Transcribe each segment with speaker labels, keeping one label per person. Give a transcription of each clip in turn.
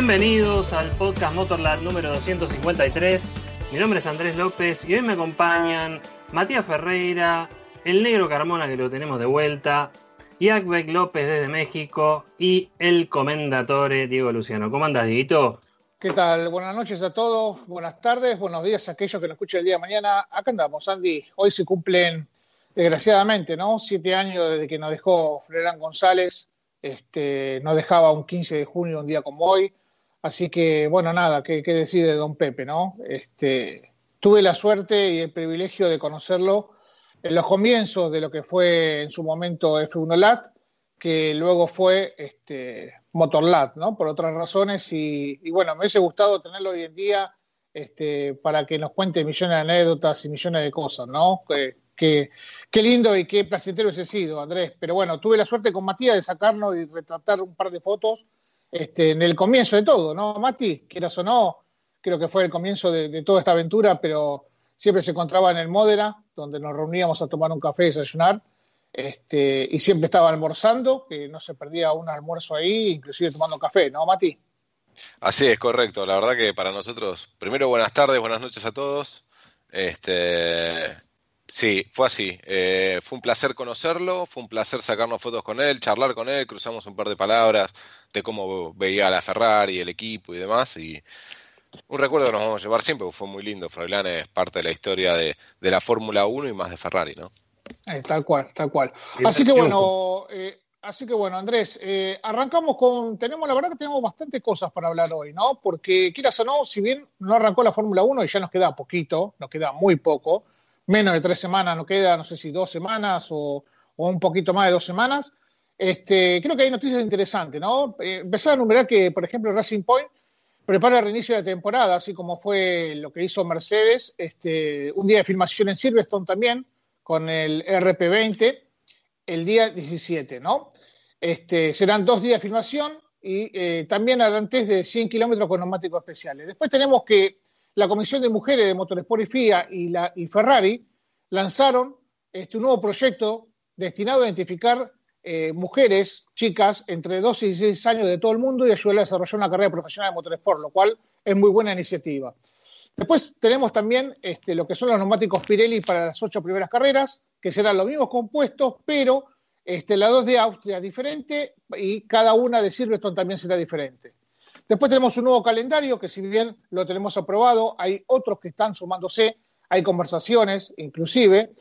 Speaker 1: Bienvenidos al podcast Motorland número 253. Mi nombre es Andrés López y hoy me acompañan Matías Ferreira, el negro Carmona que lo tenemos de vuelta, Beck López desde México y el comendatore Diego Luciano. ¿Cómo andas, Diego?
Speaker 2: ¿Qué tal? Buenas noches a todos, buenas tardes, buenos días a aquellos que nos escuchan el día de mañana. Acá andamos, Andy. Hoy se cumplen, desgraciadamente, ¿no? Siete años desde que nos dejó Florán González. Este, nos dejaba un 15 de junio, un día como hoy. Así que, bueno, nada, ¿qué, decide don Pepe, no? Este, tuve la suerte y el privilegio de conocerlo en los comienzos de lo que fue en su momento F1 Lat, que luego fue este, LAT, ¿no? Por otras razones. Y, bueno, me hubiese gustado tenerlo hoy en día este, para que nos cuente millones de anécdotas y millones de cosas, ¿no? Que, qué lindo y qué placentero ese sido, Andrés. Pero bueno, tuve la suerte con Matías de sacarnos y retratar un par de fotos este, en el comienzo de todo, ¿no, Mati? Quieras o no, creo que fue el comienzo de, toda esta aventura, pero siempre se encontraba en el Módena, donde nos reuníamos a tomar un café, desayunar, este, y siempre estaba almorzando, que no se perdía un almuerzo ahí, inclusive tomando café, ¿no, Mati?
Speaker 3: Así es, correcto. La verdad que para nosotros, primero buenas tardes, buenas noches a todos. Este, Sí, fue así. Eh, fue un placer conocerlo, fue un placer sacarnos fotos con él, charlar con él, cruzamos un par de palabras de cómo veía la Ferrari, el equipo y demás. Y un recuerdo que nos vamos a llevar siempre, fue muy lindo. Froilán es parte de la historia de, la Fórmula 1 y más de Ferrari, ¿no?
Speaker 2: Eh, tal cual, tal cual. Así que bueno, eh, así que bueno, Andrés, arrancamos con, tenemos, la verdad que tenemos bastantes cosas para hablar hoy, ¿no? Porque quieras o no, si bien no arrancó la Fórmula 1 y ya nos queda poquito, nos queda muy poco, menos de tres semanas no queda, no sé si dos semanas o, un poquito más de dos semanas. Este, creo que hay noticias interesantes, ¿no? Eh, empezar a numerar que, por ejemplo, Racing Point prepara el reinicio de la temporada, así como fue lo que hizo Mercedes, este, un día de filmación en Silverstone también, con el RP20, el día 17, ¿no? Este, serán dos días de filmación y eh, también harán antes de 100 kilómetros con neumáticos especiales. Después tenemos que la Comisión de Mujeres de Motorsport y FIA y, la, y Ferrari lanzaron este, un nuevo proyecto destinado a identificar eh, mujeres, chicas, entre 12 y 16 años de todo el mundo y ayudarles a desarrollar una carrera profesional de motorsport, lo cual es muy buena iniciativa. Después tenemos también este, lo que son los neumáticos Pirelli para las ocho primeras carreras, que serán los mismos compuestos, pero este, la dos de Austria diferente y cada una de Silverstone también será diferente. Después tenemos un nuevo calendario que si bien lo tenemos aprobado, hay otros que están sumándose, hay conversaciones inclusive.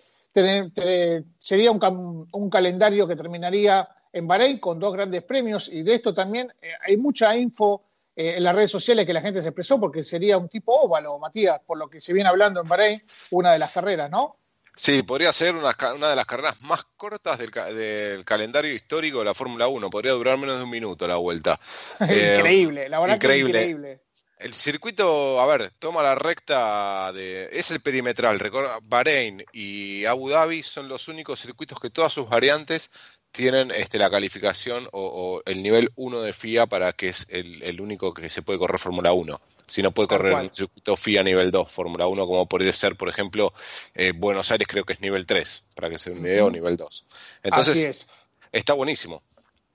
Speaker 2: sería un, calendario que terminaría en Bahrein con dos grandes premios y de esto también eh, hay mucha info eh, en las redes sociales que la gente se expresó porque sería un tipo óvalo, Matías, por lo que se viene hablando en Bahrein, una de las carreras, ¿no?
Speaker 3: Sí, podría ser una, de las carreras más cortas del, calendario histórico de la Fórmula 1. Podría durar menos de un minuto la vuelta. increíble, la verdad increíble. que increíble. El circuito, a ver, toma la recta de. Es el perimetral. Bahrein y Abu Dhabi son los únicos circuitos que todas sus variantes tienen este, la calificación o, el nivel 1 de FIA para que es el, único que se puede correr Fórmula 1. Si no puede correr el circuito FIA nivel 2, Fórmula 1, como podría ser, por ejemplo, eh, Buenos Aires creo que es nivel 3, para que sea un video nivel 2. Entonces, es. está buenísimo.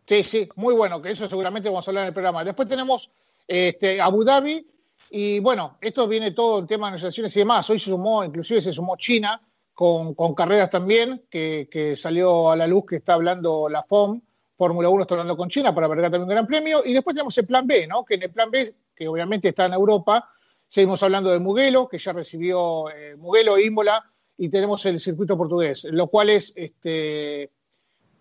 Speaker 2: Sí, sí, muy bueno, que eso seguramente vamos a hablar en el programa. Después tenemos este, Abu Dhabi, y bueno, esto viene todo el tema de negociaciones y demás. Hoy se sumó, inclusive se sumó China, con, carreras también, que, salió a la luz que está hablando la FOM, Fórmula 1 está hablando con China para ver también un gran premio, y después tenemos el plan B, ¿no? que en el plan B, que obviamente está en Europa, seguimos hablando de Mugello, que ya recibió Muguelo eh, Mugello, Imola, y tenemos el circuito portugués, lo cual es, este,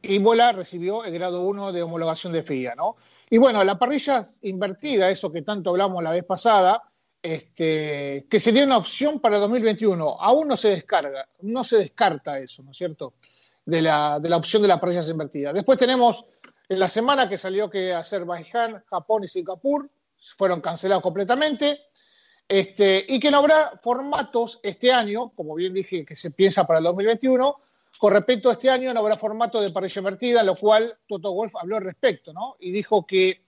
Speaker 2: Imola recibió el grado 1 de homologación de FIA, ¿no? Y bueno, la parrilla invertida, eso que tanto hablamos la vez pasada, este, que sería una opción para 2021. Aún no se descarga, no se descarta eso, ¿no es cierto? De la, de la opción de las parejas invertidas. Después tenemos en la semana que salió que Azerbaiyán, Japón y Singapur fueron cancelados completamente. Este, y que no habrá formatos este año, como bien dije que se piensa para el 2021, con respecto a este año no habrá formato de parrilla invertida, lo cual Toto Wolf habló al respecto, ¿no? Y dijo que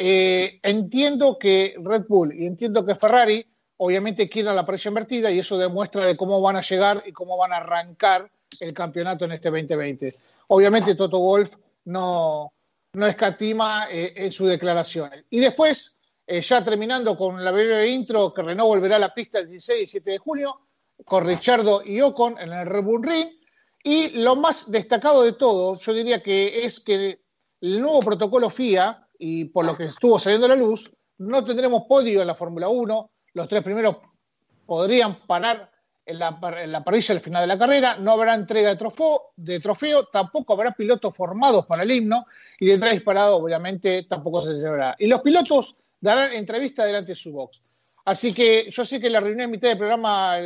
Speaker 2: eh, entiendo que Red Bull y entiendo que Ferrari obviamente quieren la presión invertida y eso demuestra de cómo van a llegar y cómo van a arrancar el campeonato en este 2020. Obviamente Toto Wolf no, no escatima eh, en sus declaraciones. Y después, eh, ya terminando con la breve intro, que Renault volverá a la pista el 16 y 17 de junio con Richardo y Ocon en el Red Bull Ring. Y lo más destacado de todo, yo diría que es que el nuevo protocolo FIA, y por lo que estuvo saliendo la luz, no tendremos podio en la Fórmula 1. Los tres primeros podrían parar en la, parrilla al final de la carrera. No habrá entrega de trofeo, de trofeo, tampoco habrá pilotos formados para el himno y entrar disparado, obviamente, tampoco se celebrará. Y los pilotos darán entrevista delante de su box. Así que yo sé que la reunión en mitad del programa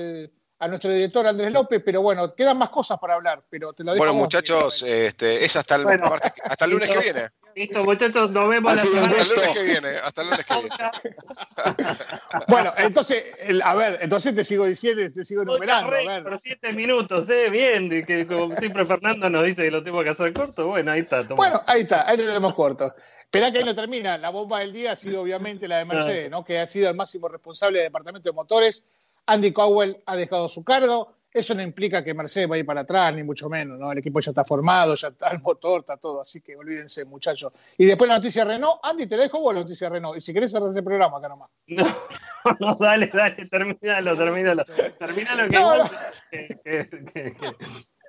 Speaker 2: a nuestro director Andrés López, pero bueno, quedan más cosas para hablar, pero te lo digo. Bueno,
Speaker 3: muchachos, este, es hasta el, hasta el lunes que viene.
Speaker 1: Listo, muchachos, nos vemos la semana. Hasta el lunes que viene, hasta el lunes que viene. bueno, entonces, a ver, entonces te sigo diciendo, te
Speaker 2: sigo enumerando.
Speaker 1: siete minutos, ¿eh? Bien, que como siempre Fernando nos dice que lo tengo que hacer corto, bueno, ahí está. Bueno, ahí está, ahí lo tenemos corto. Esperá que ahí lo termina. La
Speaker 2: bomba del día ha sido obviamente la de Mercedes, ¿no? Que ha sido el máximo responsable del departamento de motores Andy Cowell ha dejado su cargo. Eso no implica que Mercedes vaya a para atrás, ni mucho menos, ¿no? El equipo ya está formado, ya está el motor, está todo, así que olvídense, muchachos. Y después la noticia Renault, Andy, te dejo vos la noticia Renault. Y si querés cerrar este programa acá nomás. No, dale, dale, termínalo, termínalo. Termínalo
Speaker 1: que,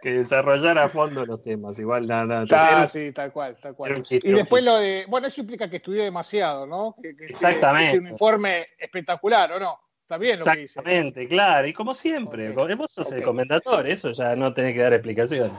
Speaker 1: que, desarrollar a fondo los temas, igual nada, nada. sí, tal cual, tal cual. y después
Speaker 2: lo de, bueno, eso implica que estudié demasiado, ¿no? Exactamente. un informe espectacular, ¿o no?
Speaker 1: Está bien lo Exactamente, claro. Y como siempre, vos sos el eso ya no tenés que dar explicación.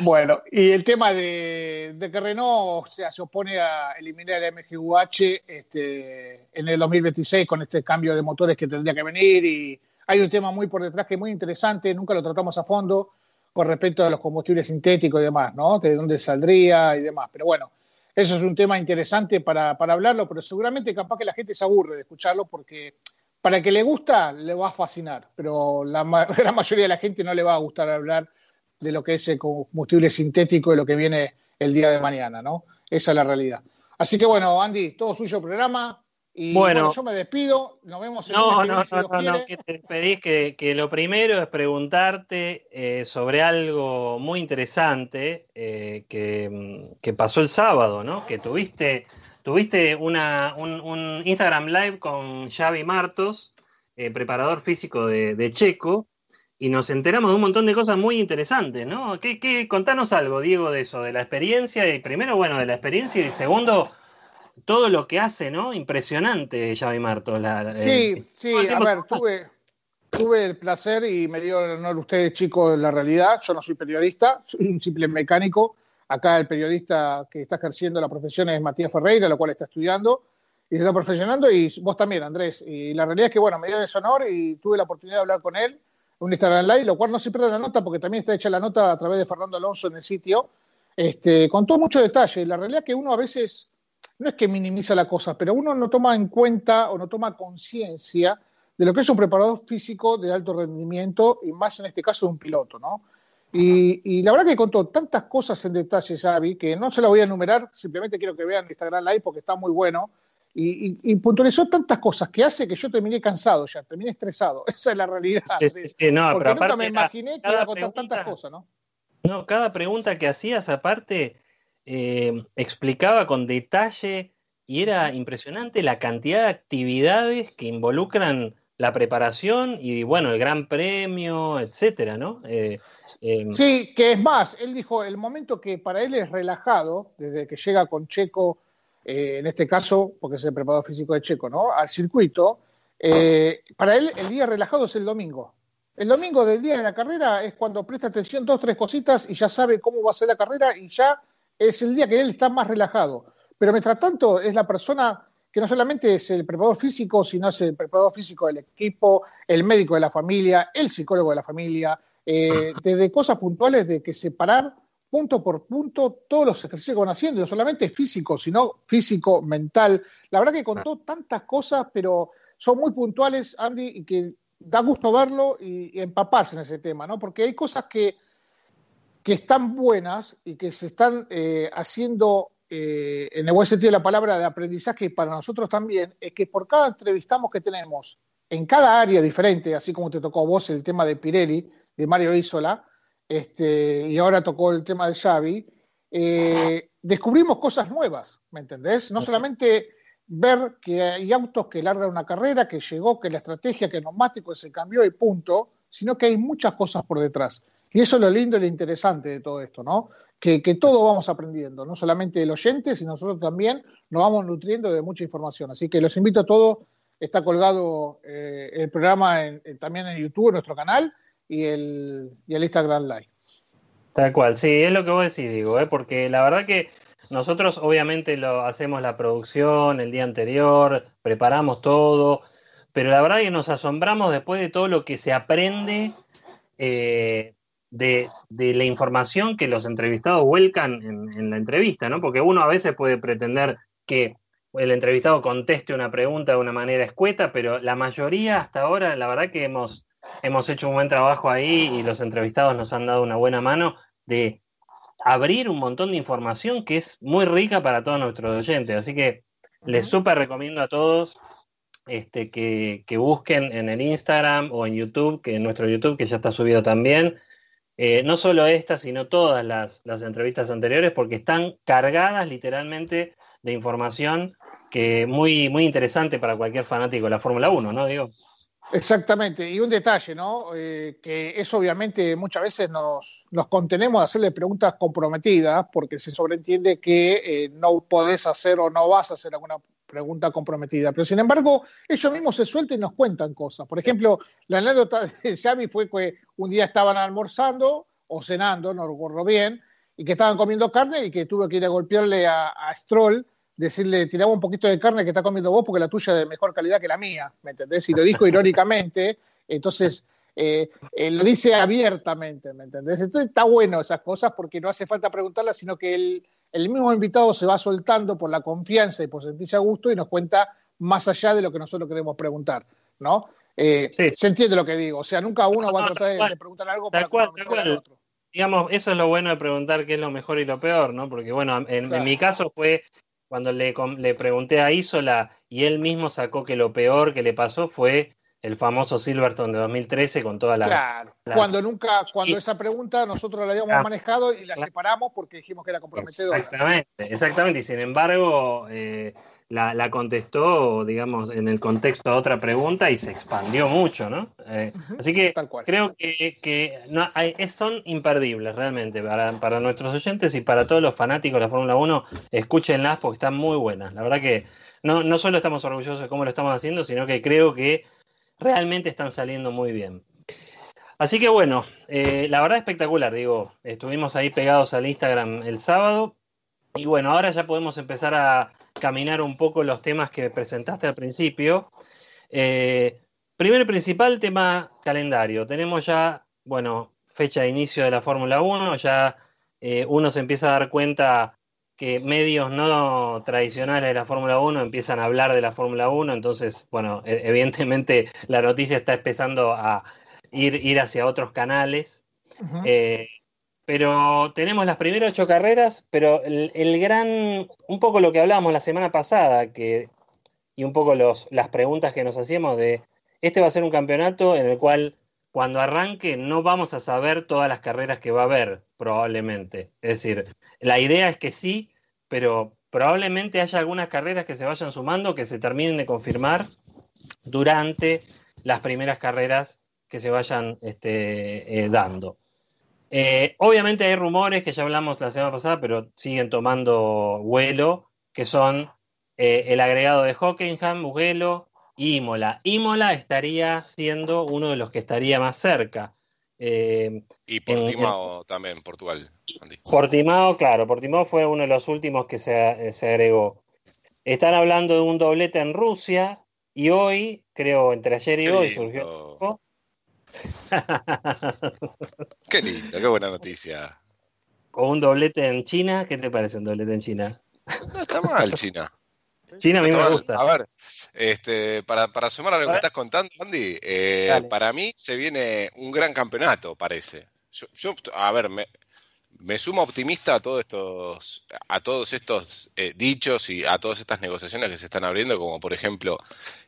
Speaker 1: Bueno, y el tema de, que Renault se opone a eliminar el MGUH
Speaker 2: este, en el 2026 con este cambio de motores que tendría que venir. Y hay un tema muy por detrás que es muy interesante, nunca lo tratamos a fondo con respecto a los combustibles sintéticos y demás, ¿no? De dónde saldría y demás. Pero bueno, eso es un tema interesante para, para hablarlo, pero seguramente capaz que la gente se aburre de escucharlo porque para el que le gusta, le va a fascinar, pero la gran mayoría de la gente no le va a gustar hablar de lo que es el combustible sintético y lo que viene el día de mañana, ¿no? Esa es la realidad. Así que bueno, Andy, todo suyo programa. Y bueno, yo me despido. Nos vemos en no, el no, si no, no, no, que
Speaker 1: te despedís, que, lo primero es preguntarte eh, sobre algo muy interesante eh, que, que pasó el sábado, ¿no? Que tuviste Tuviste un, Instagram Live con Xavi Martos, eh, preparador físico de, Checo, y nos enteramos de un montón de cosas muy interesantes, ¿no? ¿Qué, contanos algo, Diego, de eso, de la experiencia, y primero, bueno, de la experiencia, y segundo, todo lo que hace, ¿no? Impresionante, Xavi Martos. sí, eh,
Speaker 2: sí, a ver, tuve, el placer y me dio el honor ustedes, chicos, de la realidad. Yo no soy periodista, soy un simple mecánico Acá el periodista que está ejerciendo la profesión es Matías Ferreira, lo cual está estudiando y se está profesionando, y vos también, Andrés. Y la realidad es que, bueno, me dio ese honor y tuve la oportunidad de hablar con él un Instagram Live, lo cual no se pierde la nota porque también está hecha la nota a través de Fernando Alonso en el sitio. Este, contó mucho detalle. La realidad es que uno a veces no es que minimiza la cosa, pero uno no toma en cuenta o no toma conciencia de lo que es un preparador físico de alto rendimiento y más en este caso un piloto, ¿no? Y, la verdad que contó tantas cosas en detalle, Xavi, que no se las voy a enumerar, simplemente quiero que vean Instagram Live porque está muy bueno. Y, puntualizó tantas cosas que hace que yo terminé cansado ya, terminé estresado. Esa es la realidad.
Speaker 1: no, porque pero nunca me ah, imaginé que iba a contar tantas cosas, ¿no? No, cada pregunta que hacías, aparte, eh, explicaba con detalle y era impresionante la cantidad de actividades que involucran la preparación y bueno, el gran premio, etcétera, ¿no? Eh, em, sí, que es más, él dijo, el
Speaker 2: momento que para él es relajado, desde que llega con Checo, eh, en este caso, porque es el preparador físico de Checo, ¿no? Al circuito, eh, para él el día relajado es el domingo. El domingo del día de la carrera es cuando presta atención dos, tres cositas y ya sabe cómo va a ser la carrera y ya es el día que él está más relajado. Pero mientras tanto es la persona que no solamente es el preparador físico, sino es el preparador físico del equipo, el médico de la familia, el psicólogo de la familia, eh, desde cosas puntuales de que separar punto por punto todos los ejercicios que van haciendo, no solamente físico, sino físico, mental. La verdad que contó tantas cosas, pero son muy puntuales, Andy, y que da gusto verlo y, empaparse en ese tema, ¿no? Porque hay cosas que, que están buenas y que se están eh, haciendo eh, en el buen sentido de la palabra, de aprendizaje para nosotros también, es que por cada entrevistamos que tenemos, en cada área diferente, así como te tocó vos el tema de Pirelli, de Mario Isola, este, y ahora tocó el tema de Xavi, eh, descubrimos cosas nuevas, ¿me entendés? No solamente ver que hay autos que largan una carrera, que llegó, que la estrategia, que el neumático se cambió y punto, sino que hay muchas cosas por detrás. Y eso es lo lindo y lo interesante de todo esto, ¿no? Que, que todo vamos aprendiendo, no solamente el oyente, sino nosotros también nos vamos nutriendo de mucha información. Así que los invito a todos, está colgado eh, el programa también en
Speaker 1: YouTube, nuestro canal, y el, y el Instagram Live. Tal cual, sí, es lo que vos decís, digo, ¿eh? porque la verdad que nosotros obviamente lo hacemos la producción el día anterior, preparamos todo, pero la verdad que nos asombramos después de todo lo que se aprende eh, de, la información que los entrevistados vuelcan en, la entrevista, ¿no? Porque uno a veces puede pretender que el entrevistado conteste una pregunta de una manera escueta, pero la mayoría hasta ahora, la verdad que hemos, hecho un buen trabajo ahí y los entrevistados nos han dado una buena mano de abrir un montón de información que es muy rica para todos nuestros oyentes. Así que les súper recomiendo a todos este, que, que, busquen en el Instagram o en YouTube, que en nuestro YouTube, que ya está subido también, eh, no solo esta, sino todas las, entrevistas anteriores, porque están cargadas literalmente de información que muy, muy interesante para cualquier fanático de la Fórmula 1, ¿no, Digo. Exactamente, y un detalle,
Speaker 2: ¿no? Eh, que es obviamente muchas veces nos, contenemos a hacerle preguntas comprometidas porque se sobreentiende que eh, no podés hacer o no vas a hacer alguna pregunta comprometida. Pero sin embargo, ellos mismos se sueltan y nos cuentan cosas. Por ejemplo, la anécdota de Xavi fue que un día estaban almorzando o cenando, no recuerdo bien, y que estaban comiendo carne y que tuvo que ir a golpearle a, Stroll, decirle, tiraba un poquito de carne que está comiendo vos porque la tuya es de mejor calidad que la mía, ¿me entendés? Y lo dijo irónicamente, entonces eh, eh, lo dice abiertamente, ¿me entendés? Entonces está bueno esas cosas porque no hace falta preguntarlas, sino que él el mismo invitado se va soltando por la confianza y por sentirse a gusto y nos cuenta más allá de lo que nosotros queremos preguntar, ¿no? Eh, se entiende lo que digo, o
Speaker 1: sea, nunca uno va a tratar de, preguntar algo para cual, al otro. Digamos, eso es lo bueno de preguntar qué es lo mejor y lo peor, ¿no? Porque, bueno, en, mi caso fue cuando le, le, pregunté a Isola y él mismo sacó que lo peor que le pasó fue el famoso Silverton de 2013 con toda la. Claro, cuando
Speaker 2: nunca, cuando esa pregunta nosotros la habíamos ah, manejado y la separamos porque dijimos que era
Speaker 1: comprometedora. Exactamente, exactamente. Y sin embargo, eh, la, contestó, digamos, en el contexto a otra pregunta y se expandió mucho, ¿no? Eh, así que creo que, son imperdibles realmente para, nuestros oyentes y para todos los fanáticos de la Fórmula 1. Escúchenlas porque están muy buenas. La verdad que no, no solo estamos orgullosos de cómo lo estamos haciendo, sino que creo que realmente están saliendo muy bien. Así que bueno, eh, la verdad espectacular, digo, estuvimos ahí pegados al Instagram el sábado y bueno, ahora ya podemos empezar a caminar un poco los temas que presentaste al principio. Eh, primero principal tema calendario. Tenemos ya, bueno, fecha de inicio de la Fórmula 1, ya eh, uno se empieza a dar cuenta que medios no tradicionales de la Fórmula 1 empiezan a hablar de la Fórmula 1, entonces, bueno, e-, evidentemente la noticia está empezando a ir, ir hacia otros canales. Eh, pero tenemos las primeras ocho carreras, pero el, gran, un poco lo que hablábamos la semana pasada, que, y un poco las preguntas que nos hacíamos de, este va a ser un campeonato en el cual cuando arranque no vamos a saber todas las carreras que va a haber, probablemente. Es decir, la idea es que sí, pero probablemente haya algunas carreras que se vayan sumando, que se terminen de confirmar durante las primeras carreras que se vayan este, eh, dando. Eh, obviamente hay rumores que ya hablamos la semana pasada, pero siguen tomando vuelo, que son eh, el agregado de Hockenham, Mugello, Imola. Imola estaría siendo uno de los que estaría más cerca. Eh, y Portimao también, Portugal. Portimao, claro, Portimao fue uno de los últimos que eh, se, agregó. Están hablando de un doblete en Rusia y hoy, creo, entre ayer y hoy surgió. qué lindo, qué buena noticia. O un doblete en China, ¿qué te parece un doblete en China? No está mal China. China a mí me gusta.
Speaker 3: A ver, este, para, sumar a lo que estás contando, Andy, eh, para mí se viene un gran campeonato, parece. Yo, a ver, me, sumo optimista a todos estos, a todos estos eh, dichos y a todas estas negociaciones que se están abriendo, como por ejemplo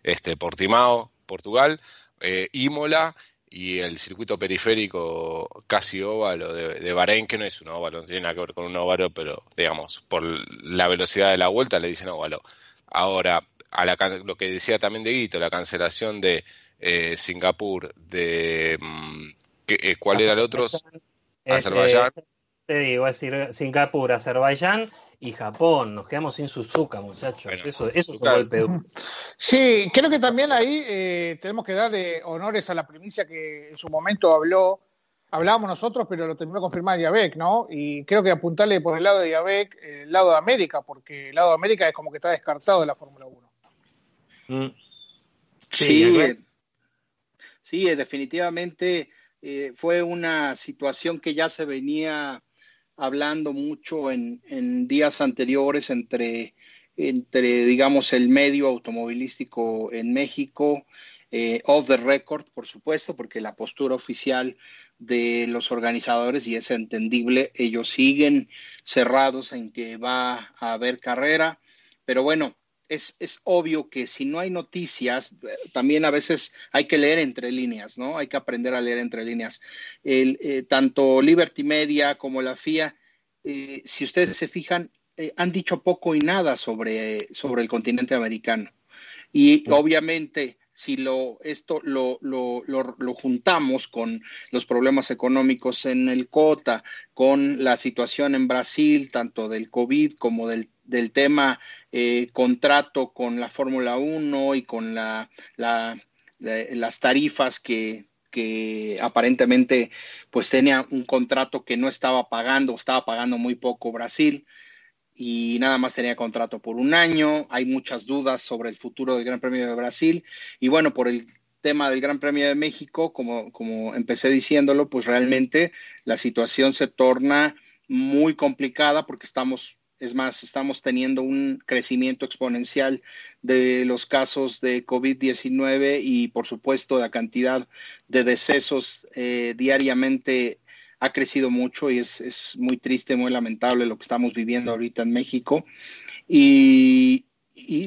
Speaker 3: este, Portimao, Portugal, eh, Imola y el circuito periférico casi óvalo de, de, Bahrein, que no es un óvalo, no tiene nada que ver con un óvalo, pero digamos, por la velocidad de la vuelta le dicen óvalo. Ahora, a lo que decía también de Guito, la cancelación de eh, Singapur, de. Mm, eh, ¿Cuál era el otro?
Speaker 1: Azerbaiyán. te digo, es Singapur, Azerbaiyán y Japón. Nos quedamos sin Suzuka, muchachos. eso, eso es un golpe Sí, creo que también ahí eh, tenemos que de honores a la primicia que
Speaker 2: en su momento habló hablábamos nosotros, pero lo terminó de confirmar Diabec, ¿no? Y creo que apuntarle por el lado de Diabec, eh, el lado de América, porque el lado de América es como que está descartado de la Fórmula
Speaker 1: 1. Mm. Sí, ¿eh?
Speaker 2: definitivamente
Speaker 4: eh, fue una situación que ya se venía hablando mucho en, días anteriores entre, entre, digamos, el medio automovilístico en México eh, of the record, por supuesto, porque la postura oficial de los organizadores, y es entendible, ellos siguen cerrados en que va a haber carrera, pero bueno, es, es, obvio que si no hay noticias, eh, también a veces hay que leer entre líneas, ¿no? Hay que aprender a leer entre líneas. Eh, tanto Liberty Media como la FIA, si ustedes se fijan, han dicho poco y nada sobre, sobre el continente americano. Y obviamente si lo, esto lo, lo, lo, juntamos con los problemas económicos en el COTA, con la situación en Brasil, tanto del COVID como del, del tema eh, contrato con la Fórmula 1 y con la, la, las tarifas que, que aparentemente pues tenía un contrato que no estaba pagando, estaba pagando muy poco Brasil y nada más tenía contrato por un año. Hay muchas dudas sobre el futuro del Gran Premio de Brasil y bueno, por el tema del Gran Premio de México, como, como empecé diciéndolo, pues realmente la situación se torna muy complicada porque estamos, es más, estamos teniendo un crecimiento exponencial de los casos de COVID-19 y por supuesto la cantidad de decesos eh, diariamente ha crecido mucho y es, es muy triste, muy lamentable lo que estamos viviendo ahorita en México. Y,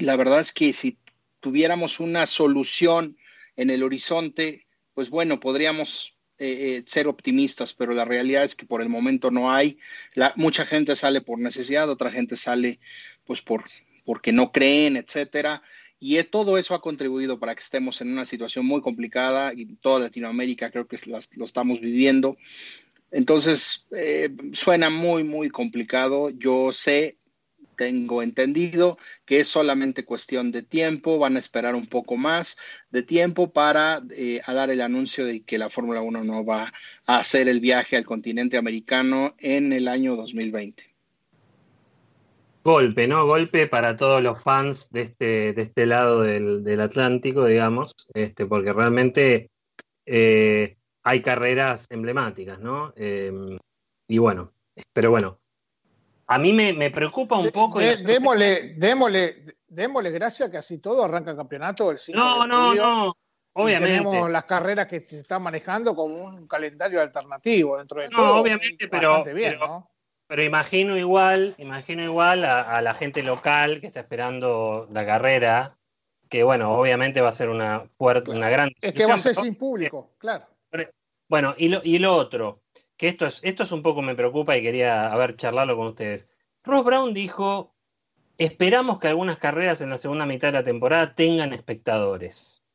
Speaker 4: la verdad es que si tuviéramos una solución en el horizonte, pues bueno, podríamos eh, eh, ser optimistas, pero la realidad es que por el momento no hay. La, mucha gente sale por necesidad, otra gente sale pues por, porque no creen, etcétera. Y e, todo eso ha contribuido para que estemos en una situación muy complicada y toda Latinoamérica creo que lo estamos viviendo. Entonces, eh, suena muy, muy complicado. Yo sé, tengo entendido que es solamente cuestión de tiempo. Van a esperar un poco más de tiempo para eh, dar el anuncio de que la Fórmula 1 no va a hacer el viaje al continente americano en el año 2020.
Speaker 1: Golpe, ¿no? Golpe para todos los fans de este, de este lado del, Atlántico, digamos, este, porque realmente eh, hay carreras emblemáticas, ¿no? Em, y bueno, pero bueno, a mí me, preocupa un poco. démosle, démosle, démosle gracias,
Speaker 2: todo arranca el campeonato. El no, no, no.
Speaker 1: Obviamente. Tenemos
Speaker 2: las carreras que se están manejando como un calendario alternativo dentro de no, obviamente, pero,
Speaker 1: pero, imagino igual, imagino igual a, la gente local que está esperando la carrera, que bueno, obviamente va a ser una fuerte, una gran. Es que va a ser sin
Speaker 2: público, claro.
Speaker 1: Bueno, y lo, otro, que esto es, esto es un poco me preocupa y quería, haber charlado charlarlo con ustedes. Ross Brown dijo, esperamos que algunas carreras en la segunda mitad de la temporada tengan espectadores.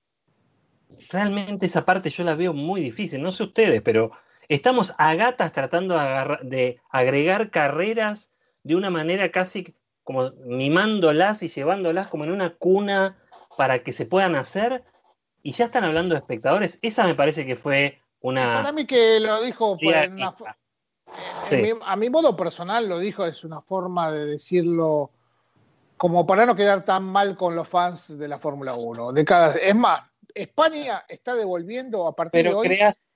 Speaker 1: Realmente esa parte yo la veo muy difícil, no sé ustedes, pero estamos a gatas tratando de agregar carreras de una manera casi como mimándolas y llevándolas como en una cuna para que se puedan hacer. Y ya están hablando de espectadores. Esa me parece que fue para
Speaker 2: mí que lo dijo a mi modo personal lo dijo, es una forma de decirlo como para no quedar tan mal con los fans de la Fórmula 1. De cada, es más, España está devolviendo a partir de hoy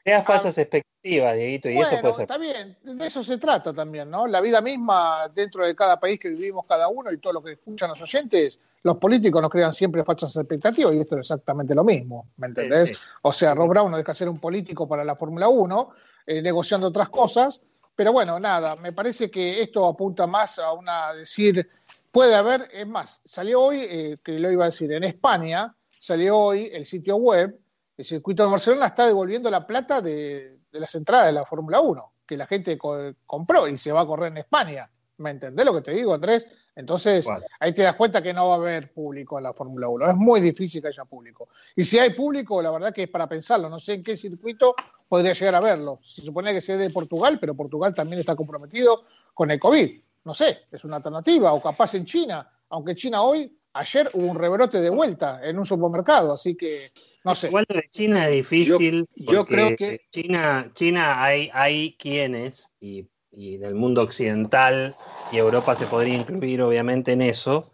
Speaker 1: Crea ah, falsas expectativas, Dieguito, y eso puede ser. Está
Speaker 2: bien, de eso se trata también, ¿no? La vida misma dentro de cada país que vivimos cada uno y todo lo que escuchan los oyentes,
Speaker 1: los políticos nos crean
Speaker 2: siempre falsas expectativas y esto es exactamente lo mismo, ¿me entendés? O sea, Rob Brown no deja de ser un político para la Fórmula 1, eh, negociando otras cosas, pero bueno, nada, me parece que esto apunta más a una, decir, puede haber, es más, salió hoy, eh, que lo iba a decir, en España, salió hoy el sitio web el circuito de Barcelona está devolviendo la plata de, las entradas de la Fórmula 1, que la gente compró y se va a correr en España. ¿Me entendés lo que te digo, Andrés? Entonces, ahí te das cuenta que no va a haber público en la Fórmula 1. Es muy difícil que haya público. Y si hay público, la verdad que es para pensarlo. No sé en qué circuito podría llegar a verlo. Se supone que sea de Portugal, pero Portugal también está comprometido con el COVID. No sé, es una alternativa. O capaz en China, aunque China hoy ayer hubo un rebrote de vuelta en un supermercado, así que no sé. Igual de China es difícil. Yo, creo que.
Speaker 1: China, China hay, hay quienes, y, y, del mundo occidental, y Europa se podría incluir obviamente en eso,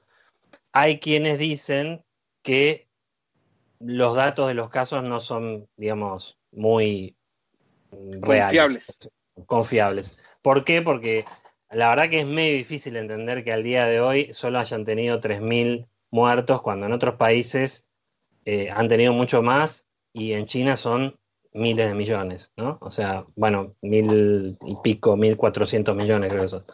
Speaker 1: hay quienes dicen que los datos de los casos no son, digamos, muy reales, confiables. confiables. ¿Por qué? Porque la verdad que es medio difícil entender que al día de hoy solo hayan tenido 3.000 muertos, cuando en otros países eh, han tenido mucho más y en China son miles de millones, ¿no? O sea, bueno, mil y pico, 1.400 millones creo que son.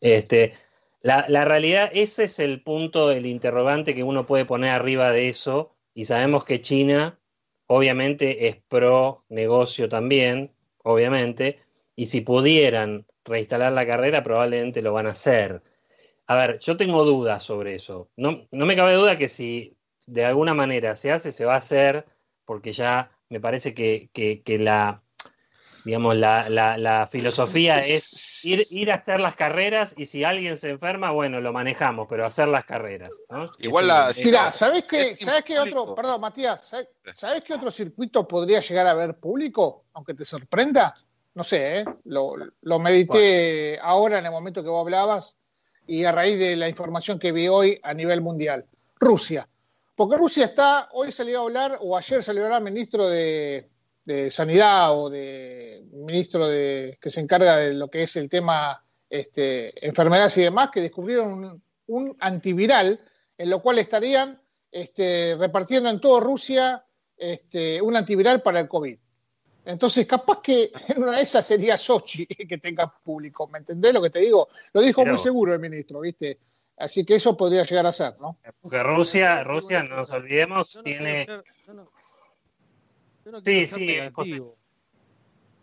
Speaker 1: Este, la, la, realidad, ese es el punto, el interrogante que uno puede poner arriba de eso, y sabemos que China obviamente es pro negocio también, obviamente, y si pudieran reinstalar la carrera, probablemente lo van a hacer. A ver, yo tengo dudas sobre eso. No, no me cabe duda que si de alguna manera se hace, se va a hacer, porque ya me parece que, la, digamos, la, filosofía es ir, a hacer las carreras y si alguien se enferma, bueno, lo manejamos, pero hacer las carreras. ¿no? Igual la. mira, ¿sabes qué, otro?
Speaker 2: Perdón, Matías, ¿sabes, ¿sabes qué otro circuito podría llegar a ver público? Aunque te sorprenda no sé, ¿eh? lo, medité ahora en el momento que vos hablabas y a raíz de la información que vi hoy a nivel mundial. Rusia. Porque Rusia está, hoy salió a hablar, o ayer salió a hablar ministro de, Sanidad o de ministro de, que se encarga de lo que es el tema este, enfermedades y demás, que descubrieron un, antiviral en lo cual estarían este, repartiendo en toda Rusia este, un antiviral para el COVID. Entonces, capaz que una de esas sería Sochi que tenga público, ¿me entendés lo que te digo? Lo dijo muy seguro el ministro, ¿viste? Así que eso podría llegar a ser, ¿no?
Speaker 1: Porque Rusia, Rusia, no nos olvidemos, tiene... sí, sí,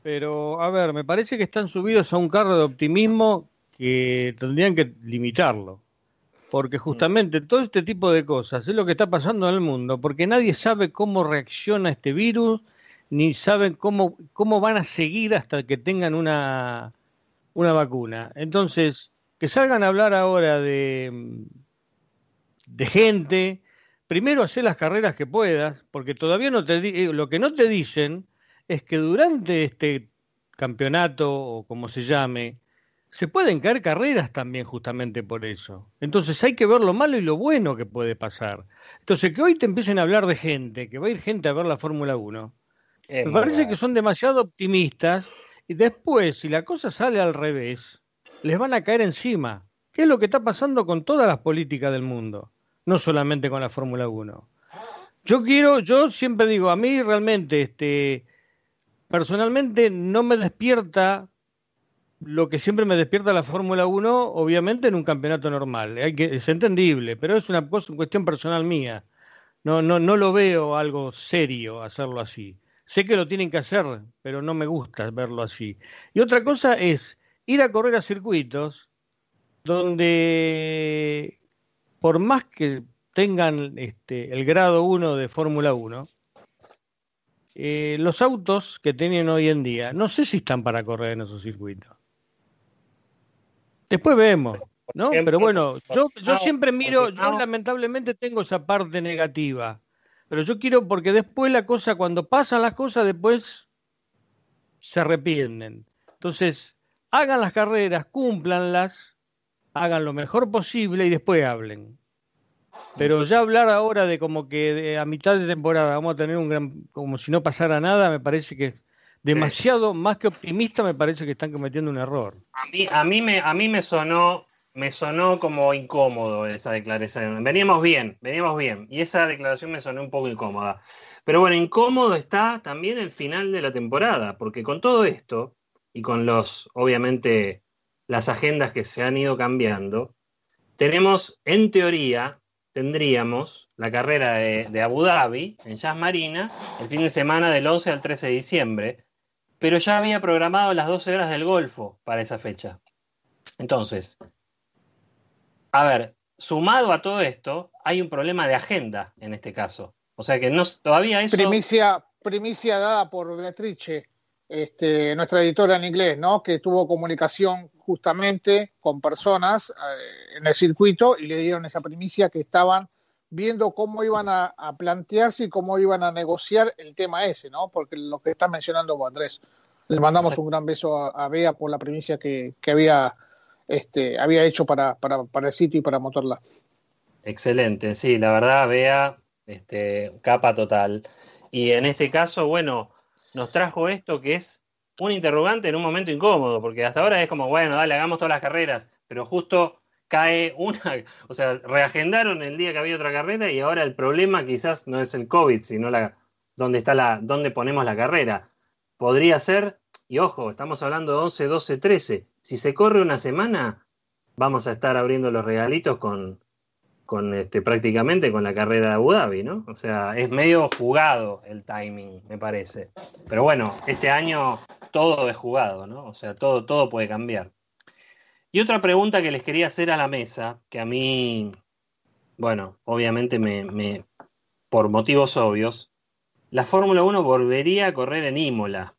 Speaker 5: Pero, a ver, me parece que están subidos a un carro de optimismo que tendrían que limitarlo. Porque mm. justamente todo este tipo de cosas es lo que está pasando en el mundo, porque nadie sabe cómo reacciona este virus, ni saben cómo, cómo van a seguir hasta que tengan una, una vacuna. Entonces, que salgan a hablar ahora de, de gente, primero hacer las carreras que puedas, porque todavía no te eh, lo que no te dicen es que durante este campeonato o como se llame, se pueden caer carreras también justamente por eso. Entonces hay que ver lo malo y lo bueno que puede pasar. Entonces que hoy te empiecen a hablar de gente, que va a ir gente a ver la Fórmula 1,
Speaker 1: me parece
Speaker 5: que son demasiado optimistas y después, si la cosa sale al revés, les van a caer encima, ¿Qué es lo que está pasando con todas las políticas del mundo, no solamente con la Fórmula 1. Yo quiero, yo siempre digo, a mí realmente, este, personalmente no me despierta lo que siempre me despierta la Fórmula 1, obviamente en un campeonato normal. es entendible, pero es una cuestión personal mía. No, no, no lo veo algo serio hacerlo así. Sé que lo tienen que hacer, pero no me gusta verlo así. Y otra cosa es ir a correr a circuitos donde, por más que tengan este, el grado 1 de Fórmula 1, eh, los autos que tienen hoy en día, no sé si están para correr en esos circuitos. Después vemos, ¿no? Pero bueno, yo, yo siempre miro, yo lamentablemente tengo esa parte negativa pero yo quiero, porque después la cosa, cuando pasan las cosas, después se arrepienten. Entonces, hagan las carreras, cúmplanlas, hagan lo mejor posible y después hablen. Pero ya hablar ahora de como que a mitad de temporada vamos a tener un gran, como si no pasara nada, me parece que demasiado, más que optimista, me parece que están cometiendo un error.
Speaker 1: A mí, a mí, me, a mí me sonó me sonó como incómodo esa declaración. Veníamos bien, veníamos bien. Y esa declaración me sonó un poco incómoda. Pero bueno, incómodo está también el final de la temporada, porque con todo esto y con los, obviamente, las agendas que se han ido cambiando, tenemos, en teoría, tendríamos la carrera de, de Abu Dhabi en Jazz Marina el fin de semana del 11 al 13 de diciembre, pero ya había programado las 12 horas del Golfo para esa fecha. Entonces, a ver, sumado a todo esto, hay un problema de agenda en este caso. O sea que no, todavía eso... Primicia,
Speaker 2: primicia dada por Beatrice, este, nuestra editora en inglés, ¿no? Que tuvo comunicación justamente con personas eh, en el circuito y le dieron esa primicia que estaban viendo cómo iban a, plantearse y cómo iban a negociar el tema ese, ¿no? Porque lo que está mencionando Andrés. Le mandamos un gran beso a, Bea por la primicia que había este,
Speaker 1: había hecho para, el sitio y para Motorla. Excelente, sí, la verdad, vea este, capa total. Y en este caso, bueno, nos trajo esto que es un interrogante en un momento incómodo, porque hasta ahora es como, bueno, dale, hagamos todas las carreras, pero justo cae una, o sea, reagendaron el día que había otra carrera y ahora el problema quizás no es el COVID, sino la, dónde está la, dónde ponemos la carrera. Podría ser, y ojo, estamos hablando de 11, 12, 13, si se corre una semana, vamos a estar abriendo los regalitos con, este, prácticamente con la carrera de Abu Dhabi, ¿no? O sea, es medio jugado el timing, me parece. Pero bueno, este año todo es jugado, ¿no? O sea, todo, todo puede cambiar. Y otra pregunta que les quería hacer a la mesa, que a mí, bueno, obviamente me, me por motivos obvios, la Fórmula 1 volvería a correr en Imola.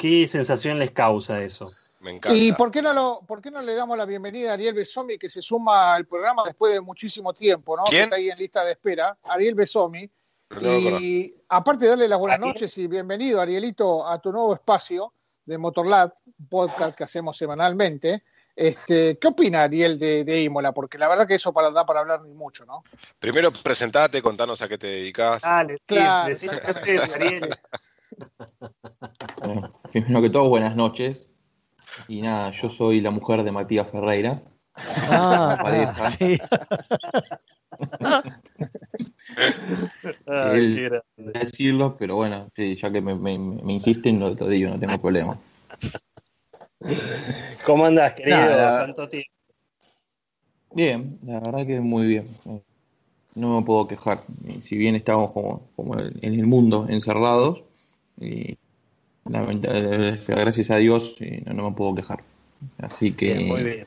Speaker 1: ¿Qué sensación les causa eso? Me encanta. ¿Y por
Speaker 2: qué, no lo, por qué no le damos la bienvenida a Ariel Besomi, que se suma al programa después de muchísimo tiempo, ¿no? ¿Quién? Está ahí en lista de espera. Ariel Besomi. Y aparte de darle las buenas noches y bienvenido, Arielito, a tu nuevo espacio de Motorlab, un podcast que hacemos semanalmente. Este, ¿Qué opina Ariel de, Imola? Porque la verdad que eso para da para hablar ni mucho, ¿no?
Speaker 3: Primero presentate, contanos a qué te dedicas. Dale, claro, sí, Ariel.
Speaker 6: Bueno, primero que todo, buenas noches. Y nada, yo soy la mujer de Matías Ferreira. Ah, ah, ah decirlo, pero bueno, ya que me, me, insisten, lo, digo, no tengo problema. ¿Cómo andas, querido? Bien, la verdad que muy bien. No me puedo quejar. Si bien estamos como, como en el mundo encerrados, y gracias a Dios eh, no, me puedo quejar. Así que.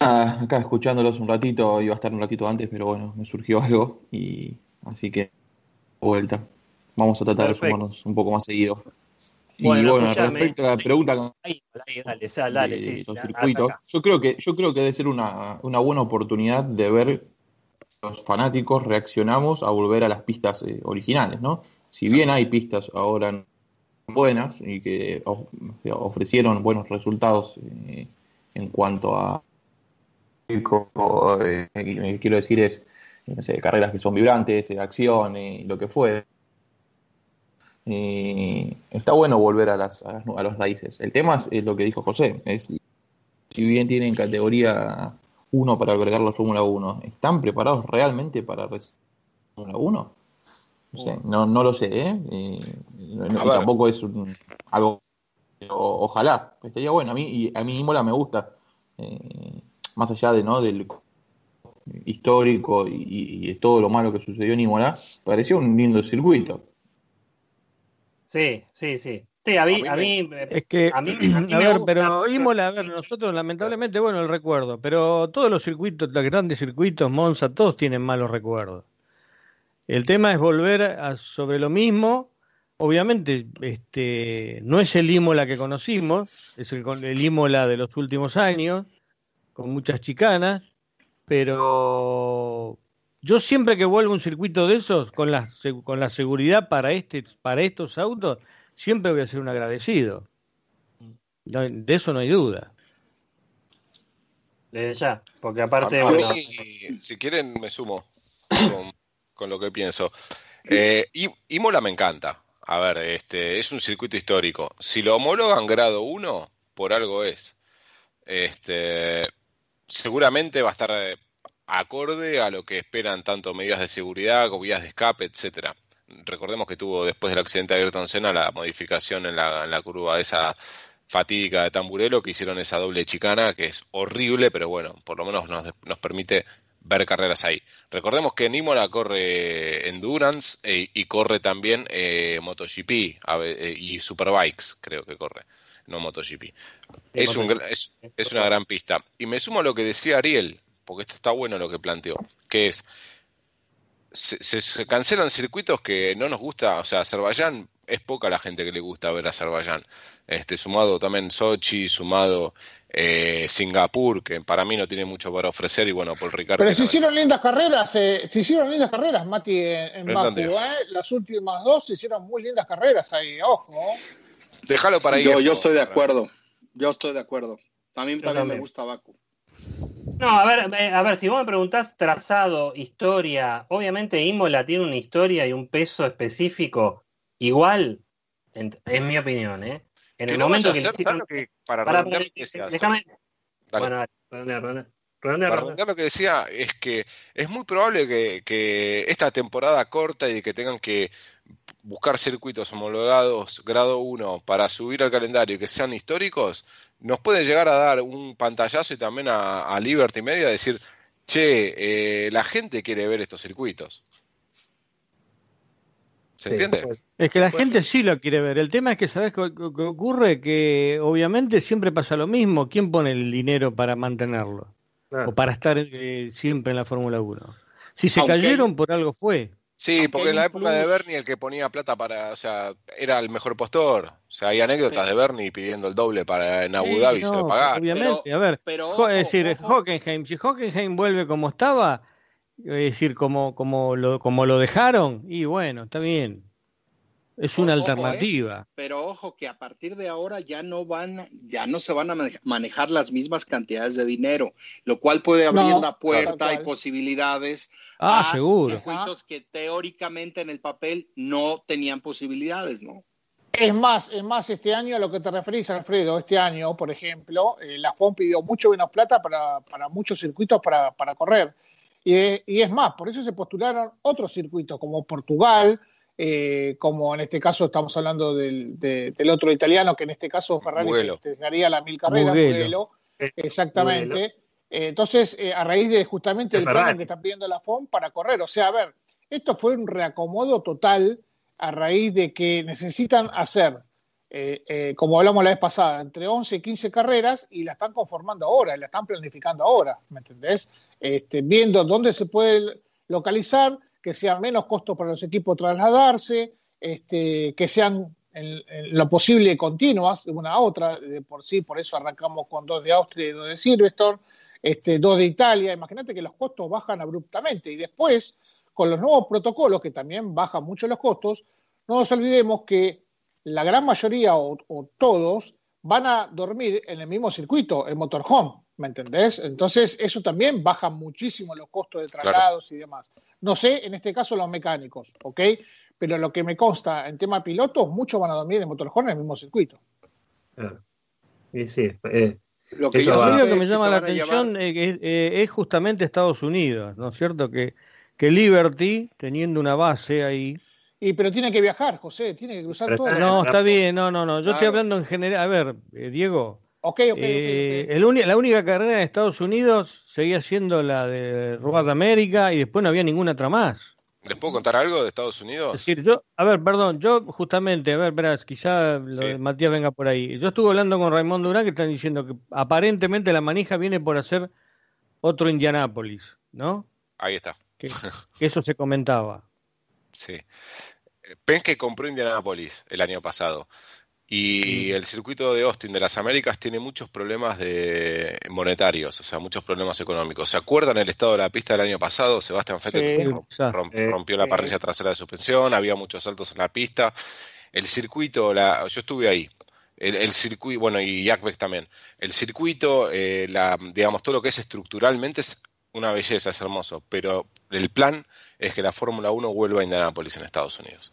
Speaker 6: acá escuchándolos un ratito, iba a estar un ratito antes, pero bueno, me surgió algo y así que vuelta. Vamos a tratar de sumarnos un poco más seguido. y bueno, respecto a la pregunta yo creo que, yo creo que debe ser una, buena oportunidad de ver los fanáticos reaccionamos a volver a las pistas eh, originales, ¿no? si bien hay pistas ahora buenas y que ofrecieron buenos resultados eh, en cuanto a eh, quiero decir es eh, carreras que son vibrantes, acción y lo que fue. está bueno volver a las, a raíces. El tema es, lo que dijo José, es si bien tienen categoría 1 para albergar la Fórmula 1, ¿están preparados realmente para la Fórmula 1? No, no, no, lo sé, ¿eh? tampoco es algo. ojalá, estaría bueno. A mí, y a mí Imola me gusta. Eh, más allá de no del histórico y, de todo lo malo que sucedió en Imola, pareció un lindo circuito.
Speaker 1: Sí, sí, sí. Sí, a mí, a es que, a, mí, a, ver, pero Imola, a ver,
Speaker 5: nosotros lamentablemente, bueno, el recuerdo, pero todos los circuitos, los grandes circuitos, Monza, todos tienen malos recuerdos. El tema es volver a, sobre lo mismo. Obviamente, este, no es el Imola que conocimos, es el, el Imola de los últimos años, con muchas chicanas, pero yo siempre que vuelvo un circuito de esos, con la, con la seguridad para, este, para estos autos, siempre voy a ser un agradecido. de eso no hay duda.
Speaker 1: Desde ya, porque aparte.
Speaker 3: Si quieren, me sumo con lo que pienso. Eh, y Mola me encanta. A ver, este, es un circuito histórico. Si lo homologan grado 1, por algo es. Este, seguramente va a estar eh, acorde a lo que esperan tanto medidas de seguridad como vías de escape, etcétera. Recordemos que tuvo después del accidente de Ayrton Senna la modificación en la, curva esa fatídica de Tamburelo que hicieron esa doble chicana que es horrible, pero bueno, por lo menos nos permite ver carreras ahí. Recordemos que Nimola corre Endurance e, y corre también eh, MotoGP eh, y Superbikes, creo que corre, no MotoGP. Es, un, es, una gran pista. Y me sumo a lo que decía Ariel, porque esto está bueno lo que planteó, que es, se cancelan circuitos que no nos gusta, o sea, Azerbaiyán es poca la gente que le gusta ver Azerbaiyán. Este, sumado también Sochi, sumado eh, Singapur, que para mí no tiene mucho para ofrecer, y bueno, por Ricardo. Pero se hicieron
Speaker 2: lindas carreras, eh, se hicieron lindas carreras, Mati, eh, en, Baku, las últimas dos se hicieron muy lindas carreras ahí, ojo.
Speaker 4: Déjalo para ahí. Yo, estoy de acuerdo, yo estoy de acuerdo. también, también me gusta Baku.
Speaker 1: No, a ver, a ver, si vos me preguntás trazado, historia, obviamente Imola tiene una historia y un peso específico Igual, en, mi opinión, ¿eh? En el momento que, lo
Speaker 3: que decía es que es muy probable que, esta temporada corta y que tengan que buscar circuitos homologados grado 1 para subir al calendario y que sean históricos, nos puede llegar a dar un pantallazo y también a, Liberty Media decir, che, eh, la gente quiere ver estos circuitos.
Speaker 5: ¿Se entiende? Pues, es que la pues, gente sí. lo quiere ver. El tema es que, ¿sabes qué ocurre? Que obviamente siempre pasa lo mismo. ¿Quién pone el dinero para mantenerlo? O para estar eh, siempre en la Fórmula 1. Si se cayeron, por algo fue.
Speaker 3: Sí, porque en la época de Bernie el que ponía plata para, o sea, era el mejor postor. O sea, hay anécdotas de Bernie pidiendo el doble para en Abu Dhabi se lo Obviamente,
Speaker 5: a ver, pero, decir, Hockenheim, si Hockenheim vuelve como estaba, es decir, como, lo, dejaron, y bueno, está bien. Es una eh, alternativa.
Speaker 4: pero ojo que a partir de ahora ya no van, ya no se van a manejar las mismas cantidades de dinero, lo cual puede abrir la puerta y posibilidades
Speaker 5: ah, a circuitos
Speaker 4: que teóricamente en el papel no tenían posibilidades,
Speaker 2: ¿no? Es más, es más, este año a lo que te referís, Alfredo, este año, por ejemplo, eh, la FOM pidió mucho menos plata para, muchos circuitos para, para correr. Y, es más, por eso se postularon otros circuitos como Portugal, eh, como en este caso estamos hablando del, otro italiano, que en este caso Ferrari dejaría la mil carreras, eh, exactamente. Eh, entonces, a raíz de justamente el plan que están pidiendo la FON para correr, o sea, a ver, esto fue un reacomodo total a raíz de que necesitan hacer eh, eh, como hablamos la vez pasada, entre 11 y 15 carreras y la están conformando ahora, la están planificando ahora, ¿me entendés? Este, viendo dónde se puede localizar, que sean menos costos para los equipos trasladarse, este, que sean en, lo posible continuas de una a otra, de por sí, por eso arrancamos con dos de Austria y dos de Silverstone, este, dos de Italia, imagínate que los costos bajan abruptamente y después, con los nuevos protocolos, que también bajan mucho los costos, no nos olvidemos que la gran mayoría o, todos van a dormir en el mismo circuito, en motorhome, ¿me entendés? Entonces eso también baja muchísimo los costos de traslados y demás. No sé, en este caso los mecánicos, ¿ok? Pero lo que me consta en tema pilotos, muchos van a dormir en motorhome en el mismo circuito.
Speaker 1: Claro. Ah. Sí, sí. Eh,
Speaker 5: lo que, me llama la atención eh, es, justamente Estados Unidos, ¿no es cierto? Que, que Liberty, teniendo una base ahí,
Speaker 2: y pero tiene que viajar, José, tiene que cruzar todo. no, está
Speaker 5: bien, no, no, no. Yo estoy hablando en general. A ver, eh, Diego. Ok, eh, la única carrera de Estados Unidos seguía siendo la de de América y después no había ninguna otra más.
Speaker 3: ¿Les puedo contar algo de Estados Unidos? Es
Speaker 5: decir, yo, a ver, perdón, yo justamente, a ver, verás, quizá Matías venga por ahí. Yo estuve hablando con Raimond Durán que están diciendo que aparentemente la manija viene por hacer otro Indianápolis, ¿no?
Speaker 3: Ahí está. que
Speaker 5: eso se comentaba.
Speaker 3: Sí. Eh, Penske compró Indianapolis el año pasado. Y mm. el circuito de Austin de las Américas tiene muchos problemas de monetarios, o sea, muchos problemas económicos. ¿Se acuerdan el estado de la pista del año pasado? Sebastián Fettel
Speaker 5: eh, rompió, la eh. parrilla
Speaker 3: trasera de suspensión, había muchos saltos en la pista. El circuito, la, yo estuve ahí. El, circuito, bueno, y Jack Beck también. El circuito, digamos, todo lo que es estructuralmente es una belleza, es hermoso, pero el plan es que la Fórmula 1 vuelva a Indianápolis en Estados Unidos.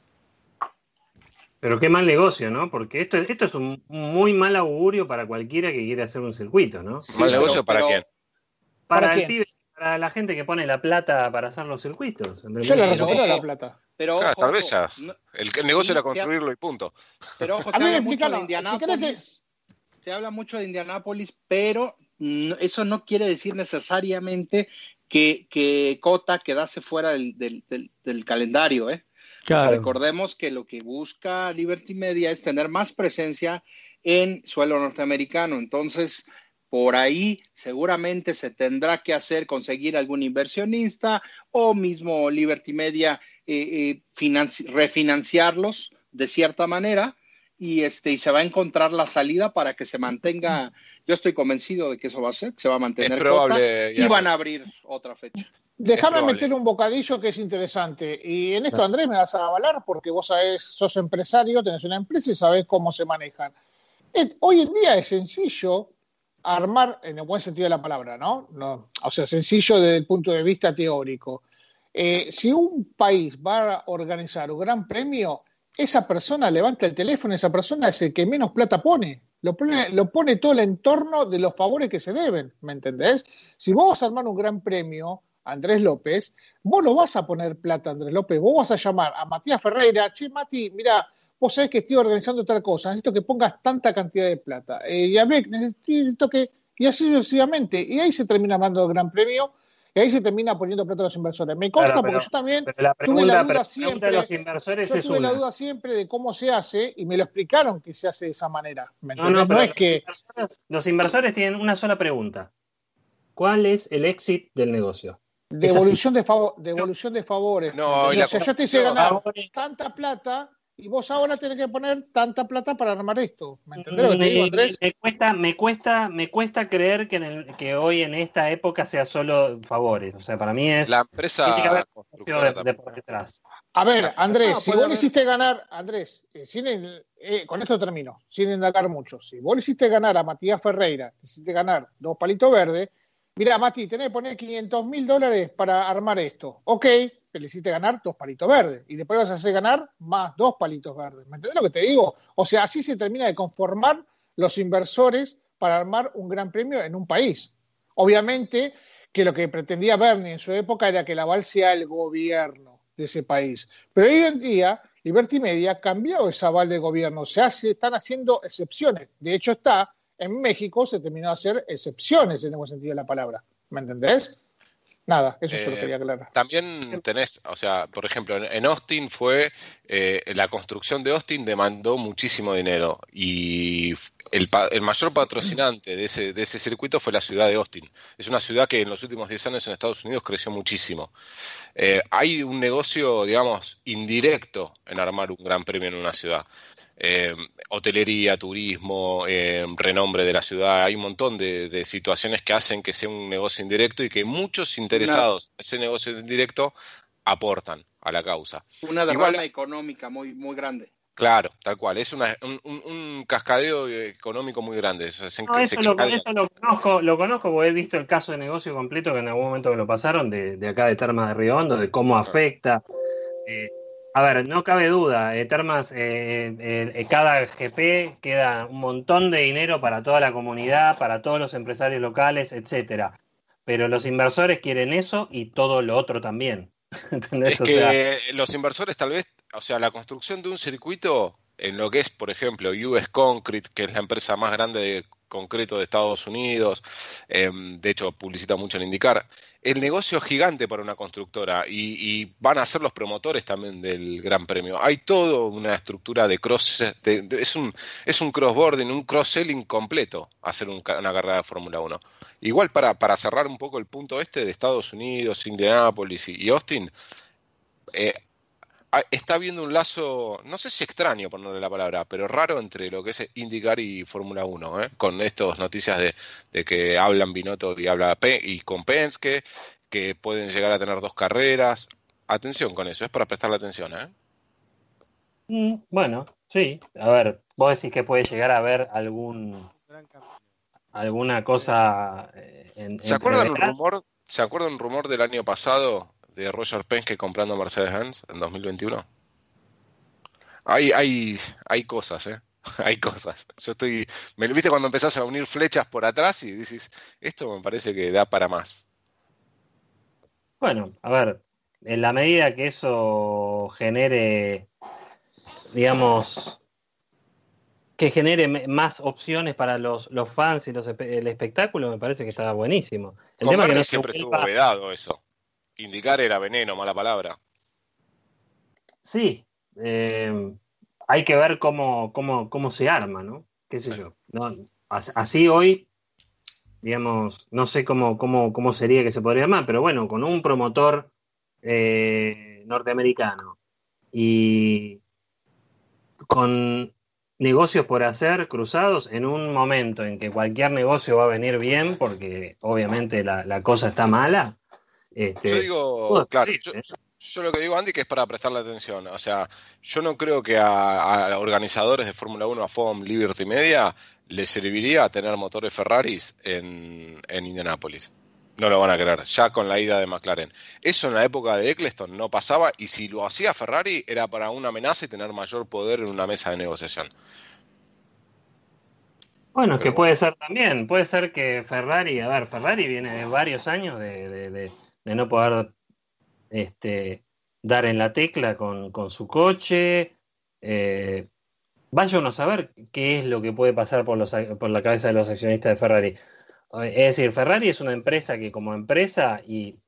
Speaker 1: Pero qué mal negocio, ¿no? Porque esto, esto es un muy mal augurio para cualquiera que quiera hacer un circuito, ¿no? ¿Mal negocio para quién? Para, el para la gente que pone la plata para hacer los circuitos. Yo le la plata.
Speaker 3: Pero tal vez ya. el, negocio era construirlo y punto. Pero ojo, se habla mucho
Speaker 4: Se habla mucho de Indianápolis, pero eso no quiere decir necesariamente que, Cota quedase fuera del, calendario. ¿eh?
Speaker 5: Recordemos
Speaker 4: que lo que busca Liberty Media es tener más presencia en suelo norteamericano. Entonces, por ahí seguramente se tendrá que hacer conseguir algún inversionista o mismo Liberty Media eh, eh, refinanciarlos de cierta manera y, este, y se va a encontrar la salida para que se mantenga. Yo estoy convencido de que eso va a ser, que se va a mantener. Es probable, y van a abrir otra fecha.
Speaker 2: Déjame meter un bocadillo que es interesante. Y en esto, ah. Andrés, me vas a avalar porque vos sabés, sos empresario, tenés una empresa y sabés cómo se manejan. hoy en día es sencillo armar, en el buen sentido de la palabra, ¿no? no o sea, sencillo desde el punto de vista teórico. Eh, si un país va a organizar un gran premio, esa persona levanta el teléfono, esa persona es el que menos plata pone. Lo pone, lo pone todo el entorno de los favores que se deben, ¿me entendés? Si vos vas a armar un gran premio, Andrés López, vos no vas a poner plata, Andrés López, vos vas a llamar a Matías Ferreira, che, Mati, mira, vos sabés que estoy organizando tal cosa, necesito que pongas tanta cantidad de plata. Eh, y a Beck, necesito que... Y así sucesivamente. Y ahí se termina armando el gran premio y ahí se termina poniendo plata a los inversores. Me consta porque yo también tuve la duda siempre. duda siempre de cómo se hace
Speaker 1: y me lo explicaron que se hace de esa manera. no, no, es los que. Inversores, los inversores tienen una sola pregunta: ¿Cuál es el éxito del negocio? Devolución de, favor, devolución no. de favores. No, o yo te hice ganar
Speaker 2: tanta plata y vos ahora tenés que poner tanta plata para armar esto. ¿Me mm,
Speaker 1: entendés Me, cuesta, me, cuesta, me cuesta creer que, en el, que hoy en esta época sea solo favores. O sea, para mí es. La empresa. A ver, Andrés, si vos le hiciste ganar,
Speaker 2: Andrés, eh, sin eh, con esto termino, sin indagar mucho. Si vos le hiciste ganar a Matías Ferreira, le hiciste ganar dos palitos verdes, mira, Mati, tenés que poner 500 mil dólares para armar esto. Ok, que le hiciste ganar dos palitos verdes. Y después vas a hacer ganar más dos palitos verdes. ¿Me entendés lo que te digo? O sea, así se termina de conformar los inversores para armar un gran premio en un país. Obviamente que lo que pretendía Bernie en su época era que la aval sea el gobierno de ese país. Pero hoy en día, Liberty Media ha cambiado esa aval de gobierno. O sea, se están haciendo excepciones. De hecho, está en México se terminó de hacer excepciones en el sentido de la palabra. ¿Me entendés? Nada, eso se lo eh, quería aclarar.
Speaker 3: También tenés, o sea, por ejemplo, en Austin fue, eh, la construcción de Austin demandó muchísimo dinero y el, mayor patrocinante de ese, de ese circuito fue la ciudad de Austin. Es una ciudad que en los últimos 10 años en Estados Unidos creció muchísimo. Eh, hay un negocio, digamos, indirecto en armar un gran premio en una ciudad. Eh, hotelería, turismo, eh, renombre de la ciudad. Hay un montón de, situaciones que hacen que sea un negocio indirecto y que muchos interesados en ese negocio indirecto aportan a la causa. Una derrama
Speaker 4: económica muy, muy grande.
Speaker 3: Claro, tal cual. Es un, cascadeo eh, económico muy grande. Eso, lo,
Speaker 1: conozco, lo conozco porque he visto el caso de negocio completo que en algún momento me lo pasaron de, acá de Termas de Riondo, de cómo afecta. Eh, a ver, no cabe duda, eh, Termas, eh, eh, cada GP queda un montón de dinero para toda la comunidad, para todos los empresarios locales, etcétera. Pero los inversores quieren eso y todo lo otro también. que
Speaker 3: los inversores tal vez, o sea, la construcción de un circuito en lo que es, por ejemplo, US Concrete, que es la empresa más grande de concreto de Estados Unidos, eh, de hecho publicita mucho en indicar. El negocio es gigante para una constructora y, van a ser los promotores también del Gran Premio. Hay toda una estructura de cross, es un, cross un un cross-selling completo hacer una carrera de Fórmula 1. Igual para, para cerrar un poco el punto este de Estados Unidos, Indianápolis y, y Austin, eh, Ah, está habiendo un lazo, no sé si extraño ponerle la palabra, pero raro entre lo que es IndyCar y Fórmula 1, ¿eh? con estas noticias de, que hablan Binotto y habla y con Penske, que pueden llegar a tener dos carreras. Atención con eso, es para prestarle atención. ¿eh?
Speaker 1: Mm, bueno, sí, a ver, vos decís que puede llegar a haber algún alguna cosa eh, ¿Se acuerda un rumor?
Speaker 3: ¿Se acuerdan un rumor del año pasado de Roger Penske comprando Mercedes-Benz en 2021? Hay, hay, hay cosas, ¿eh? hay cosas. Yo estoy. Me, ¿Viste cuando empezás a unir flechas por atrás y dices, esto me parece que da para más?
Speaker 1: Bueno, a ver, en la medida que eso genere, digamos, que genere más opciones para los, fans y el espectáculo, me parece que está buenísimo. El siempre estuvo
Speaker 3: vedado eso indicar era veneno, mala palabra.
Speaker 1: Sí, eh, hay que ver cómo, se arma, ¿no? ¿Qué sé yo? así hoy, digamos, no sé cómo, cómo, cómo sería que se podría armar, pero bueno, con un promotor eh, norteamericano y con negocios por hacer cruzados en un momento en que cualquier negocio va a venir bien porque obviamente la cosa está mala, este, yo
Speaker 3: digo, claro, ¿eh? yo, lo que digo, Andy, que es para prestarle atención. O sea, yo no creo que a, organizadores de Fórmula 1, a FOM, Liberty Media, les serviría tener motores Ferraris en, en Indianápolis. No lo van a creer, ya con la ida de McLaren. Eso en la época de Eccleston no pasaba y si lo hacía Ferrari era para una amenaza y tener mayor poder en una mesa de
Speaker 1: negociación. Bueno, que puede ser también, puede ser que Ferrari, a ver, Ferrari viene de varios años de de no poder este, dar en la tecla con, su coche. Eh, a saber qué es lo que puede pasar por, la cabeza de los accionistas de Ferrari. Eh, es decir, Ferrari es una empresa que como empresa, y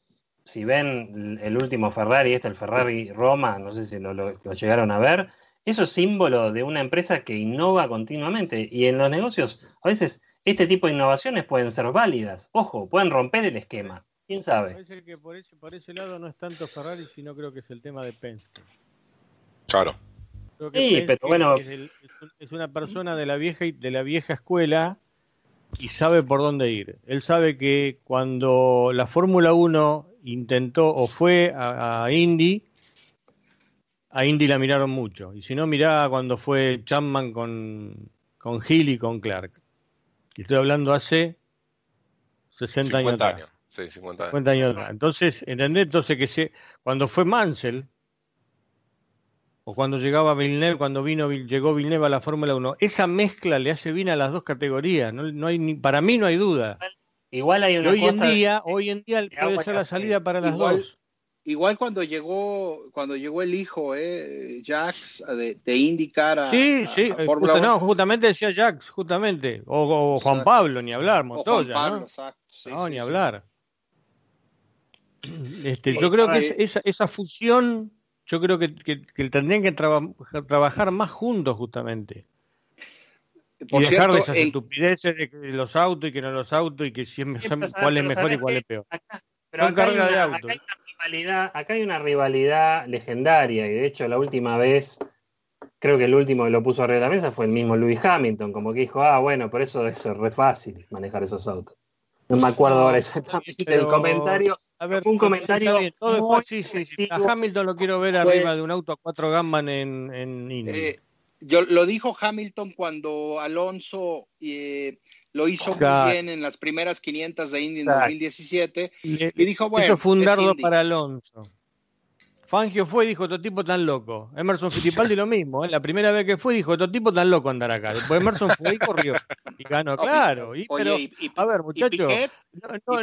Speaker 1: si ven el último Ferrari, este, el Ferrari Roma, no sé si lo, lo llegaron a ver, eso es símbolo de una empresa que innova continuamente. Y en los negocios, a veces, este tipo de innovaciones pueden ser válidas. Ojo, pueden romper el esquema. ¿Quién sabe? Parece
Speaker 5: que por ese, lado no es tanto Ferrari, sino creo que es el tema de Pence Claro. sí, pero bueno. Es, una persona de la, vieja, de la vieja escuela y sabe por dónde ir. Él sabe que cuando la Fórmula 1 intentó o fue a, Indy, a Indy la miraron mucho. Y si no, mirá cuando fue Chapman con, con Hill y con Clark. Y estoy hablando hace 60 años.
Speaker 3: 50
Speaker 5: años. Entonces, ¿entendés? Entonces que se, cuando fue Mansell, o cuando llegaba Villeneuve, cuando vino, llegó Villeneuve a la Fórmula 1, esa mezcla le hace bien a las dos categorías, no, no hay ni, para mí no hay duda.
Speaker 1: Igual hay una hoy en día,
Speaker 5: hoy en día puede ser la salida para las dos. Igual
Speaker 4: cuando llegó, cuando llegó el hijo, eh, Jax, de, indicar a, sí, eh, Fórmula 1. No,
Speaker 5: justamente decía Jax, justamente. O, Juan Pablo, ni hablar, Montoya. Juan Pablo, no, ni hablar. Este, yo creo que esa, fusión, yo creo que, tendrían que trabajar más juntos justamente. y dejar de esas estupideces de que los autos y que no los autos
Speaker 1: y que siempre cuál es mejor y cuál es peor. Acá, hay, una, rivalidad, legendaria y de hecho la última vez, creo que el último que lo puso arriba de la mesa fue el mismo Louis Hamilton, como que dijo, ah, bueno, por eso es re fácil manejar esos autos. No me acuerdo ahora exactamente el comentario, a un comentario sí, sí,
Speaker 5: sí. Hamilton lo quiero ver arriba de un auto a cuatro gamas en, India. Eh, yo lo
Speaker 4: dijo Hamilton cuando Alonso eh, lo hizo muy bien en las primeras
Speaker 5: 500 de India en 2017 y, dijo bueno eso fue un dardo para Alonso Fangio fue y dijo, otro tipo tan loco. Emerson Fittipaldi lo mismo. ¿eh? La primera vez que fue dijo, otro tipo tan loco andar acá. Emerson fue y corrió. Y ganó, claro. a ver, muchachos,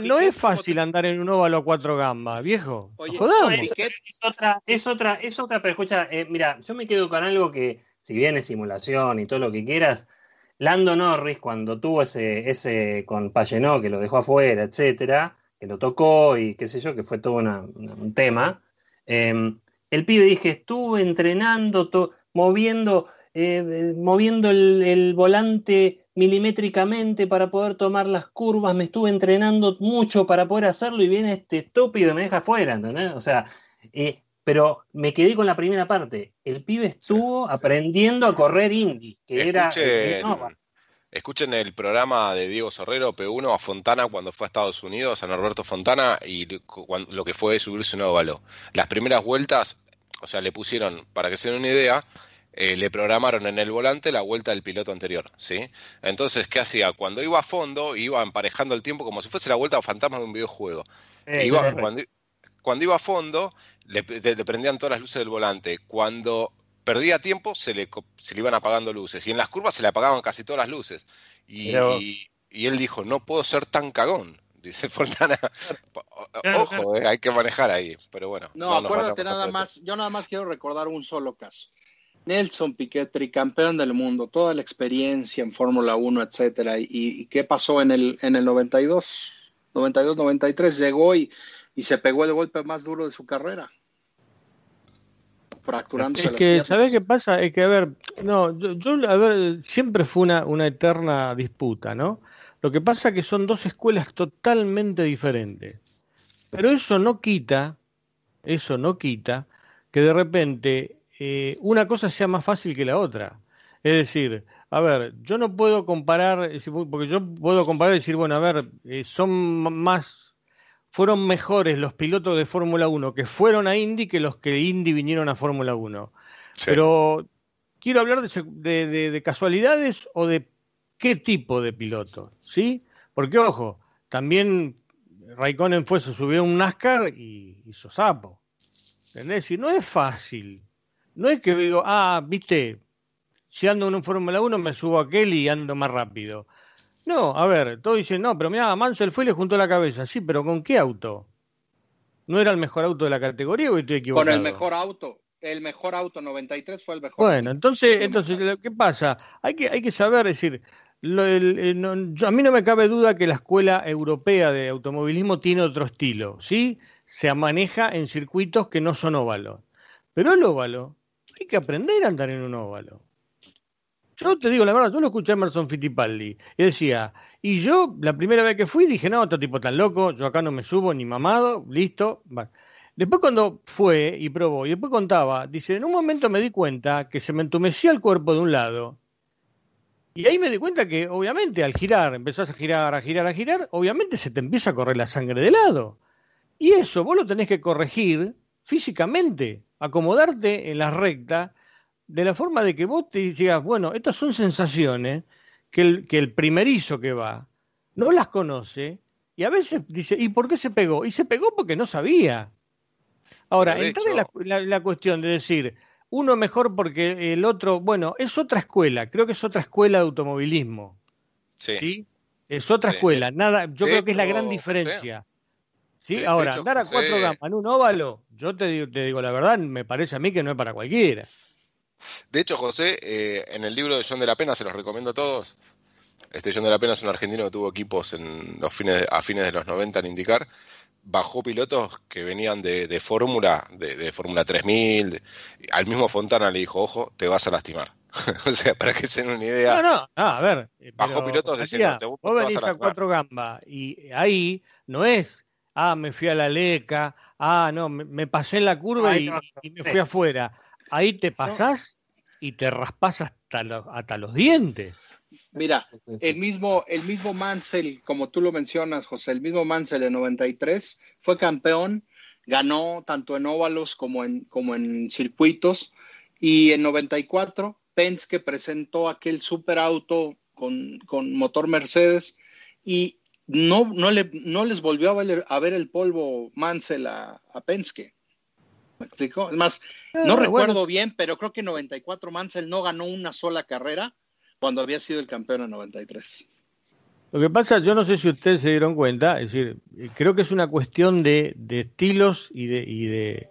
Speaker 5: no, es
Speaker 1: fácil andar en un óvalo a cuatro gambas, viejo. es, otra, es otra, es otra, pero escucha, eh, mira, yo me quedo con algo que, si bien es simulación y todo lo que quieras, Lando Norris, cuando tuvo ese, ese con Pallenó, que lo dejó afuera, etcétera, que lo tocó y qué sé yo, que fue todo un tema Em, el pibe dije, estuve entrenando, moviendo, eh, moviendo el, volante milimétricamente para poder tomar las curvas, me estuve entrenando mucho para poder hacerlo y viene este estúpido y me deja fuera, O sea, eh, pero me quedé con la primera parte. El pibe estuvo aprendiendo a correr indie,
Speaker 3: que era... Escuchen el programa de Diego Sorrero P1 a Fontana cuando fue a Estados Unidos, a Norberto Fontana, y lo que fue subirse un óvalo. Las primeras vueltas, o sea, le pusieron, para que se den una idea, eh, le programaron en el volante la vuelta del piloto anterior, ¿sí? Entonces, ¿qué hacía? Cuando iba a fondo, iba emparejando el tiempo como si fuese la vuelta a fantasma de un videojuego. cuando, iba a fondo, le prendían todas las luces del volante. Cuando perdía tiempo, se le, se le iban apagando luces. Y en las curvas se le apagaban casi todas las luces. Y, y, él dijo, no puedo ser tan cagón. Dice Fontana, ojo, eh, hay que manejar ahí, pero bueno. No, acuérdate nada
Speaker 4: más, yo nada más quiero recordar un solo caso.
Speaker 3: Nelson Piquet, campeón
Speaker 4: del mundo, toda la experiencia en Fórmula 1, etcétera. Y, y, qué pasó en el, en el 92? 92, 93, llegó y, y se pegó el golpe más duro de su carrera
Speaker 5: es que, ¿Sabés qué pasa? Es que, a ver, no, yo, yo a ver, siempre fue una, una, eterna disputa, ¿no? Lo que pasa es que son dos escuelas totalmente diferentes. Pero eso no quita, eso no quita que de repente eh, una cosa sea más fácil que la otra. Es decir, a ver, yo no puedo comparar, porque yo puedo comparar y decir, bueno, a ver, eh, son más fueron mejores los pilotos de Fórmula 1 que fueron a Indy que los que de Indy vinieron a Fórmula 1. Pero quiero hablar de, casualidades o de qué tipo de piloto, ¿sí? Porque, ojo, también Raikkonen fue, se subió a un NASCAR y hizo sapo. ¿Entendés? Y no es fácil. No es que digo, ah, viste, si ando en un Fórmula 1 me subo a aquel y ando más rápido. No, a ver, todos dicen, no, pero mira, Mansell fue y le juntó la cabeza. Sí, pero ¿con qué auto? ¿No era el mejor auto de la categoría o estoy equivocado? Con el mejor
Speaker 4: auto. El mejor auto 93 fue el mejor.
Speaker 5: Bueno, entonces, entonces ¿qué pasa? Hay que, hay que saber, es decir, a mí no me cabe duda que la escuela europea de automovilismo tiene otro estilo, ¿sí? Se maneja en circuitos que no son óvalos. Pero el óvalo, hay que aprender a andar en un óvalo. Yo te digo la verdad, yo lo escuché a Emerson Fittipaldi y decía, y yo la primera vez que fui dije, no, otro tipo tan loco, yo acá no me subo ni mamado, listo. Después cuando fue y probó, y después contaba, dice, en un momento me di cuenta que se me entumecía el cuerpo de un lado. Y ahí me di cuenta que, obviamente, al girar, empezás a girar, a girar, a girar, obviamente se te empieza a correr la sangre de lado. Y eso vos lo tenés que corregir físicamente, acomodarte en la recta de la forma de que vos te digas, bueno, estas son sensaciones que el, que el primerizo que va no las conoce y a veces dice, ¿y por qué se pegó? Y se pegó porque no sabía. Ahora, entra la, la, cuestión de decir, uno mejor porque el otro, bueno, es otra escuela, creo que es otra escuela de automovilismo. Sí. Es otra escuela, nada, yo creo que es la gran diferencia. ¿sí? Ahora, dar andar a cuatro gamas en un óvalo, yo te digo, te digo la verdad, me parece a mí que no es para cualquiera.
Speaker 3: De hecho, José, eh, en el libro de John de la Pena, se los recomiendo a todos. Este John de la Pena es un argentino que tuvo equipos en a fines de los 90 en indicar. Bajó pilotos que venían de, de Fórmula, de, de Fórmula 3000. al mismo Fontana le dijo, ojo, te vas a lastimar. o sea, para que se den una idea. No, no, a ver. bajó pilotos venís a, cuatro
Speaker 5: y eh, ahí no es, ah, me fui a la leca, ah, no, me, pasé en la curva y, me fui afuera ahí te pasas y te raspas hasta, los, hasta los dientes. Mira, el mismo, el mismo Mansell, como tú lo mencionas,
Speaker 4: José, el mismo Mansell en 93 fue campeón, ganó tanto en óvalos como en, como en circuitos. Y en 94, Penske presentó aquel superauto con, con motor Mercedes y no, le, no les volvió a ver, a ver el polvo Mansell a Penske más, ah, no recuerdo bien, pero creo que en 94 Mansell no ganó una sola carrera cuando había sido el campeón en 93.
Speaker 5: Lo que pasa, yo no sé si ustedes se dieron cuenta, es decir, creo que es una cuestión de, estilos y de, y de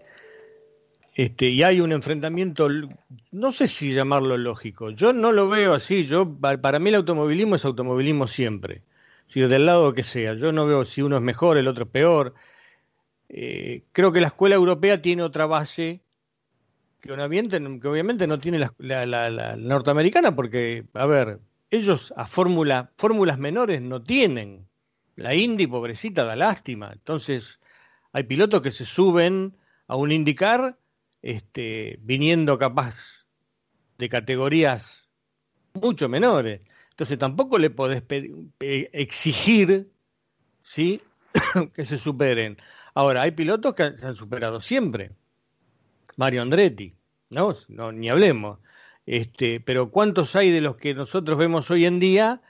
Speaker 5: este, y hay un enfrentamiento, no sé si llamarlo lógico, yo no lo veo así, yo para mí el automovilismo es automovilismo siempre, si del lado que sea, yo no veo si uno es mejor, el otro es peor, eh, creo que la escuela europea tiene otra base que obviamente, que obviamente no tiene la, norteamericana, porque, a ver, ellos a fórmula, fórmulas menores no tienen. La Indy, pobrecita, da lástima. Entonces, hay pilotos que se suben a un IndyCar este, viniendo capaz de categorías mucho menores. Entonces tampoco le podés exigir ¿sí? que se superen. Ahora, hay pilotos que se han superado siempre. Mario Andretti, ¿no? no ni hablemos. Este, pero ¿cuántos hay de los que nosotros vemos hoy en día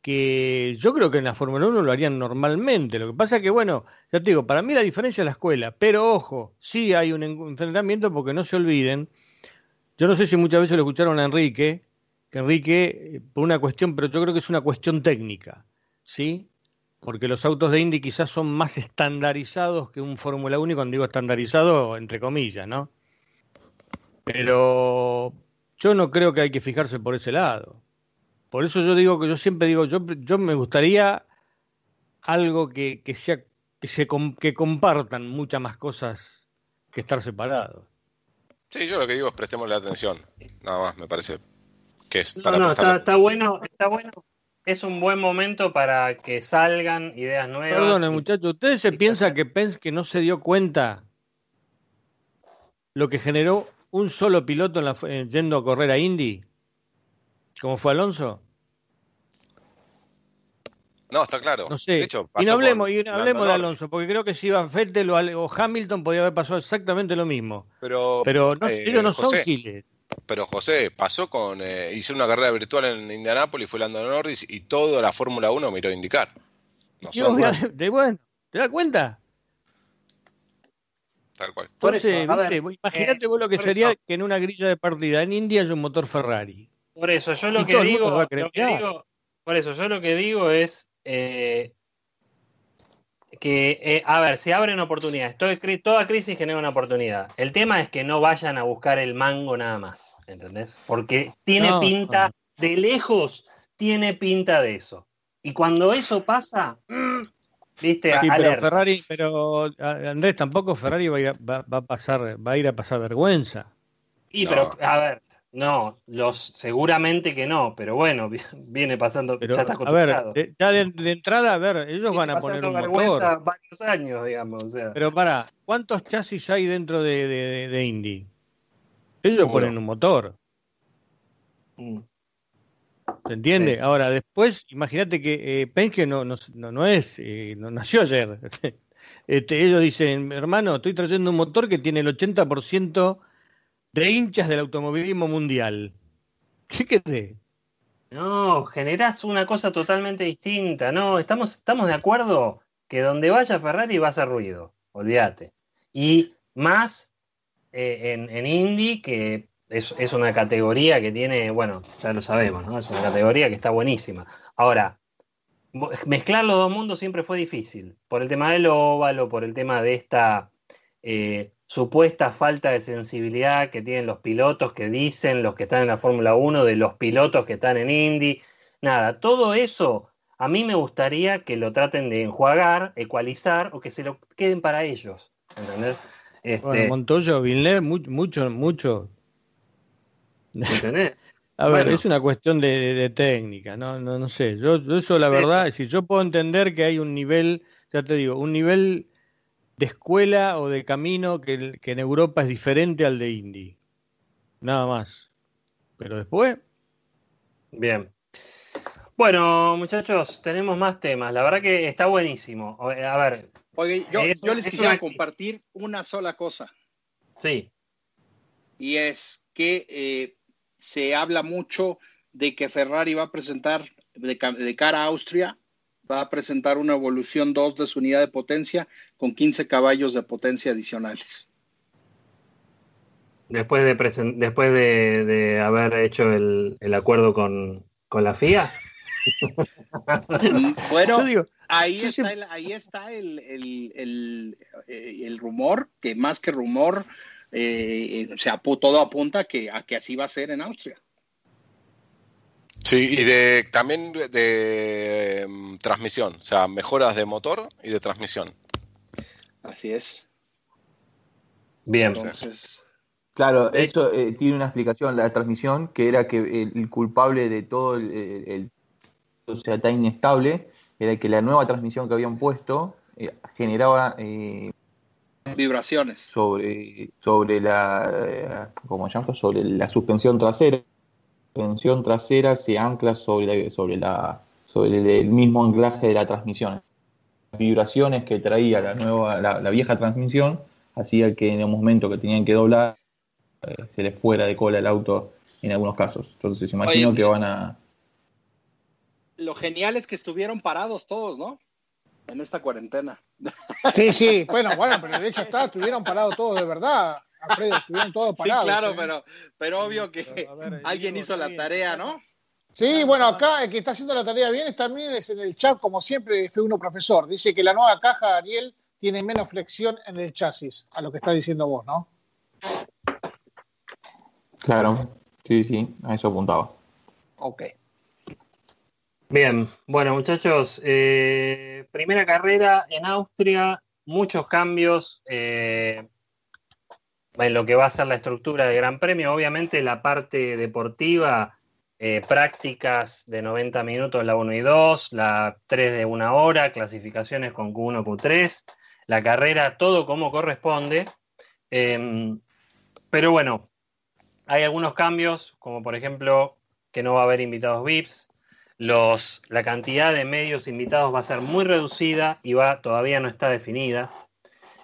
Speaker 5: que yo creo que en la Fórmula 1 lo harían normalmente? Lo que pasa es que, bueno, ya te digo, para mí la diferencia es la escuela, pero ojo, sí hay un enfrentamiento porque no se olviden, yo no sé si muchas veces lo escucharon a Enrique, que Enrique, eh, por una cuestión, pero yo creo que es una cuestión técnica, ¿sí? Porque los autos de Indy quizás son más estandarizados que un Fórmula 1, y cuando digo estandarizado, entre comillas, ¿no? Pero yo no creo que hay que fijarse por ese lado. Por eso yo digo que yo siempre digo, yo, yo me gustaría algo que, sea que se que compartan muchas más cosas que estar
Speaker 1: separados.
Speaker 3: Sí, yo lo que digo es prestemos la atención, nada más, me parece que es para no, no, está, bueno,
Speaker 1: está bueno, es un buen momento para que salgan ideas nuevas. Perdón,
Speaker 5: muchachos, ¿ustedes se piensan que que no se dio cuenta lo que generó un solo piloto yendo a correr a Indy? ¿Cómo fue Alonso? No, está claro. No sé. y no hablemos, de Alonso, porque creo que si iba Fettel o Hamilton podía haber pasado exactamente lo mismo.
Speaker 3: Pero, Pero no, ellos eh, no son giles pero José, pasó con. Eh, hice una carrera virtual en Indianápolis, fue Lando Norris y toda la Fórmula 1 miró indicar.
Speaker 5: de bueno, ¿te das cuenta? Tal cual. imagínate eh, vos lo que sería que en una grilla de partida en India hay un motor Ferrari. Por
Speaker 1: eso, yo lo, que digo, Por eso, yo lo que digo es. Eh, que, eh, a ver, se abren oportunidades. toda crisis genera una oportunidad. El tema es que no vayan a buscar el mango nada más, ¿entendés? Porque tiene pinta, de lejos, tiene pinta de eso. Y cuando eso pasa, mm, viste, pero
Speaker 5: Ferrari, pero Andrés, tampoco Ferrari va a, ir a, pasar, va a ir a pasar vergüenza.
Speaker 1: Y pero, a ver, no, los seguramente que no, pero bueno, viene pasando. Pero, ya está a ver, de, ya de, entrada, a ver, ellos van a poner un motor.
Speaker 5: Pero para, ¿cuántos chasis hay dentro de, Indy? Ellos ponen un motor. Mm. ¿Se entiende? Ahora, después, imagínate que eh, no, es, eh, no nació ayer. este, ellos dicen, hermano, estoy trayendo un motor que tiene el 80% de hinchas del automovilismo mundial. ¿Qué querés?
Speaker 1: No, generas una cosa totalmente distinta. No, estamos, estamos de acuerdo que donde vaya Ferrari va a hacer ruido, olvídate. Y más eh, en, en Indy, que es, una categoría que tiene, bueno, ya lo sabemos, ¿no? Es una categoría que está buenísima. Ahora, mezclar los dos mundos siempre fue difícil, por el tema del óvalo, por el tema de esta eh, supuesta falta de sensibilidad que tienen los pilotos, que dicen los que están en la Fórmula 1, de los pilotos que están en Indy. Nada, todo eso a mí me gustaría que lo traten de enjuagar, ecualizar o que se lo queden para ellos. ¿Entendés? Este,
Speaker 5: Montoyo, Vinle, mucho, mucho.
Speaker 1: A ver, es
Speaker 5: una cuestión de, técnica, no, no, no sé. Yo, yo, yo la verdad, si yo puedo entender que hay un nivel, ya te digo, un nivel de escuela o de camino que, en Europa
Speaker 1: es diferente al de Indy. Nada más. Pero después. Bien. Bueno, muchachos, tenemos más temas. La verdad que está buenísimo. Eh, a ver. Eh, yo, les quisiera compartir una sola cosa. Sí.
Speaker 4: Y es que eh, se habla mucho de que Ferrari va a presentar de cara a Austria va a presentar una evolución 2 de su unidad de potencia con 15 caballos de potencia adicionales.
Speaker 1: Después de, después de, haber hecho el, acuerdo con, la FIA. Mm, bueno,
Speaker 2: ahí, está
Speaker 4: el, ahí está eh, el, rumor, que más que rumor, eh, eh se todo apunta que, a que así va a ser en Austria.
Speaker 3: Sí, y de también de, em, transmisión, o sea, mejoras de motor y de transmisión. Así es.
Speaker 1: Bien.
Speaker 6: claro, eso eh, tiene una explicación, la transmisión, que era que el, culpable de todo el, o sea, tan inestable, era que la nueva transmisión que habían puesto eh, generaba eh, vibraciones sobre sobre la ¿cómo sobre la suspensión trasera suspensión trasera se ancla sobre, sobre, la, sobre el mismo anclaje de la transmisión. Las vibraciones que traía la, nueva, la, vieja transmisión hacía que en el momento que tenían que doblar eh, se les fuera de cola el auto en algunos casos. Entonces imagino que van a...
Speaker 4: Lo genial es que estuvieron parados todos, ¿no? En esta cuarentena.
Speaker 2: Sí, sí, bueno, bueno, pero de hecho está, estuvieron parados todos de verdad. Sí, claro, ¿eh? pero,
Speaker 4: pero obvio que alguien hizo la tarea, ¿no?
Speaker 2: Sí, bueno, acá el que está haciendo la tarea bien está también es en el chat, como siempre, fue uno Profesor. Dice que la nueva caja, Ariel, tiene menos flexión en el chasis, a lo que está diciendo vos, ¿no?
Speaker 6: Claro, sí, sí, a eso apuntaba.
Speaker 1: Ok. Bien, bueno muchachos, eh, primera carrera en Austria, muchos cambios. Eh, en lo que va a ser la estructura de Gran Premio. Obviamente la parte deportiva, eh, prácticas de 90 minutos, la 1 y 2, la 3 de una hora, clasificaciones con Q1, Q3, la carrera, todo como corresponde. Em, pero bueno, hay algunos cambios, como por ejemplo que no va a haber invitados VIPs, la cantidad de medios invitados va a ser muy reducida y va, todavía no está definida.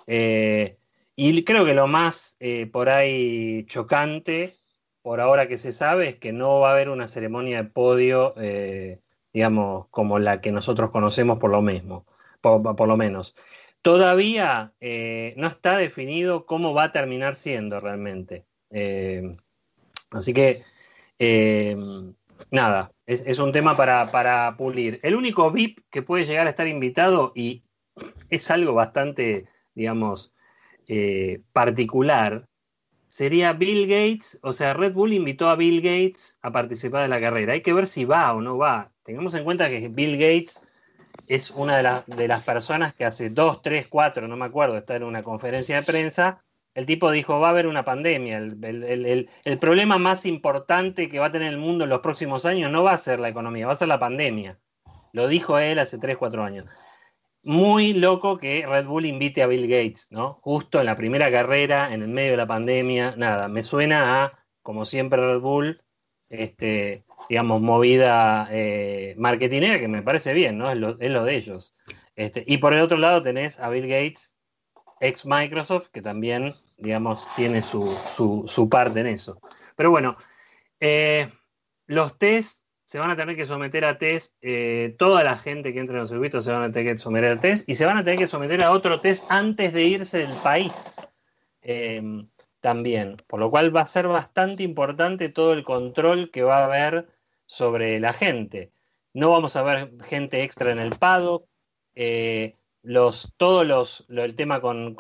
Speaker 1: Eh, y creo que lo más eh, por ahí chocante, por ahora que se sabe, es que no va a haber una ceremonia de podio, eh, digamos, como la que nosotros conocemos por lo mismo, por, lo menos. Todavía eh, no está definido cómo va a terminar siendo realmente. así que, nada, es, un tema para, para pulir. El único VIP que puede llegar a estar invitado, y es algo bastante, digamos, eh, particular sería Bill Gates, o sea, Red Bull invitó a Bill Gates a participar de la carrera. Hay que ver si va o no va. Tengamos en cuenta que Bill Gates es una de, las personas que hace dos, tres, cuatro, no me acuerdo, está en una conferencia de prensa. El tipo dijo, va a haber una pandemia. El, el problema más importante que va a tener el mundo en los próximos años no va a ser la economía, va a ser la pandemia. Lo dijo él hace tres, cuatro años muy loco que Red Bull invite a Bill Gates, ¿no? Justo en la primera carrera, en el medio de la pandemia, nada, me suena a, como siempre, Red Bull, este, digamos, movida marketingera eh, marketinera, que me parece bien, ¿no? Es lo, de ellos. Este, y por el otro lado tenés a Bill Gates, ex Microsoft, que también, digamos, tiene su, parte en eso. Pero bueno, eh, los test se van a tener que someter a test, eh, toda la gente que entra en los circuitos se van a tener que someter a test y se van a tener que someter a otro test antes de irse del país em, también. Por lo cual va a ser bastante importante todo el control que va a haber sobre la gente. No vamos a ver gente extra en el PADO, eh, los, todos los, el tema con,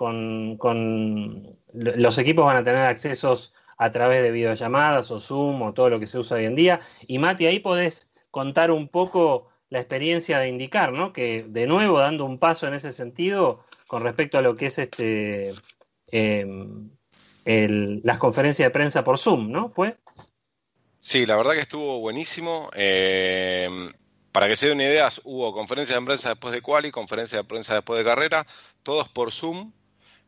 Speaker 1: los equipos van a tener accesos a través de videollamadas o Zoom o todo lo que se usa hoy en día. Y Mati, ahí podés contar un poco la experiencia de indicar, ¿no? Que de nuevo, dando un paso en ese sentido con respecto a lo que es este em, las conferencias de prensa por Zoom, ¿no? ¿Fue?
Speaker 3: Sí, la verdad que
Speaker 1: estuvo buenísimo.
Speaker 3: Em, para que se den ideas, hubo conferencias de prensa después de quali, conferencias de prensa después de carrera, todos por Zoom.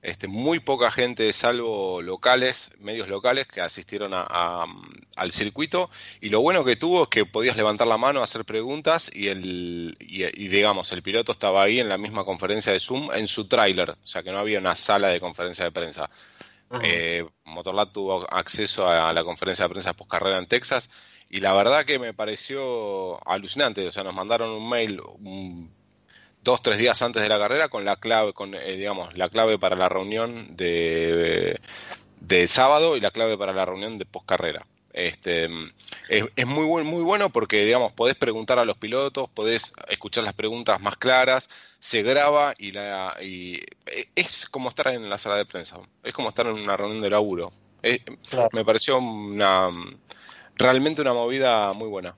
Speaker 3: Este, muy poca gente, salvo locales, medios locales, que asistieron al circuito. Y lo bueno que tuvo es que podías levantar la mano, hacer preguntas y, el, y, digamos, el piloto estaba ahí en la misma conferencia de Zoom en su tráiler, o sea que no había una sala de conferencia de prensa. Ah. Eh, tuvo acceso a la conferencia de prensa post carrera en Texas y la verdad que me pareció alucinante. O sea, nos mandaron un mail, dos, tres días antes de la carrera con la clave, con, eh, digamos, la clave para la reunión de, sábado y la clave para la reunión de poscarrera. Este, es, muy, buen, muy bueno porque, digamos, podés preguntar a los pilotos, podés escuchar las preguntas más claras, se graba y, la, y eh, es como estar en la sala de prensa, es como estar en una reunión de laburo. Eh, me pareció una, realmente una movida muy buena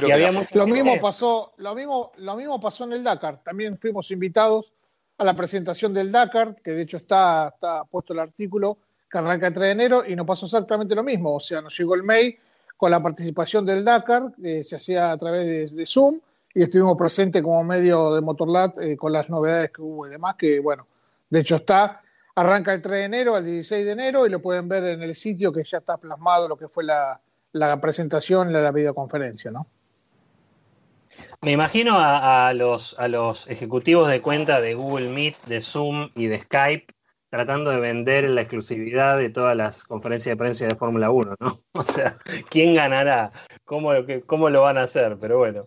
Speaker 3: lo, mismo
Speaker 2: pasó, lo, mismo, lo mismo pasó en el Dakar. También fuimos invitados a la presentación del Dakar, que de hecho está, está puesto el artículo, que arranca el 3 de enero, y nos pasó exactamente lo mismo. O sea, nos llegó el mail con la participación del Dakar, que se hacía a través de, Zoom, y estuvimos presentes como medio de Motorlat eh, con las novedades que hubo y demás, que bueno, de hecho está, arranca el 3 de enero al 16 de enero y lo pueden ver en el sitio que ya está plasmado lo que fue la, presentación, la, la videoconferencia, ¿no?
Speaker 1: Me imagino a, los, ejecutivos de cuenta de Google Meet, de Zoom y de Skype tratando de vender la exclusividad de todas las conferencias de prensa de Fórmula 1, ¿no? O sea, ¿quién ganará? ¿Cómo, lo van a hacer? Pero bueno.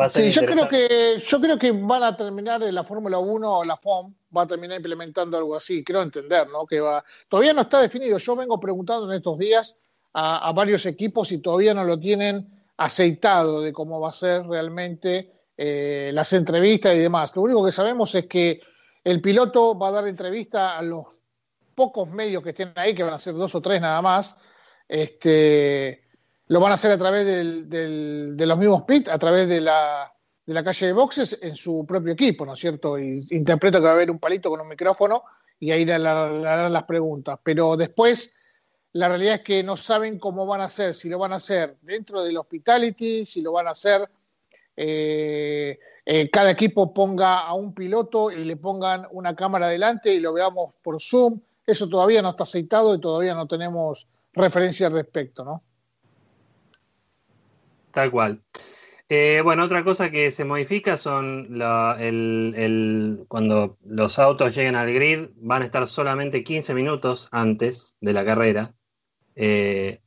Speaker 1: Va a ser sí, yo creo,
Speaker 2: que, yo creo que van a terminar la Fórmula 1 o la FOM, va a terminar implementando algo así, creo entender, ¿no? Que va, todavía no está definido. Yo vengo preguntando en estos días a, a varios equipos y todavía no lo tienen aceitado de cómo va a ser realmente eh, las entrevistas y demás. Lo único que sabemos es que el piloto va a dar entrevista a los pocos medios que estén ahí, que van a ser dos o tres nada más. Este, lo van a hacer a través de los mismos pits, a través de la, calle de boxes en su propio equipo, ¿no es cierto? Y interpreto que va a haber un palito con un micrófono y ahí le harán las preguntas. Pero después la realidad es que no saben cómo van a hacer, si lo van a hacer dentro del hospitality, si lo van a hacer, eh, eh, cada equipo ponga a un piloto y le pongan una cámara delante y lo veamos por Zoom. Eso todavía no está aceitado y todavía no tenemos referencia al respecto, ¿no?
Speaker 1: Tal cual. Eh, bueno, otra cosa que se modifica son cuando los autos lleguen al grid, van a estar solamente 15 minutos antes de la carrera. Eh,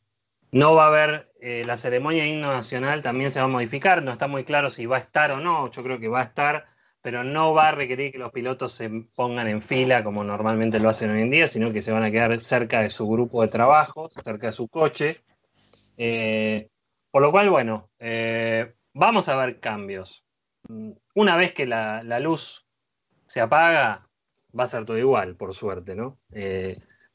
Speaker 1: no va a haber eh, la ceremonia de himno nacional, también se va a modificar, no está muy claro si va a estar o no, yo creo que va a estar, pero no va a requerir que los pilotos se pongan en fila como normalmente lo hacen hoy en día, sino que se van a quedar cerca de su grupo de trabajo, cerca de su coche. Eh, por lo cual, bueno, vamos a ver cambios. Una vez que la, luz se apaga, va a ser todo igual, por suerte, ¿no?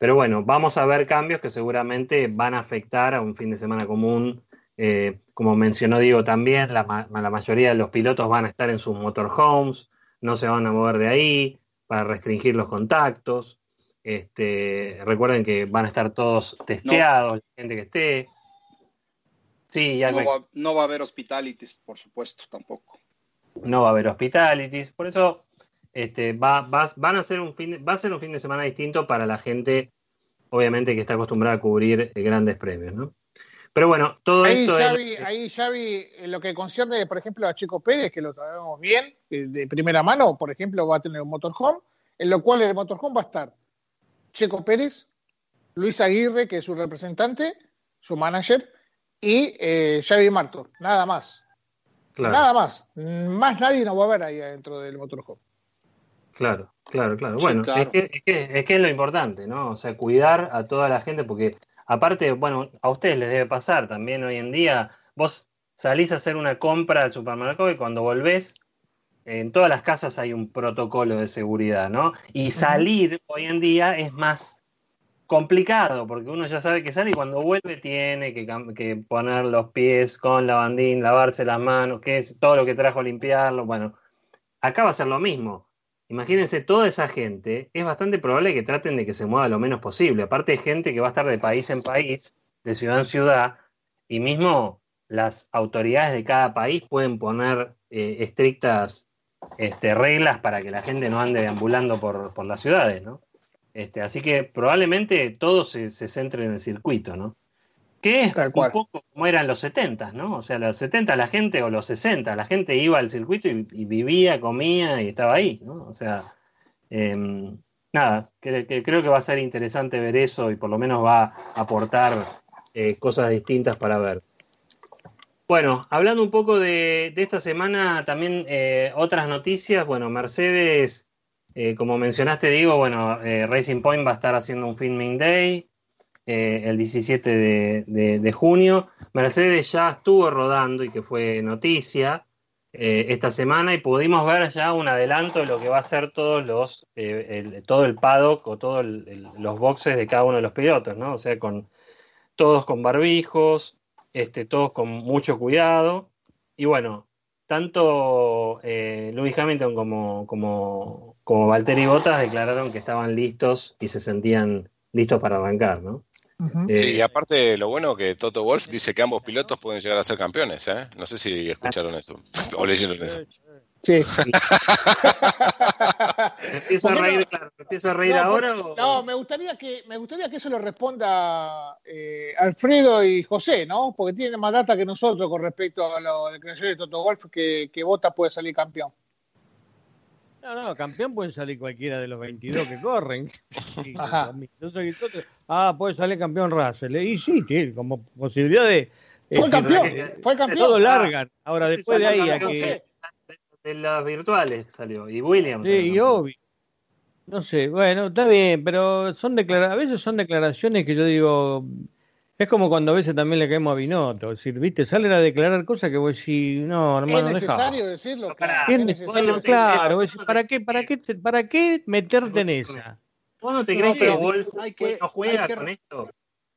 Speaker 1: Pero bueno, vamos a ver cambios que seguramente van a afectar a un fin de semana común. Eh, como mencionó Diego también, la, mayoría de los pilotos van a estar en sus motorhomes, no se van a mover de ahí para restringir los contactos. Este, recuerden que van a estar todos testeados, la gente que esté. Sí,
Speaker 4: no va a haber hospitalities, por supuesto, tampoco.
Speaker 1: No va a haber hospitalities, por eso este, va, van a ser un fin de, va a ser un fin de semana distinto para la gente, obviamente, que está acostumbrada a cubrir eh, grandes premios, Pero bueno, todo ahí esto. Ya
Speaker 2: eh, lo que concierne, por ejemplo, a Chico Pérez, que lo traemos bien, eh, de primera mano, por ejemplo, va a tener un motorhome, en lo cual el motorhome va a estar Chico Pérez, Luis Aguirre, que es su representante, su manager, y Xavi Martor, nada más. Nada más. Más nadie nos va a ver ahí adentro del motorhome.
Speaker 1: Claro, claro, claro. bueno, Es, que, es, lo importante, ¿no? O sea, cuidar a toda la gente, porque aparte, bueno, a ustedes les debe pasar también hoy en día, vos salís a hacer una compra al supermercado y cuando volvés, en todas las casas hay un protocolo de seguridad, ¿no? Y salir hoy en día es más complicado, porque uno ya sabe que sale y cuando vuelve tiene que, poner los pies con lavandín, lavarse las manos, que es todo lo que trajo limpiarlo. Bueno, acá va a ser lo mismo. Imagínense, toda esa gente es bastante probable que traten de que se mueva lo menos posible. Aparte, de gente que va a estar de país en país, de ciudad en ciudad, y mismo las autoridades de cada país pueden poner eh, estrictas este, reglas para que la gente no ande deambulando por, las ciudades, ¿no? Este, así que probablemente todo se, se centre en el circuito, ¿no? Que es un poco como eran los 70, ¿no? O sea, los 70 la gente, o los 60, la gente iba al circuito y, vivía, comía y estaba ahí, ¿no? O sea, em, nada, que, creo que va a ser interesante ver eso y por lo menos va a aportar eh, cosas distintas para ver. Bueno, hablando un poco de, esta semana, también eh, otras noticias. Bueno, Mercedes, eh, como mencionaste, digo, bueno, Racing Point va a estar haciendo un filming day. Eh, el 17 de, junio. Mercedes ya estuvo rodando y que fue noticia eh, esta semana y pudimos ver ya un adelanto de lo que va a ser todos los, eh, todo el paddock o todos los boxes de cada uno de los pilotos, ¿no? O sea, con todos con barbijos, este, todos con mucho cuidado. Y bueno, tanto Lewis Hamilton como, como, como Valtteri Bottas declararon que estaban listos y se sentían listos para arrancar, ¿no?
Speaker 3: Eh, y aparte lo bueno que Toto Wolf dice que ambos pilotos pueden llegar a ser campeones, ¿eh? No sé si escucharon eso o leyeron eso. Sí. empiezo, a reír, a reír, pues, ahora.
Speaker 2: No, me gustaría que me gustaría que eso lo responda eh, Alfredo y José, ¿no? Porque tienen más data que nosotros con respecto a la declaración de Toto Wolf que, que Bota puede salir campeón.
Speaker 5: No, no, campeón pueden salir cualquiera de los 22 que corren. ah, puede salir campeón Russell. ¿eh? Y sí, sí como posibilidad de. Eh, fue campeón, fue campeón. Todos ah. largan. Ahora, después de ahí
Speaker 1: de las virtuales salió. Y Williams. Sí, y
Speaker 5: Obi. No sé, bueno, está bien, pero son declara a veces son declaraciones que yo digo, es como cuando a veces también le caemos a Binotto, es decir, viste, salen a declarar cosas que vos decís, no, hermano, Es necesario
Speaker 1: decirlo, claro. Es necesario claro,
Speaker 5: ¿para qué, para qué, para qué meterte en esa?
Speaker 1: ¿Vos no te crees que Wolf no juega con
Speaker 4: esto?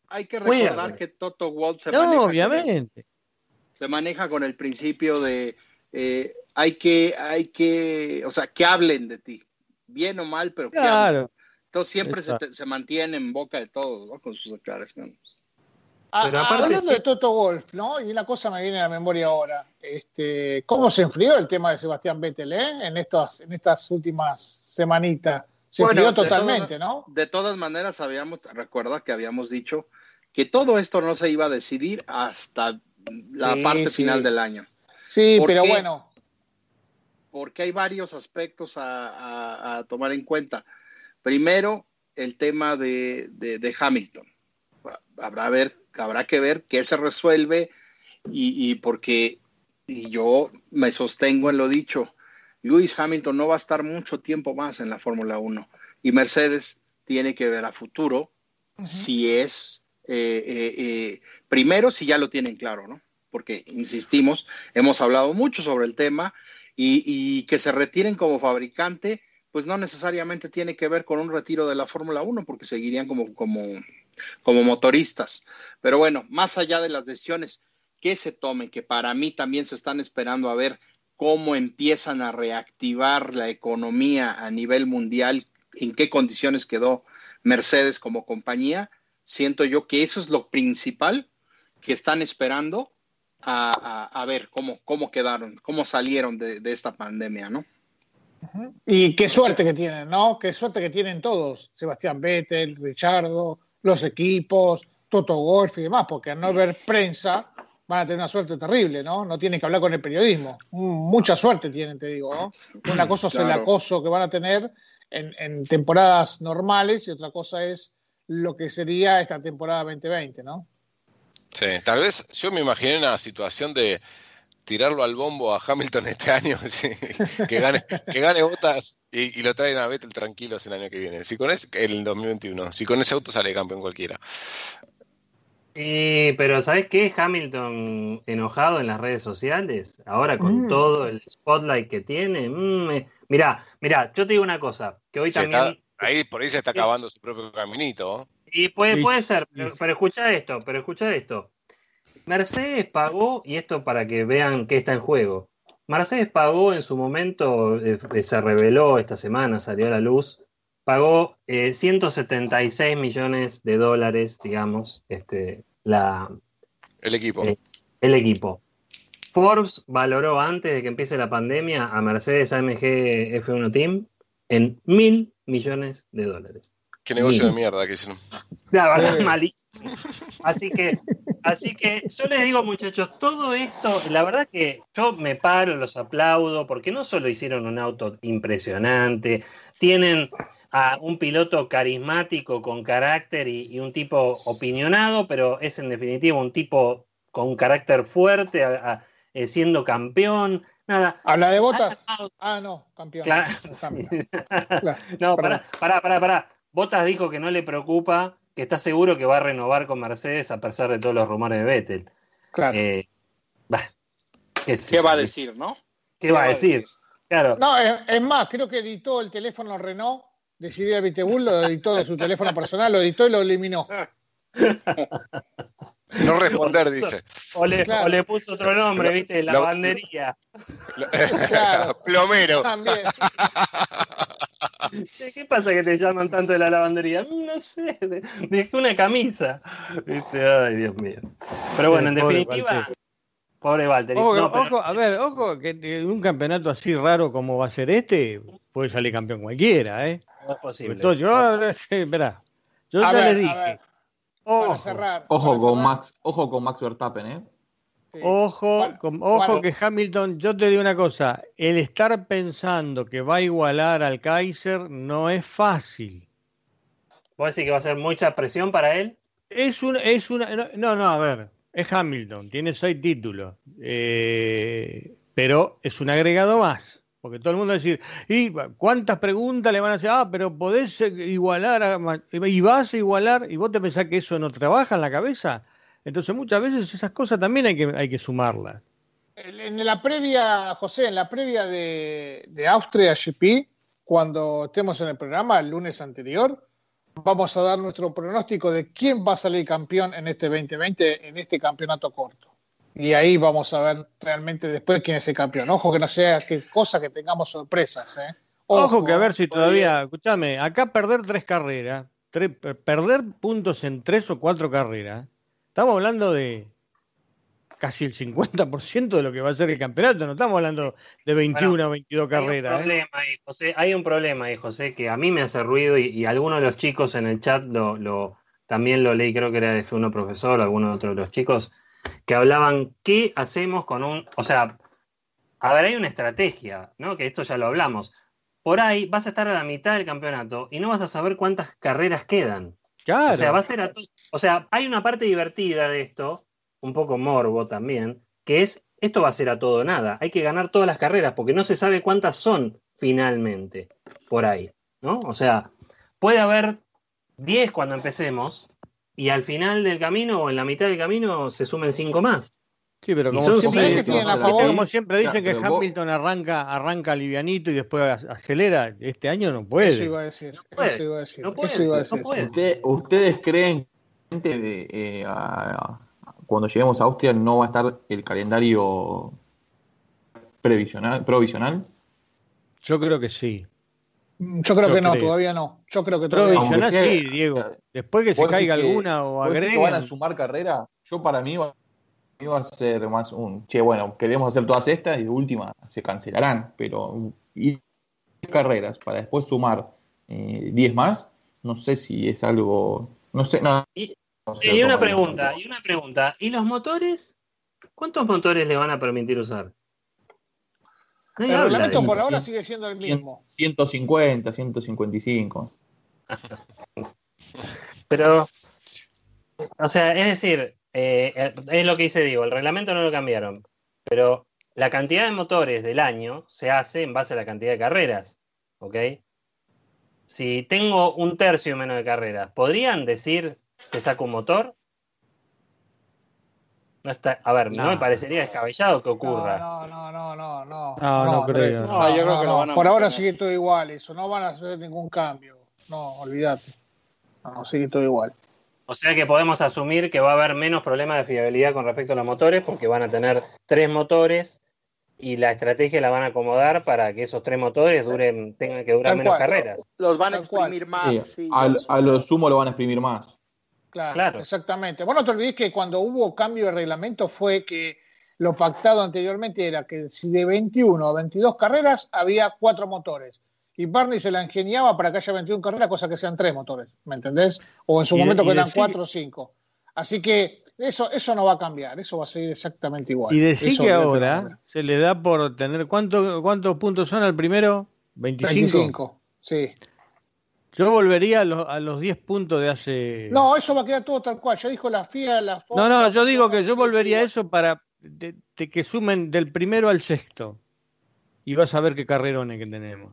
Speaker 5: Hay que recordar que
Speaker 4: Toto Wolf se maneja obviamente. Con, se maneja con el principio de eh, hay que, hay que, o sea, que hablen de ti, bien o mal, pero claro. que hablen. Entonces siempre se, se, mantiene en boca de todos, ¿no? Con
Speaker 2: sus declaraciones. Ah, pero ah, hablando de Toto Golf ¿no? Y una cosa me viene a la memoria ahora. Este, ¿Cómo se enfrió el tema de Sebastián Vettel eh? en, estas, en estas últimas semanitas? Se enfrió totalmente,
Speaker 4: ¿no? De todas maneras, habíamos, recuerda que habíamos dicho que todo esto no se iba a decidir hasta la parte final del
Speaker 2: año. Sí, pero bueno.
Speaker 4: Porque hay varios aspectos a, tomar en cuenta. Primero, el tema de, Hamilton. Habrá a ver habrá que ver qué se resuelve y, porque y yo me sostengo en lo dicho. Lewis Hamilton no va a estar mucho tiempo más en la Fórmula 1 y Mercedes tiene que ver a futuro si es, eh, eh, eh, primero, si ya lo tienen claro, ¿no? Porque, insistimos, hemos hablado mucho sobre el tema y, y que se retiren como fabricante, pues no necesariamente tiene que ver con un retiro de la Fórmula 1 porque seguirían como, como como motoristas. Pero bueno, más allá de las decisiones que se tomen, que para mí también se están esperando a ver cómo empiezan a reactivar la economía a nivel mundial, en qué condiciones quedó Mercedes como compañía, siento yo que eso es lo principal que están esperando a, ver cómo, quedaron, cómo salieron de, esta pandemia, ¿no?
Speaker 5: Y qué
Speaker 2: suerte que tienen, ¿no? Qué suerte que tienen todos, Sebastián Vettel, Richardo, los equipos, Toto Golf y demás, porque al no ver prensa van a tener una suerte terrible, ¿no? No tienen que hablar con el periodismo. Mm, mucha suerte tienen, te digo, ¿no? Una cosa es el acoso que van a tener en, en, temporadas normales y otra cosa es lo que sería esta temporada 2020, ¿no?
Speaker 3: Sí, tal vez yo me imaginé una situación de tirarlo al bombo a Hamilton este año, que gane, que botas y, lo traen a Vettel tranquilos el año que viene. Si con ese, el 2021, si con ese auto sale campeón cualquiera.
Speaker 1: Sí, pero ¿sabes qué? Hamilton enojado en las redes sociales, ahora con mm. todo el spotlight que tiene. Mm, mirá, mirá, yo te digo una cosa,
Speaker 3: que hoy también... ahí por ahí se está acabando su propio caminito.
Speaker 1: Y puede, puede ser, pero, pero escucha esto, pero escucha esto. Mercedes pagó, y esto para que vean qué está en juego. Mercedes pagó en su momento, eh, eh, se reveló esta semana, salió a la luz, pagó 176 eh, millones de dólares, digamos, este, la, el equipo. el equipo. Forbes valoró antes de que empiece la pandemia a Mercedes AMG F1 Team en mil millones de dólares. Qué negocio de mierda que hicieron. La verdad, malísimo. Así que, así que yo les digo, muchachos, todo esto, la verdad que yo me paro, los aplaudo, porque no solo hicieron un auto impresionante, tienen a un piloto carismático con carácter y, un tipo opinionado, pero es en definitiva un tipo con carácter fuerte, eh, siendo campeón. Nada. ¿Habla de botas?
Speaker 2: Ah, no, campeón.
Speaker 1: no, pará, pará, pará. Botas dijo que no le preocupa, que está seguro que va a renovar con Mercedes a pesar de todos los rumores de Vettel. Claro. Eh, ¿qué, va a decir, no? ¿Qué, va, a decir? Claro.
Speaker 2: No, es, más, creo que editó el teléfono Renault, decidió Vitebull, lo editó de su teléfono personal, lo editó y lo eliminó.
Speaker 3: No responder, dice. O le, puso otro nombre, ¿viste? La, bandería.
Speaker 1: plomero. ¿Qué pasa que te llaman tanto de la lavandería? Mm, no sé, dejé una camisa. ay, Dios mío. Pero bueno, en definitiva, pobre Valter. Ojo,
Speaker 5: a ver, ojo, que en un campeonato así raro como va a ser este, puede salir campeón cualquiera, ¿eh? No es posible. Entonces, yo, eh,
Speaker 1: ya le dije.
Speaker 6: Ojo, con Max, ojo con Max Verstappen, ¿eh?
Speaker 5: Ojo, ojo que Hamilton, yo te digo una cosa, el estar pensando que va a igualar al Kaiser no es fácil.
Speaker 1: ¿Vos decís que va a ser mucha presión para él?
Speaker 5: Es un, es una, no, no, a ver, es Hamilton, tiene seis títulos, eh, pero es un agregado más. Porque todo el mundo va decir, ¿y cuántas preguntas le van a hacer? Ah, pero podés igualar, y vas a igualar, y vos te pensás que eso no trabaja en la cabeza. Entonces muchas veces esas cosas también hay que, hay que sumarlas.
Speaker 2: En la previa, José, en la previa de, Austria GP, cuando estemos en el programa el lunes anterior, vamos a dar nuestro pronóstico de quién va a salir campeón en este 2020, en este campeonato corto. Y ahí vamos a ver
Speaker 5: realmente después quién es el campeón. Ojo que no sea que cosa que tengamos sorpresas. ¿eh? Ojo, que a ver si todavía, escúchame, acá perder tres carreras, perder puntos en tres o cuatro carreras, Estamos hablando de casi el 50% de lo que va a ser el campeonato, no estamos hablando de 21 o 22 carreras. ¿eh?
Speaker 1: Hay un, problema, ahí, José, que a mí me hace ruido y, algunos de los chicos en el chat lo, también lo leí, creo que era de uno Profesor, alguno de otros de los chicos, que hablaban, ¿qué hacemos con un...? O sea, a ver, hay una estrategia, ¿no? Que esto ya lo hablamos. Por ahí vas a estar a la mitad del campeonato y no vas a saber cuántas carreras quedan. O sea, va a ser O sea, hay una parte divertida de esto, un poco morbo también, que es esto va a ser a todo nada. Hay que ganar todas las carreras porque no se sabe cuántas son finalmente por ahí, ¿no? O sea, puede haber 10 cuando empecemos y al final del camino o en la mitad del camino se sumen 5 más. Sí, pero como siempre, dicen, que Hamilton arranca, arranca livianito y después acelera, este
Speaker 5: año no puede.
Speaker 6: decir. ¿Ustedes creen que eh, cuando lleguemos a Austria no va a estar el calendario provisional? Yo creo que sí. Yo creo que no, todavía no. Yo creo que Provisional sí, Diego. Después que se caiga alguna o agreguen. Que van a sumar carrera? Yo para mí va iba a ser más un, che, bueno, queremos hacer todas estas y de última se cancelarán, pero ir carreras para después sumar 10 eh, más, no sé si es algo, no sé, no,
Speaker 1: Y, una pregunta, y una pregunta, ¿y los motores? ¿Cuántos motores le van a permitir usar? el por
Speaker 2: ahora sigue siendo el mismo.
Speaker 1: 150,
Speaker 6: 155.
Speaker 1: pero, o sea, es decir, eh, eh, es lo que dice digo el reglamento no lo cambiaron, pero la cantidad de motores del año se hace en base a la cantidad de carreras, ¿ok? Si tengo un tercio menos de carreras, ¿podrían decir que saco un motor? No está, a ver, no. me parecería descabellado que ocurra. No, no, no,
Speaker 2: no, no. No, no, creo. Por ahora sigue todo igual, eso. No van a hacer ningún cambio. No, olvídate. No, sigue todo igual.
Speaker 1: O sea que podemos asumir que va a haber menos problemas de fiabilidad con respecto a los motores porque van a tener tres motores y la estrategia la van a acomodar para que esos tres motores duren, tengan que durar menos carreras.
Speaker 2: Los van a exprimir
Speaker 1: más.
Speaker 6: a lo sumo lo van a exprimir más.
Speaker 4: Claro,
Speaker 2: exactamente. Bueno, no te olvides que cuando hubo cambio de reglamento fue que lo pactado anteriormente era que si de 21 o 22 carreras había cuatro motores y Barney se la ingeniaba para que haya 21 carreras, cosa que sean tres motores, ¿me entendés? O en su momento que eran cuatro o cinco. Así que eso, eso no va a cambiar, eso va a seguir exactamente igual. Y decir que ahora
Speaker 5: se le da por tener. ¿cuánto, ¿Cuántos puntos son al primero? 25. 25, sí. Yo volvería a, los a, los 10 puntos de hace.
Speaker 2: No, eso va a quedar todo tal cual. Ya dijo la FIA, la
Speaker 5: No, no, yo digo que yo volvería a eso para que sumen del primero al sexto. Y vas a ver qué carrerones que tenemos.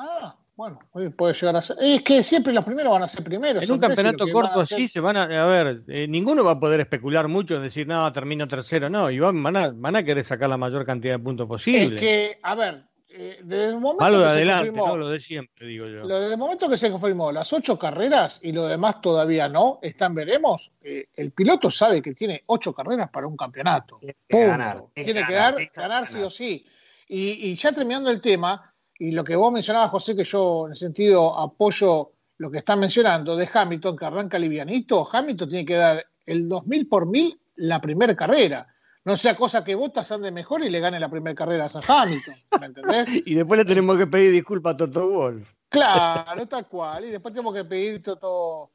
Speaker 2: Ah, bueno, puede llegar a ser. Es que siempre los primeros van a ser primeros. En un campeonato corto así
Speaker 5: se van a. A ver, eh, ninguno va a poder especular mucho en decir, no, termino tercero. No, y van, a, querer sacar la mayor cantidad de puntos posible. Es que, a ver, eh, desde el momento. Malo de que adelante, se confirmó, no lo de siempre, digo yo.
Speaker 2: desde el momento que se confirmó las ocho carreras y lo demás todavía no, están veremos. Eh, el piloto sabe que tiene ocho carreras para un campeonato. Tiene que, ganar, tiene que ganar, sí o sí. y ya terminando el tema y lo que vos mencionabas, José, que yo en el sentido apoyo lo que estás mencionando de Hamilton, que arranca livianito, Hamilton tiene que dar el 2000 por 1000 la primera carrera. No sea cosa que Bottas ande mejor y le gane la primera carrera a San Hamilton,
Speaker 5: ¿me entendés? y después le tenemos que pedir disculpas a Toto Wolf.
Speaker 2: Claro, tal cual. Y después tenemos que pedir Toto,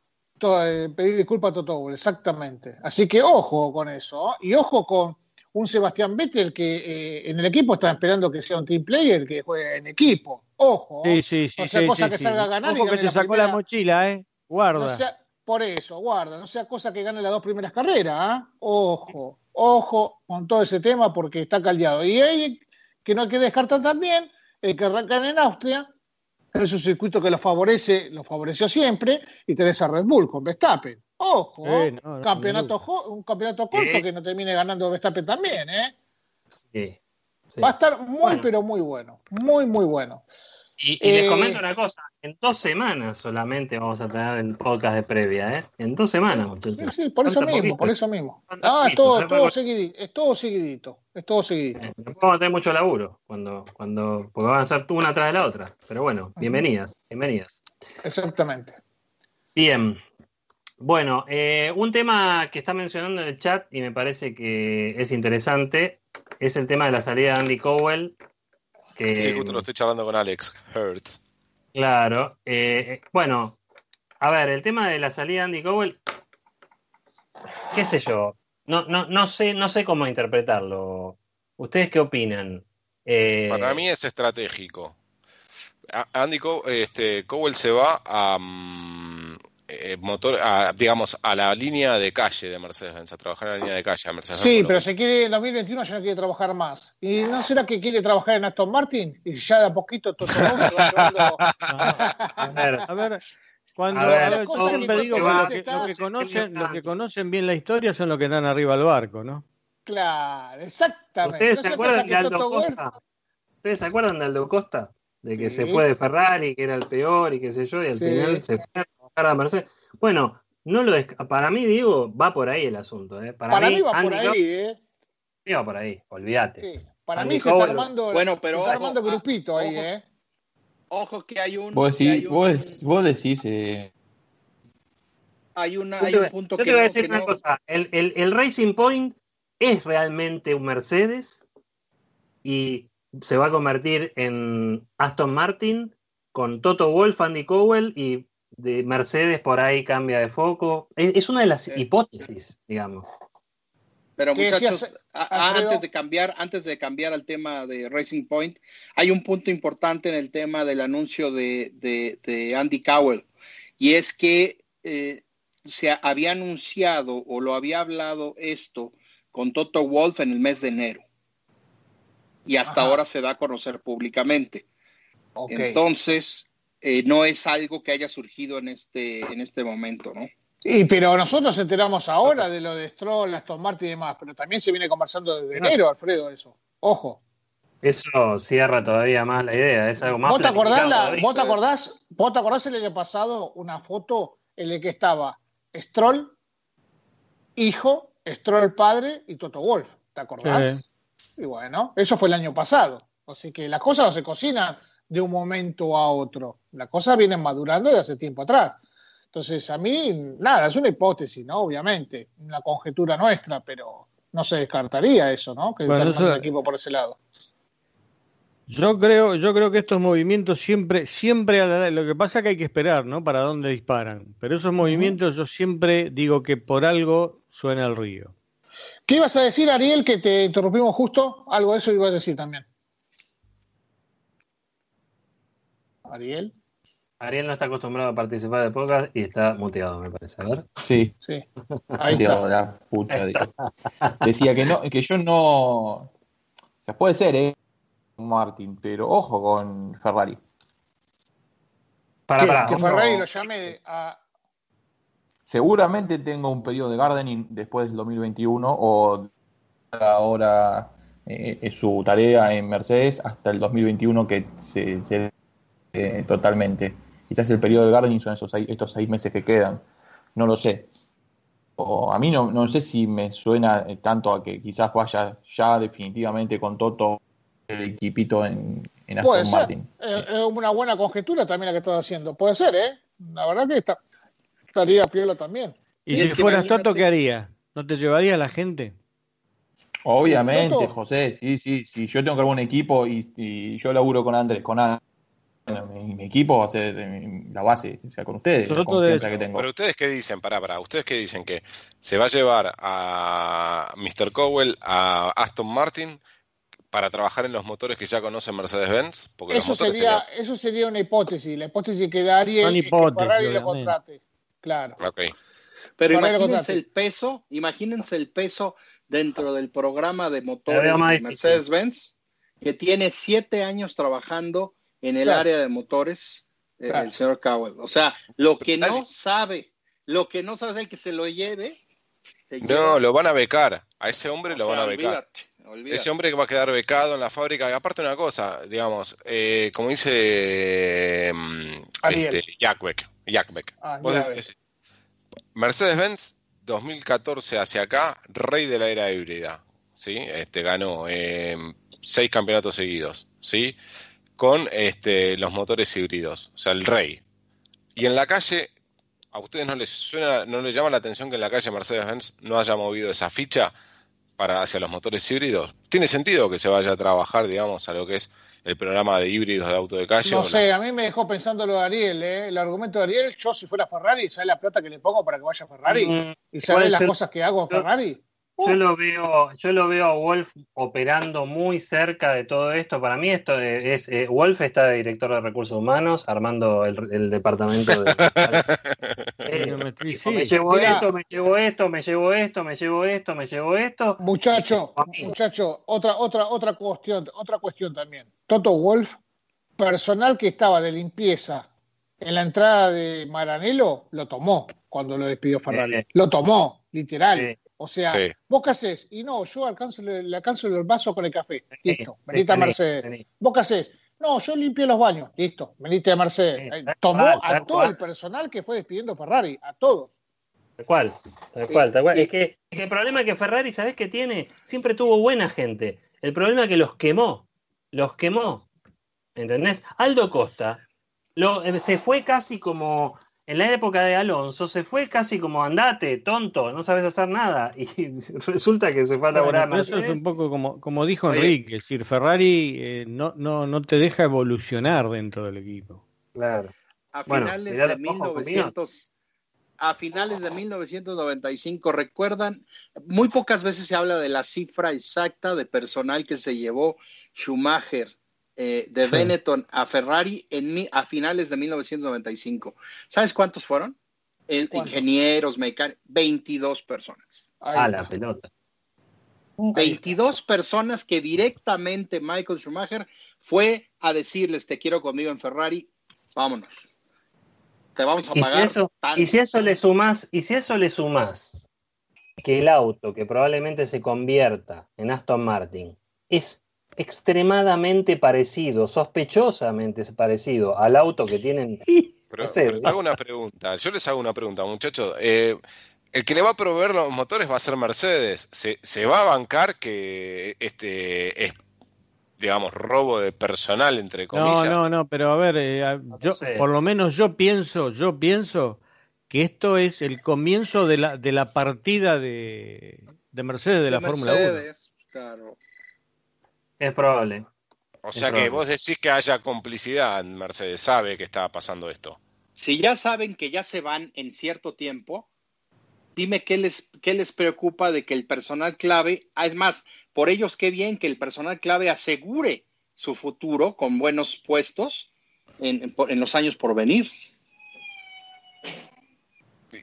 Speaker 2: eh, pedir disculpas a Toto Wolf, exactamente. Así que ojo con eso. ¿eh? Y ojo con un Sebastián Vettel que eh, en el equipo está esperando que sea un team player que juegue en equipo. Ojo. ¿eh? no sea cosa que salga a ganar. y que se sacó la
Speaker 5: mochila, ¿eh? Guarda.
Speaker 2: Por eso, guarda, no sea cosa que gane las dos primeras carreras. ¿ah? Ojo, ojo con todo ese tema porque está caldeado. Y hay que no hay que descartar también, el eh, que arrancan en Austria, es un circuito que lo favorece, lo favoreció siempre, y tenés a Red Bull con Verstappen. Ojo, campeonato un campeonato corto que no termine ganando Verstappen también, ¿eh? Sí, Va a estar muy, pero muy bueno. Muy, muy bueno.
Speaker 1: Y, les eh, comento una cosa, en dos semanas solamente vamos a tener el podcast de previa, ¿eh? En dos semanas, Sí,
Speaker 2: por eso mismo, por eso mismo.
Speaker 1: Ah, es todo,
Speaker 2: seguidito, es todo seguidito,
Speaker 1: es todo seguidito. a mucho laburo cuando, cuando, porque van a ser tú una tras de la otra. Pero bueno, bienvenidas, bienvenidas. Exactamente. Bien, bueno, eh, un tema que está mencionando en el chat y me parece que es interesante es el tema de la salida de Andy Cowell.
Speaker 3: sí, justo lo estoy charlando con Alex Hurt.
Speaker 1: Claro. Eh, eh, bueno, a ver, el tema de la salida de Andy Cowell, qué sé yo, no, no, no, sé, no sé cómo interpretarlo. ¿Ustedes qué opinan? Para mí
Speaker 3: es estratégico. Andy este, Cowell, se va a... Mm, eh, motor, a, digamos, a la línea de calle de Mercedes-Benz, a trabajar en la línea de calle a Mercedes. Sí, pero
Speaker 2: se quiere, en 2021 ya no quiere trabajar más. ¿Y no será que quiere trabajar en Aston Martin? Y ya de a poquito todo va
Speaker 5: a ver, a ver. Cuando, siempre digo los que conocen bien la historia son los que están arriba al barco, ¿no?
Speaker 2: Claro, exactamente. ¿Ustedes se
Speaker 5: acuerdan de Aldo Costa?
Speaker 1: ¿Ustedes se acuerdan de Aldo Costa? De que se fue de Ferrari, que era el peor y qué sé yo, y al final se fue bueno, no lo para mí, digo, va por ahí el asunto. ¿eh? Para, mí, va por ahí, ¿eh? va por ahí, olvídate.
Speaker 4: para mí se está armando, bueno, pero armando ah,
Speaker 1: grupito ahí, ¿eh?
Speaker 4: Ojo que hay un. Vos,
Speaker 6: vos, vos decís. Eh.
Speaker 1: Hay, hay un punto yo que. Yo te voy a decir una cosa. El, el, el Racing Point es realmente un Mercedes y se va a convertir en Aston Martin con Toto Wolf, Andy Cowell y de Mercedes por ahí cambia de foco. Es, una de las hipótesis, digamos.
Speaker 4: Pero muchachos, antes de cambiar, antes de cambiar al tema de Racing Point, hay un punto importante en el tema del anuncio de, de, Andy Cowell, y es que eh, se había anunciado o lo había hablado esto con Toto Wolf en el mes de enero. Y hasta ahora se da a conocer públicamente. Entonces, eh, no es algo que haya surgido en este, en
Speaker 2: este momento, ¿no? pero nosotros enteramos ahora de lo de Stroll, Aston Martin y demás, pero también se viene conversando desde enero, Alfredo, eso.
Speaker 1: Ojo. Eso cierra todavía más la idea, es algo más. ¿Vos te acordás,
Speaker 2: ¿vos te acordás, el año pasado una foto en la que estaba Stroll, hijo, Stroll padre y Toto Wolf? ¿Te acordás? Y bueno, eso fue el año pasado. Así que las cosas no se cocinan de un momento a otro. Las cosas vienen madurando de hace tiempo atrás. Entonces, a mí, nada, es una hipótesis, ¿no? Obviamente, una conjetura nuestra, pero no se descartaría eso, ¿no? Que el equipo por ese lado.
Speaker 5: Yo creo, yo creo que estos movimientos siempre, siempre, lo que pasa es que hay que esperar, ¿no? Para dónde disparan. Pero esos movimientos yo siempre digo que por algo suena el río.
Speaker 2: ¿Qué ibas a decir, Ariel, que te interrumpimos justo? Algo de eso ibas a decir también.
Speaker 1: Ariel. Ariel no está acostumbrado a participar de podcast y está muteado, me parece. A Sí. sí.
Speaker 6: Ahí La Decía que no, que yo no. O puede ser, eh, Martín, pero ojo con Ferrari. Para, para. Que Ferrari lo
Speaker 2: llame a.
Speaker 6: Seguramente tengo un periodo de gardening después del 2021 o ahora eh, su tarea en Mercedes hasta el 2021 que se eh, totalmente. Quizás el periodo de Gardening son esos estos seis meses que quedan, no lo sé. O a mí no, no sé si me suena eh, tanto a que quizás vaya ya definitivamente con Toto el equipito en, en Aston
Speaker 2: eh, Es una buena conjetura también la que estás haciendo. Puede ser, ¿eh? La verdad que está, estaría piola también. ¿Y, si fueras
Speaker 6: Toto, qué
Speaker 5: haría? ¿No te llevaría la gente?
Speaker 6: Obviamente, José, sí, sí, sí. Yo tengo que armar un equipo y, y, yo laburo con Andrés, con Andrés mi, mi, equipo va a ser eh, la base, sea, con ustedes, que Pero
Speaker 3: ustedes qué dicen, pará, pará, ustedes qué dicen que se va a llevar a Mr. Cowell a Aston Martin para trabajar en los motores que ya conoce Mercedes-Benz? eso, sería,
Speaker 2: eso sería una hipótesis, la hipótesis que lo contrate. Claro.
Speaker 3: Pero imagínense
Speaker 2: el
Speaker 4: peso, imagínense el peso dentro del programa de motores de Mercedes-Benz, que tiene siete años trabajando en el área de motores eh, el
Speaker 3: señor Cowell. O sea, lo que no
Speaker 4: sabe, lo que no sabe es el que se lo lleve.
Speaker 3: no, lo van a becar. A ese hombre lo van a becar. Ese hombre que va a quedar becado en la fábrica. aparte una cosa, digamos, eh, como dice em, este, Jack Beck. Ah, Mercedes-Benz 2014 hacia acá, rey de la era híbrida. ¿sí? Este, ganó em, seis campeonatos seguidos. ¿sí? con este, los motores híbridos, o sea, el rey. Y en la calle, ¿a ustedes no les suena, no les llama la atención que en la calle Mercedes-Benz no haya movido esa ficha para hacia los motores híbridos? ¿Tiene sentido que se vaya a trabajar, digamos, a lo que es el programa de híbridos de auto de calle? No sé,
Speaker 2: a mí me dejó pensando lo de Ariel, ¿eh? el argumento de Ariel, yo si fuera Ferrari, ¿sabes la plata que le pongo para que vaya a Ferrari? Mm,
Speaker 1: ¿Y sabe las cosas que hago a Ferrari? Yo lo veo, yo lo veo a Wolf operando muy cerca de todo esto. Para mí esto es, Wolf está de director de recursos humanos, armando el, departamento de. me llevo esto, me llevo esto, me llevo esto, me llevo esto, me llevo esto. Muchacho, muchacho, otra, otra, otra
Speaker 2: cuestión, otra cuestión también. Toto Wolf, personal que estaba de limpieza en la entrada de Maranelo lo tomó cuando lo despidió Ferrari. lo tomó, literal. O sea, vos qué y no, yo le alcanzo el vaso con el café, listo, bendita a Mercedes. Vos no, yo limpié los baños, listo, bendita a Mercedes.
Speaker 1: Eh, tomó a todo el personal que fue despidiendo Ferrari, a todos. Tal cual, tal cual, tal cual. Es, que, el problema que Ferrari, ¿sabés qué tiene? Siempre tuvo buena gente. El problema es que los quemó, los quemó. ¿Entendés? Aldo Costa eh, se fue casi como en la época de Alonso se fue casi como andate, tonto, no sabes hacer nada. Y resulta que se fue a laburar Eso es un poco como, como dijo Enrique,
Speaker 5: es decir, Ferrari eh, no, no, no te deja evolucionar dentro del equipo.
Speaker 1: Claro.
Speaker 4: a finales de 1995. Recuerdan, muy pocas veces se habla de la cifra exacta de personal que se llevó Schumacher eh, de Benetton a Ferrari en a finales de 1995. ¿Sabes cuántos fueron? Eh, ingenieros, mecánicos, 22 personas. a la pelota. 22 personas que directamente Michael Schumacher fue a decirles, te quiero conmigo en Ferrari, vámonos. Te vamos a pagar. Y si eso, Y si
Speaker 1: eso le sumas y si eso le sumas que el auto que probablemente se convierta en Aston Martin es extremadamente parecido, sospechosamente parecido al auto que tienen.
Speaker 3: hago una pregunta, yo les hago una pregunta, muchachos. Eh, el que le va a proveer los motores va a ser Mercedes. ¿Se, va a bancar que este es, digamos, robo de personal, entre comillas?
Speaker 5: No, no, no, pero a ver, eh, yo, por lo menos yo pienso, yo pienso que esto es el comienzo de la, de la partida de, Mercedes de, la Fórmula
Speaker 3: 1.
Speaker 1: Es probable.
Speaker 3: O sea que vos decís que haya complicidad, Mercedes sabe que está pasando esto. Si ya saben que ya se van en cierto tiempo,
Speaker 1: dime qué
Speaker 4: les, les preocupa de que el personal clave, ah, es más, por ellos qué bien que el personal clave asegure su futuro con buenos puestos en, los años por
Speaker 3: venir.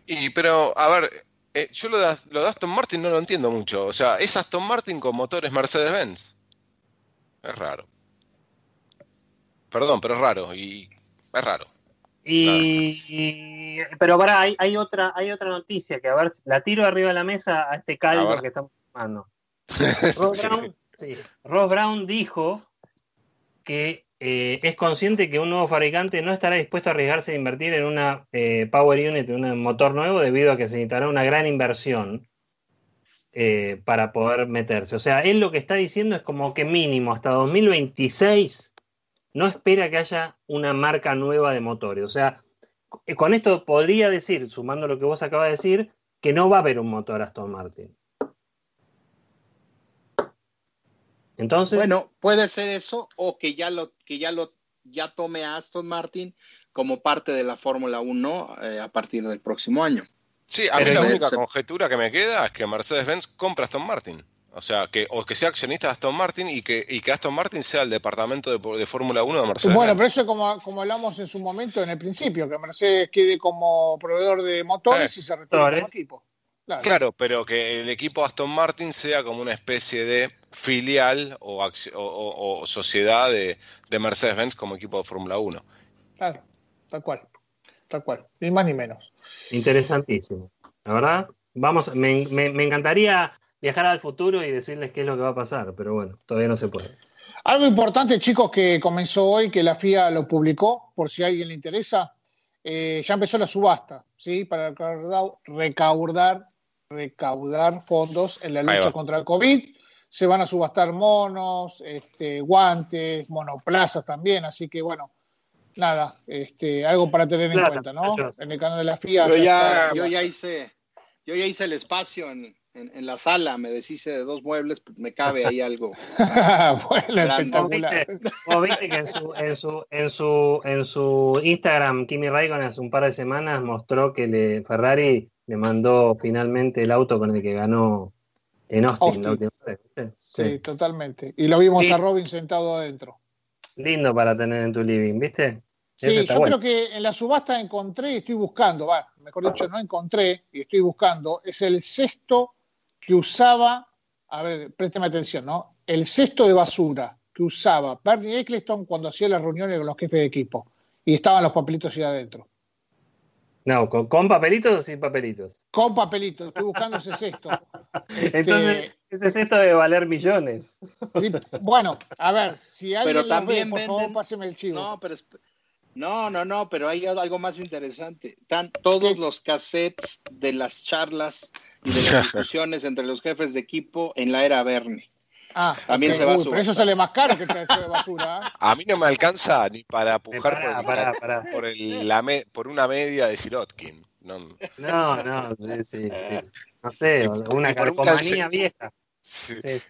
Speaker 3: Y pero, a ver, eh, yo lo lo de Aston Martin no lo entiendo mucho. O sea, es Aston Martin con motores Mercedes-Benz. Es raro. Perdón, pero es raro y es raro.
Speaker 1: Y, pero para hay, hay, otra, hay otra noticia que a ver, la tiro arriba de la mesa a este caldo que estamos tomando. Ross, Brown, dijo que eh, es consciente que un nuevo fabricante no estará dispuesto a arriesgarse a invertir en una eh, Power Unit, en un motor nuevo, debido a que se necesitará una gran inversión eh, para poder meterse. O sea, él lo que está diciendo es como que mínimo hasta 2026 no espera que haya una marca nueva de motores. O sea, eh, con esto podría decir, sumando lo que vos acabas de decir, que no va a haber un motor Aston Martin. Entonces. Bueno,
Speaker 4: puede ser eso, o que ya lo, que ya lo ya tome a Aston Martin como parte de la Fórmula 1 eh, a partir del próximo año.
Speaker 3: Sí, a mí la única conjetura que me queda es que Mercedes-Benz compra Aston Martin. O sea, que, que sea accionista de Aston Martin y que, y que Aston Martin sea el departamento de, de Fórmula 1 de Mercedes. Bueno, pero
Speaker 2: eso como, como hablamos en su momento, en el principio, que Mercedes quede como proveedor de motores y se retire como equipo.
Speaker 3: Claro. pero que el equipo Aston Martin sea como una especie de filial o, sociedad de, de Mercedes-Benz como equipo de Fórmula 1.
Speaker 2: Claro, tal cual tal cual, ni más ni menos.
Speaker 1: Interesantísimo. La verdad, vamos, me, encantaría viajar al futuro y decirles qué es lo que va a pasar, pero bueno, todavía no se puede.
Speaker 2: Algo importante, chicos, que comenzó hoy, que la FIA lo publicó, por si a alguien le interesa, eh, ya empezó la subasta, ¿sí? Para recaudar, recaudar fondos en la lucha contra el COVID. Se van a subastar monos, este, guantes, monoplazas también, así que bueno, nada, este, algo para tener en cuenta, ¿no? En el canal de la FIA. Yo ya, hice, yo ya hice el
Speaker 4: espacio en, la sala, me deshice de dos muebles, pues, me cabe ahí algo.
Speaker 1: bueno, espectacular. Vos viste, que en su, en su, en su, Instagram, Kimi Raikkonen hace un par de semanas mostró que le, Ferrari le mandó finalmente el auto con el que ganó en Austin, la Sí.
Speaker 2: totalmente. Y lo vimos a
Speaker 1: Robin sentado adentro. Lindo para tener en tu living, ¿viste? Sí, yo creo
Speaker 2: que en la subasta encontré y estoy buscando, va, mejor dicho, no encontré y estoy buscando, es el cesto que usaba, a ver, présteme atención, ¿no? El cesto de basura que usaba Bernie Eccleston cuando hacía las reuniones con los jefes de equipo y estaban los papelitos ahí adentro.
Speaker 1: No, ¿con, papelitos o sin papelitos?
Speaker 2: Con papelitos, estoy buscando ese cesto.
Speaker 1: Este, Entonces, ese cesto debe valer millones. bueno,
Speaker 4: a ver, si alguien pero también lo por favor,
Speaker 2: páseme el chivo. No, pero
Speaker 4: no, no, no, pero hay algo más interesante. Están todos los cassettes de las charlas y de las discusiones entre los jefes de equipo en la era Verne.
Speaker 2: Ah, también se va eso sale más caro que el de basura. ¿ah?
Speaker 3: A mí no me alcanza ni para eh, pujar por, el, la por una media de Sirotkin. No, no, no sí,
Speaker 1: sí, sí. Eh. no sé, una carcomanía
Speaker 3: vieja.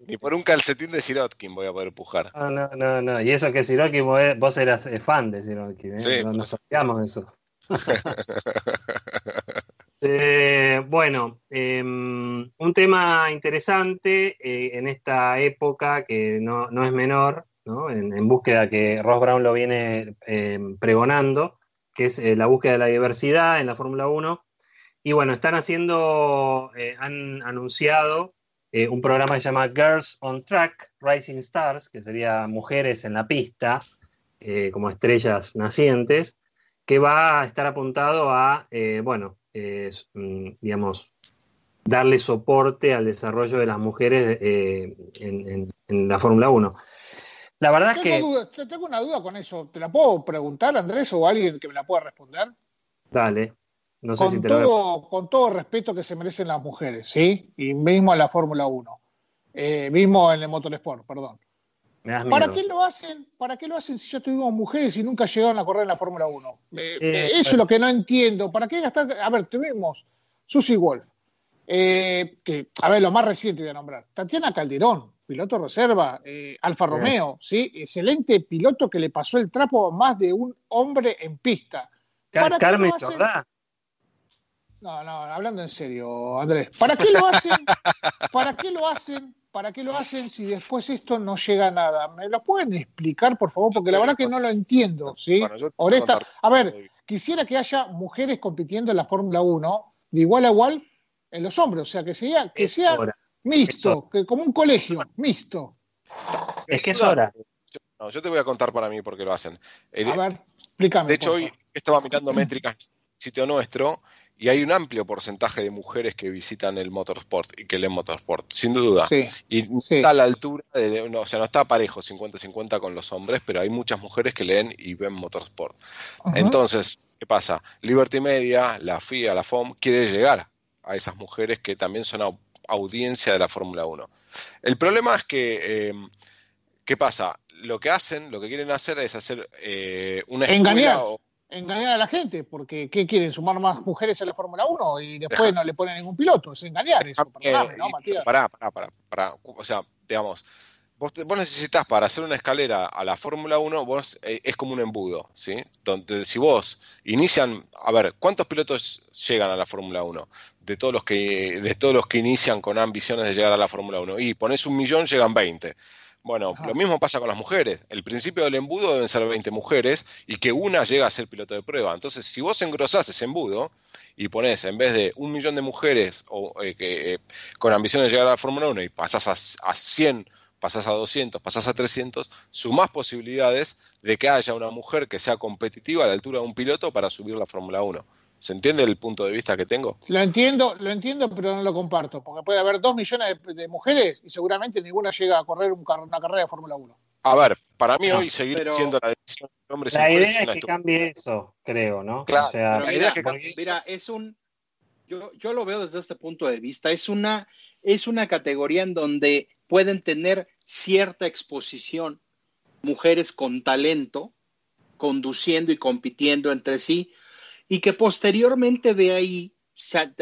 Speaker 3: Ni por un calcetín de Sirotkin voy a poder
Speaker 1: pujar. No, no, no, Y eso que Sirotkin, vos eras eh, fan de Sirotkin, ¿eh? no nos olvidamos eso. Eh, bueno, em, un tema interesante en esta época que no, es menor, En, en, búsqueda que Ross Brown lo viene em, pregonando, que es la búsqueda de la diversidad en la Fórmula 1. Y bueno, están haciendo, han anunciado eh, un programa que se llama Girls on Track, Rising Stars, que sería Mujeres en la Pista, eh, como estrellas nacientes, que va a estar apuntado a, eh, bueno, mm, digamos, darle soporte al desarrollo de las mujeres en, la Fórmula 1. La verdad tengo
Speaker 2: que... tengo una duda con eso. ¿Te la puedo preguntar, Andrés, o alguien que me la pueda responder?
Speaker 1: Dale con, todo,
Speaker 2: con todo respeto que se merecen las mujeres, ¿sí? Y mismo en la Fórmula 1, eh, mismo en el Motorsport, perdón. ¿Para qué, lo hacen, ¿Para qué lo hacen si ya tuvimos mujeres y nunca llegaron a correr en la Fórmula 1? Eh, eh, eso es lo que no entiendo. ¿Para qué gastar? A ver, tuvimos Susie Wolf, que, a ver, lo más reciente voy a nombrar, Tatiana Calderón, piloto reserva, Alfa Romeo, ¿sí? Excelente piloto que le pasó el trapo a más de un hombre en pista.
Speaker 1: ¿Para Carmen Chordá.
Speaker 2: No, no, hablando en serio, Andrés, ¿para qué lo hacen? ¿Para qué lo hacen? ¿Para qué lo hacen si después esto no llega a nada? ¿Me lo pueden explicar, por favor? Porque la verdad que no lo entiendo, ¿sí? Oresta, a ver, quisiera que haya mujeres compitiendo en la Fórmula 1 de igual a igual en los hombres, o sea, que sea, que sea mixto, que como un colegio, mixto.
Speaker 3: Es que es hora. yo te voy a contar para mí por qué lo hacen. Eh, explícame. De hecho, hoy estaba mirando métricas sitio nuestro y hay un amplio porcentaje de mujeres que visitan el motorsport y que leen motorsport, sin duda. y está a la altura, de, o sea, no está parejo 50-50 con los hombres, pero hay muchas mujeres que leen y ven motorsport. Entonces, ¿qué pasa? Liberty Media, la FIA, la FOM, quiere llegar a esas mujeres que también son audiencia de la Fórmula 1. El problema es que, eh, ¿qué pasa? Lo que hacen, lo que quieren hacer es hacer eh, una
Speaker 2: engañar a la gente, porque ¿qué quieren? ¿Sumar más mujeres a la Fórmula 1 y después no le ponen ningún piloto? Es engañar
Speaker 3: eso, perdóname, ¿no, Matías? Pará, O sea, digamos, vos, vos necesitas para hacer una escalera a la Fórmula 1, vos eh, es como un embudo, ¿sí? Donde si vos inician, a ver, ¿cuántos pilotos llegan a la Fórmula 1? De todos los que de todos los que inician con ambiciones de llegar a la Fórmula 1 y pones un millón, llegan 20. Bueno, lo mismo pasa con las mujeres. El principio del embudo deben ser 20 mujeres y que una llega a ser piloto de prueba. Entonces, si vos engrosás ese embudo y pones en vez de un millón de mujeres o, eh, que, eh, con ambición de llegar a la Fórmula 1 y pasás a, a 100 pasás a 200, pasás a 300, sumás posibilidades de que haya una mujer que sea competitiva a la altura de un piloto para subir la Fórmula 1. ¿Se entiende el punto de vista que tengo?
Speaker 2: Lo entiendo, lo entiendo, pero no lo comparto, porque puede haber dos millones de, mujeres y seguramente ninguna llega a correr un, una carrera de Fórmula 1.
Speaker 3: A ver, para mí hoy seguir siendo la decisión de hombres La idea es, que cambie eso, creo,
Speaker 1: ¿no?
Speaker 4: Mira, es un. Yo, yo lo veo desde este punto de vista. Es una, es una categoría en donde pueden tener cierta exposición mujeres con talento conduciendo y compitiendo entre sí y que posteriormente de ahí,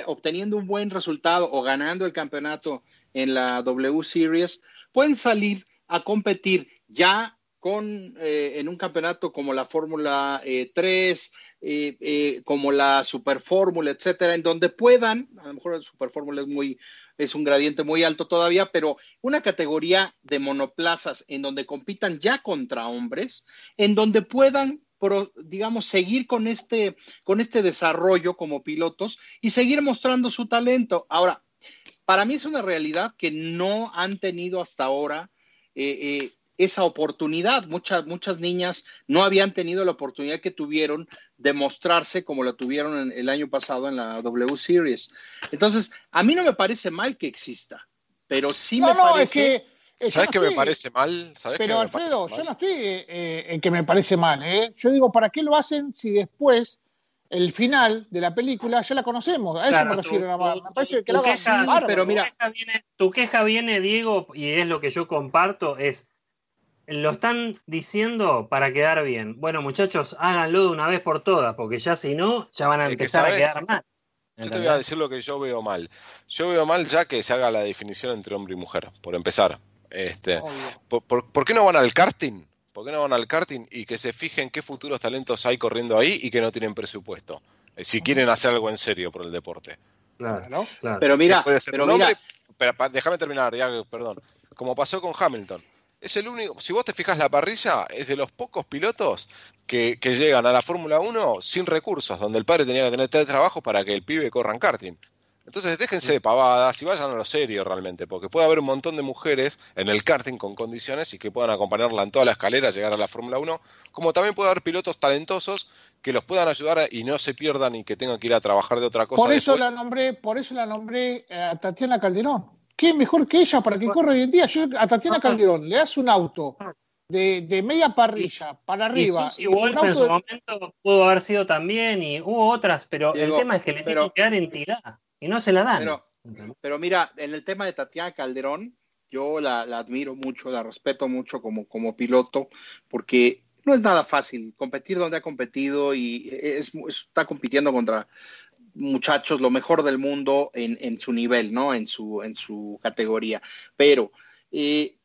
Speaker 4: obteniendo un buen resultado o ganando el campeonato en la W Series, pueden salir a competir ya con, eh, en un campeonato como la Fórmula 3, eh, eh, como la Super Fórmula, etcétera, en donde puedan, a lo mejor la Super Fórmula es muy, es un gradiente muy alto todavía, pero una categoría de monoplazas en donde compitan ya contra hombres, en donde puedan pero, digamos, seguir con este, con este desarrollo como pilotos y seguir mostrando su talento. Ahora, para mí es una realidad que no han tenido hasta ahora eh, eh, esa oportunidad. Muchas, muchas niñas no habían tenido la oportunidad que tuvieron de mostrarse como la tuvieron el año pasado en la W Series. Entonces, a mí no me parece mal que exista, pero sí me parece... que eh, ¿Sabes qué me parece
Speaker 3: mal? Pero
Speaker 4: Alfredo, yo
Speaker 2: no estoy eh, en que me parece mal. ¿eh? Yo digo, ¿para qué lo hacen si después el final de la película ya la conocemos? A eso me refiero Me parece que la queja,
Speaker 1: pero mira. Tu queja, viene, Diego, y es lo que yo comparto, es lo están diciendo para quedar bien. Bueno, muchachos, háganlo de una vez por todas, porque ya si no, ya van a empezar a quedar mal. Yo te voy a
Speaker 3: decir lo que yo veo mal. Yo veo mal ya que se haga la definición entre hombre y mujer, por empezar. Este, por, qué no van al karting? ¿Por qué no van al karting y que se fijen qué futuros talentos hay corriendo ahí y que no tienen presupuesto? Eh, si quieren hacer algo en serio por el deporte. Claro, ¿no? Pero mira, déjame terminar, ya, perdón. Como pasó con Hamilton. Es el único, si vos te fijas la parrilla, es de los pocos pilotos que, que llegan a la Fórmula 1 sin recursos, donde el padre tenía que tener tres para que el pibe corra en karting. Entonces, déjense de pavadas y vayan a lo serio realmente, porque puede haber un montón de mujeres en el karting con condiciones y que puedan acompañarla en toda la escalera, llegar a la Fórmula 1, como también puede haber pilotos talentosos que los puedan ayudar y no se pierdan y que tengan que ir a trabajar de otra cosa. Por eso la
Speaker 2: nombré, por eso la nombré eh, a Tatiana Calderón. ¿Qué mejor que ella para que corra hoy en día? Yo a Tatiana ah. Calderón le hace un auto ah. de, media
Speaker 1: parrilla para arriba. Y, Wolf en su momento pudo haber sido también, y hubo otras, pero el tema es que le tiene que dar entidad. Y no se la dan. Pero,
Speaker 4: mira, en el tema de Tatiana Calderón, yo la, admiro mucho, la respeto mucho como, como piloto, porque no es nada fácil competir donde ha competido y es, está compitiendo contra muchachos lo mejor del mundo en, su nivel, ¿no? En su, en su categoría. Pero eh,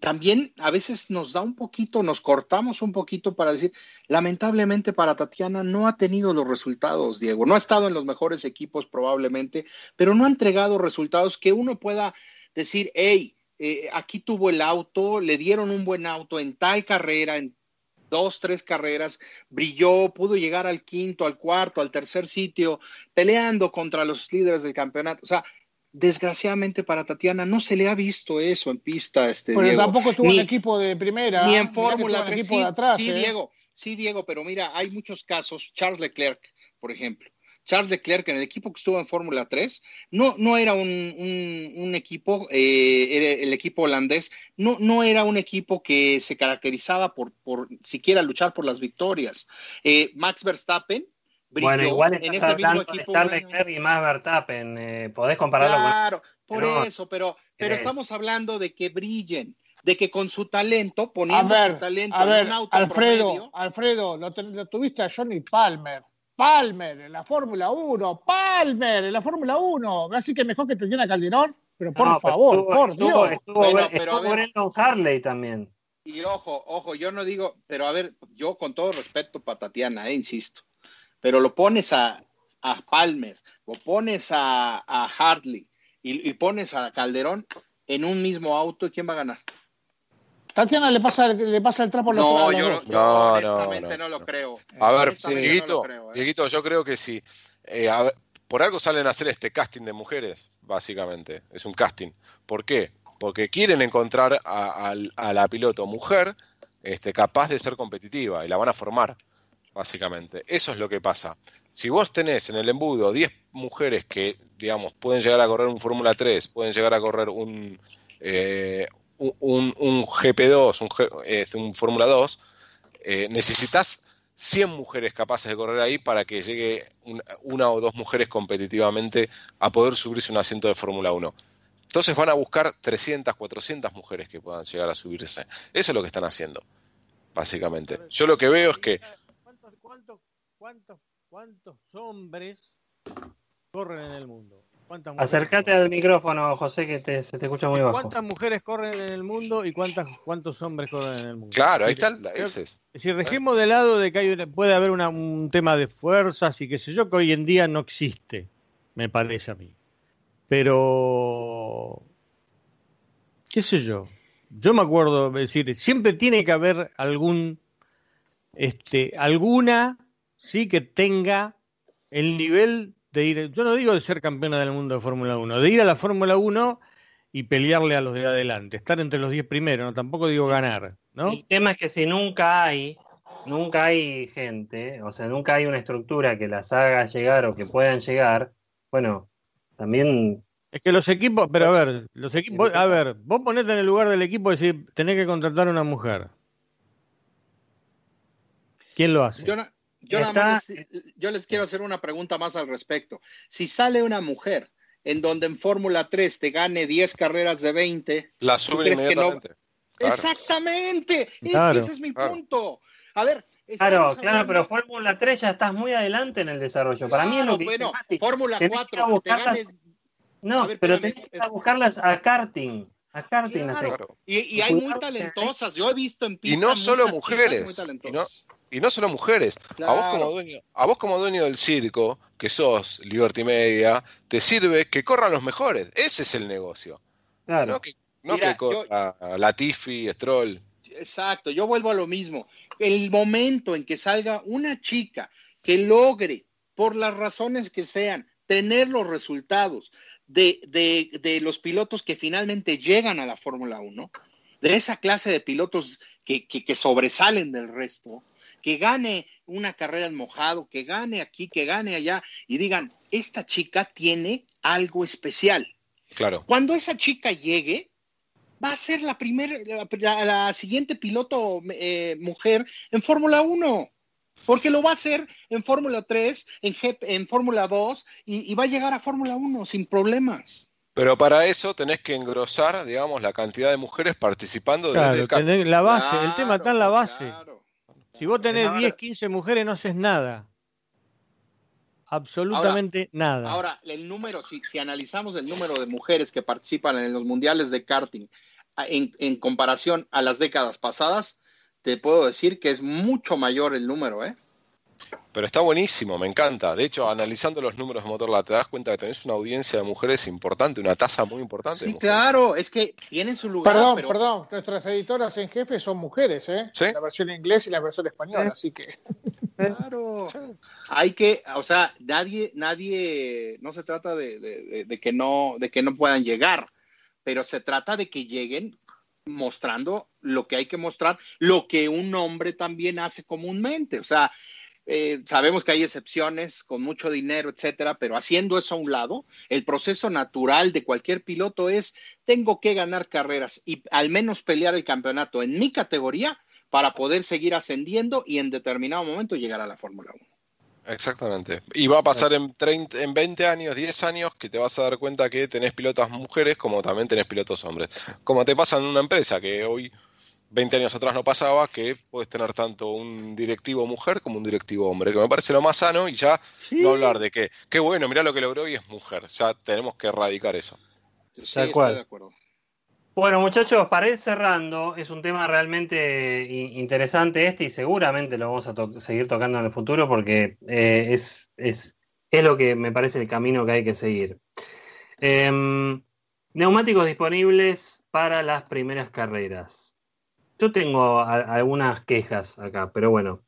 Speaker 4: también a veces nos da un poquito, nos cortamos un poquito para decir, lamentablemente para Tatiana no ha tenido los resultados, Diego, no ha estado en los mejores equipos probablemente, pero no ha entregado resultados que uno pueda decir, hey, eh, aquí tuvo el auto, le dieron un buen auto en tal carrera, en dos, tres carreras, brilló, pudo llegar al quinto, al cuarto, al tercer sitio, peleando contra los líderes del campeonato. O sea, desgraciadamente para Tatiana no se le ha visto eso en pista. Este, tampoco estuvo en equipo de
Speaker 2: primera. Ni en Fórmula 3. Sí, atrás, ¿eh? Diego,
Speaker 4: sí, Diego, pero mira, hay muchos casos. Charles Leclerc, por ejemplo. Charles Leclerc en el equipo que estuvo en Fórmula 3, no, no era un, un, equipo, eh, el equipo holandés, no, no era un equipo que se caracterizaba por, por siquiera luchar por las victorias. Eh, Max Verstappen
Speaker 1: bueno, igual en ese mismo equipo. y más Verstappen, eh, podés compararlo claro, por eso, pero, pero estamos
Speaker 2: hablando de que brillen,
Speaker 4: de que con su talento,
Speaker 2: poniendo ver, talento a auto Alfredo, Alfredo, lo, tuviste a Johnny Palmer. Palmer en la Fórmula 1, Palmer en la Fórmula 1. Así que mejor que te llena
Speaker 1: Calderón, pero por favor, por Dios. Harley también.
Speaker 4: Y ojo, ojo, yo no digo, pero a ver, yo con todo respeto para Tatiana, eh, insisto, pero lo pones a, Palmer, lo pones a, Hartley y, pones a Calderón en un mismo auto, ¿quién va a ganar?
Speaker 2: Tatiana le pasa, le pasa el trapo a los No, yo,
Speaker 3: no, honestamente
Speaker 2: no, lo
Speaker 4: creo.
Speaker 3: A ver, ¿eh? Dieguito, yo creo que sí. Eh, por algo salen a hacer este casting de mujeres, básicamente. Es un casting. ¿Por qué? Porque quieren encontrar a, a la piloto mujer este, capaz de ser competitiva y la van a formar básicamente. Eso es lo que pasa. Si vos tenés en el embudo 10 mujeres que, digamos, pueden llegar a correr un Fórmula 3, pueden llegar a correr un, un, eh, GP2, un, un Fórmula 2, eh, necesitas 100 mujeres capaces de correr ahí para que llegue una, una o dos mujeres competitivamente a poder subirse un asiento de Fórmula 1. Entonces van a buscar 300, 400 mujeres que puedan llegar a subirse. Eso es lo que están haciendo, básicamente. Yo lo que veo es que
Speaker 5: cuántos, hombres corren en el mundo. Acércate al micrófono, José, que se te escucha muy bajo. ¿Cuántas mujeres corren en el mundo y cuántos hombres corren
Speaker 3: en el mundo? Claro, ahí está. es.
Speaker 5: Si regimos de lado de que puede haber un tema de fuerzas y qué sé yo, que hoy en día no existe, me parece a mí. Pero, qué sé yo, yo me acuerdo decir, siempre tiene que haber algún, este, alguna ¿sí? que tenga el nivel de ir, yo no digo de ser campeona del mundo de Fórmula 1, de ir a la Fórmula 1 y pelearle a los de adelante, estar entre los 10 primeros, tampoco digo ganar.
Speaker 1: ¿no? El tema es que si nunca hay, nunca hay gente, o sea, nunca hay una estructura que las haga llegar o que puedan llegar, bueno, también... Es que los
Speaker 5: equipos, pero a pues, ver, los equipos, a ver, vos ponete en el lugar del equipo y decís, tenés que contratar a una mujer. ¿Quién lo hace?
Speaker 4: Eh, yo, les, quiero hacer una pregunta más al respecto. Si sale una mujer en donde en Fórmula 3 te gane 10 carreras de 20,
Speaker 3: la sube No...
Speaker 4: Exactamente,
Speaker 1: ese es mi
Speaker 4: punto. A ver, Claro, claro, pero
Speaker 1: Fórmula 3 ya estás muy adelante en el desarrollo. Para mí es lo que bueno, Fórmula 4, que No, pero tenés que buscarlas a karting. Y, hay muy ¿eh? talentosas, yo he visto en pista. Y no solo mujeres. Y no, solo mujeres. A, vos
Speaker 3: como dueño, del circo, que sos Liberty Media, te sirve que corran los mejores. Ese es el negocio. Claro. No que, corra Latifi, Stroll.
Speaker 4: Exacto, yo vuelvo a lo mismo. El momento en que salga una chica que logre, por las razones que sean, tener los resultados, de, de, de los pilotos que finalmente llegan a la Fórmula 1, de esa clase de pilotos que, sobresalen del resto, que gane una carrera en mojado, que gane aquí, que gane allá, y digan, esta chica tiene algo especial. Claro. Cuando esa chica llegue, va a ser la, primer, la, siguiente piloto eh, mujer en Fórmula 1 porque lo va a hacer en Fórmula 3, en, Fórmula 2 y, va a llegar a Fórmula 1 sin problemas.
Speaker 3: Pero para eso tenés que engrosar, digamos, la cantidad de mujeres participando claro, desde el la base, el
Speaker 5: tema está en la base. Si vos tenés 10, 15 mujeres no haces nada. Absolutamente nada. Ahora,
Speaker 4: el número, si, analizamos el número de mujeres que participan en los mundiales de karting en comparación a las décadas pasadas,
Speaker 3: te puedo decir que es mucho mayor el número, ¿eh? Pero está buenísimo, me encanta. De hecho, analizando los números de Motorla, te das cuenta que tenés una audiencia de mujeres importante, una tasa muy importante. Sí,
Speaker 2: claro, es que tienen su lugar. Perdón, perdón, nuestras editoras en jefe son mujeres, ¿eh? ¿Sí? La versión inglés y la versión española, ¿Eh? así que.
Speaker 3: Claro.
Speaker 2: Hay
Speaker 4: que, o sea, nadie, nadie, no se trata que no, de que no puedan llegar, pero se trata de que lleguen mostrando lo que hay que mostrar, lo que un hombre también hace comúnmente. O sea, eh, sabemos que hay excepciones con mucho dinero, etcétera, pero haciendo eso a un lado, el proceso natural de cualquier piloto es: tengo que ganar carreras y al menos pelear el campeonato en mi categoría para poder seguir ascendiendo y en determinado momento llegar a la Fórmula 1.
Speaker 3: Exactamente. Y va a pasar en, en 20 años, 10 años, que te vas a dar cuenta que tenés pilotas mujeres como también tenés pilotos hombres. Como te pasa en una empresa, que hoy, 20 años atrás no pasaba, que puedes tener tanto un directivo mujer como un directivo hombre, que me parece lo más sano y ya no hablar de que, qué bueno, mirá lo que logró y es mujer. Ya tenemos que erradicar eso.
Speaker 1: Estoy de acuerdo. Bueno, muchachos, para ir cerrando, es un tema realmente interesante este y seguramente lo vamos a seguir tocando en el futuro porque eh, es, es, lo que me parece el camino que hay que seguir. Em, neumáticos disponibles para las primeras carreras. Yo tengo algunas quejas acá, pero bueno.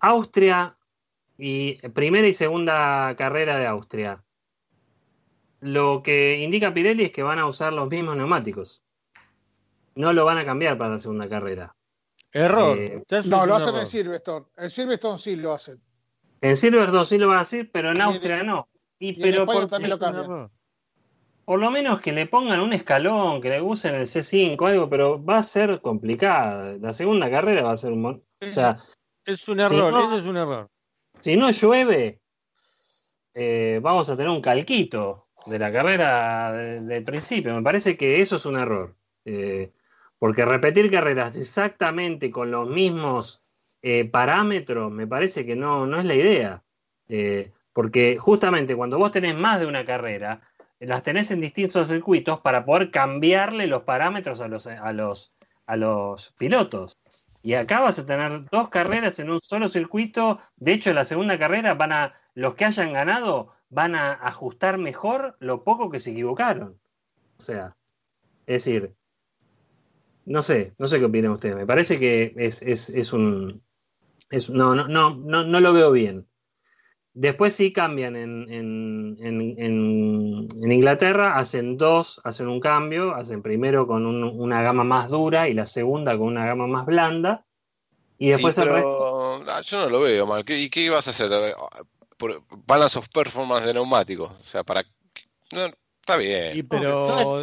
Speaker 1: Austria y eh, primera y segunda carrera de Austria. Lo que indica Pirelli es que van a usar los mismos neumáticos no lo van a cambiar para la segunda carrera. Error. Eh, no, lo hacen en
Speaker 2: Silverstone. En Silverstone sí lo hacen.
Speaker 1: En Silverstone sí lo van a hacer, pero en Austria no.
Speaker 5: Y, pero por, lo
Speaker 1: lo menos que le pongan un escalón, que le usen el C5, algo, pero va a ser complicada. La segunda carrera va a ser un. es un error, eso es un error. Si no llueve, eh, vamos a tener un calquito de la carrera del principio. Me parece que eso es un error. Eh, porque repetir carreras exactamente con los mismos eh, parámetros me parece que no, no es la idea. Eh, porque justamente cuando vos tenés más de una carrera, las tenés en distintos circuitos para poder cambiarle los parámetros a los, a los, a los pilotos. Y acá vas a tener dos carreras en un solo circuito. De hecho, en la segunda carrera van a, los que hayan ganado van a ajustar mejor lo poco que se equivocaron. O sea, es decir, no sé, no sé qué opinan usted Me parece que es, es, es un. Es, no, no, no, no, lo veo bien. Después sí cambian en, en, en, en, Inglaterra, hacen dos, hacen un cambio, hacen primero con una gama más dura y la segunda con una gama más blanda. Y después Yo
Speaker 3: no lo veo mal. ¿Y qué ibas a hacer? Balance of performance de neumáticos. O sea, para. Está bien.
Speaker 1: pero,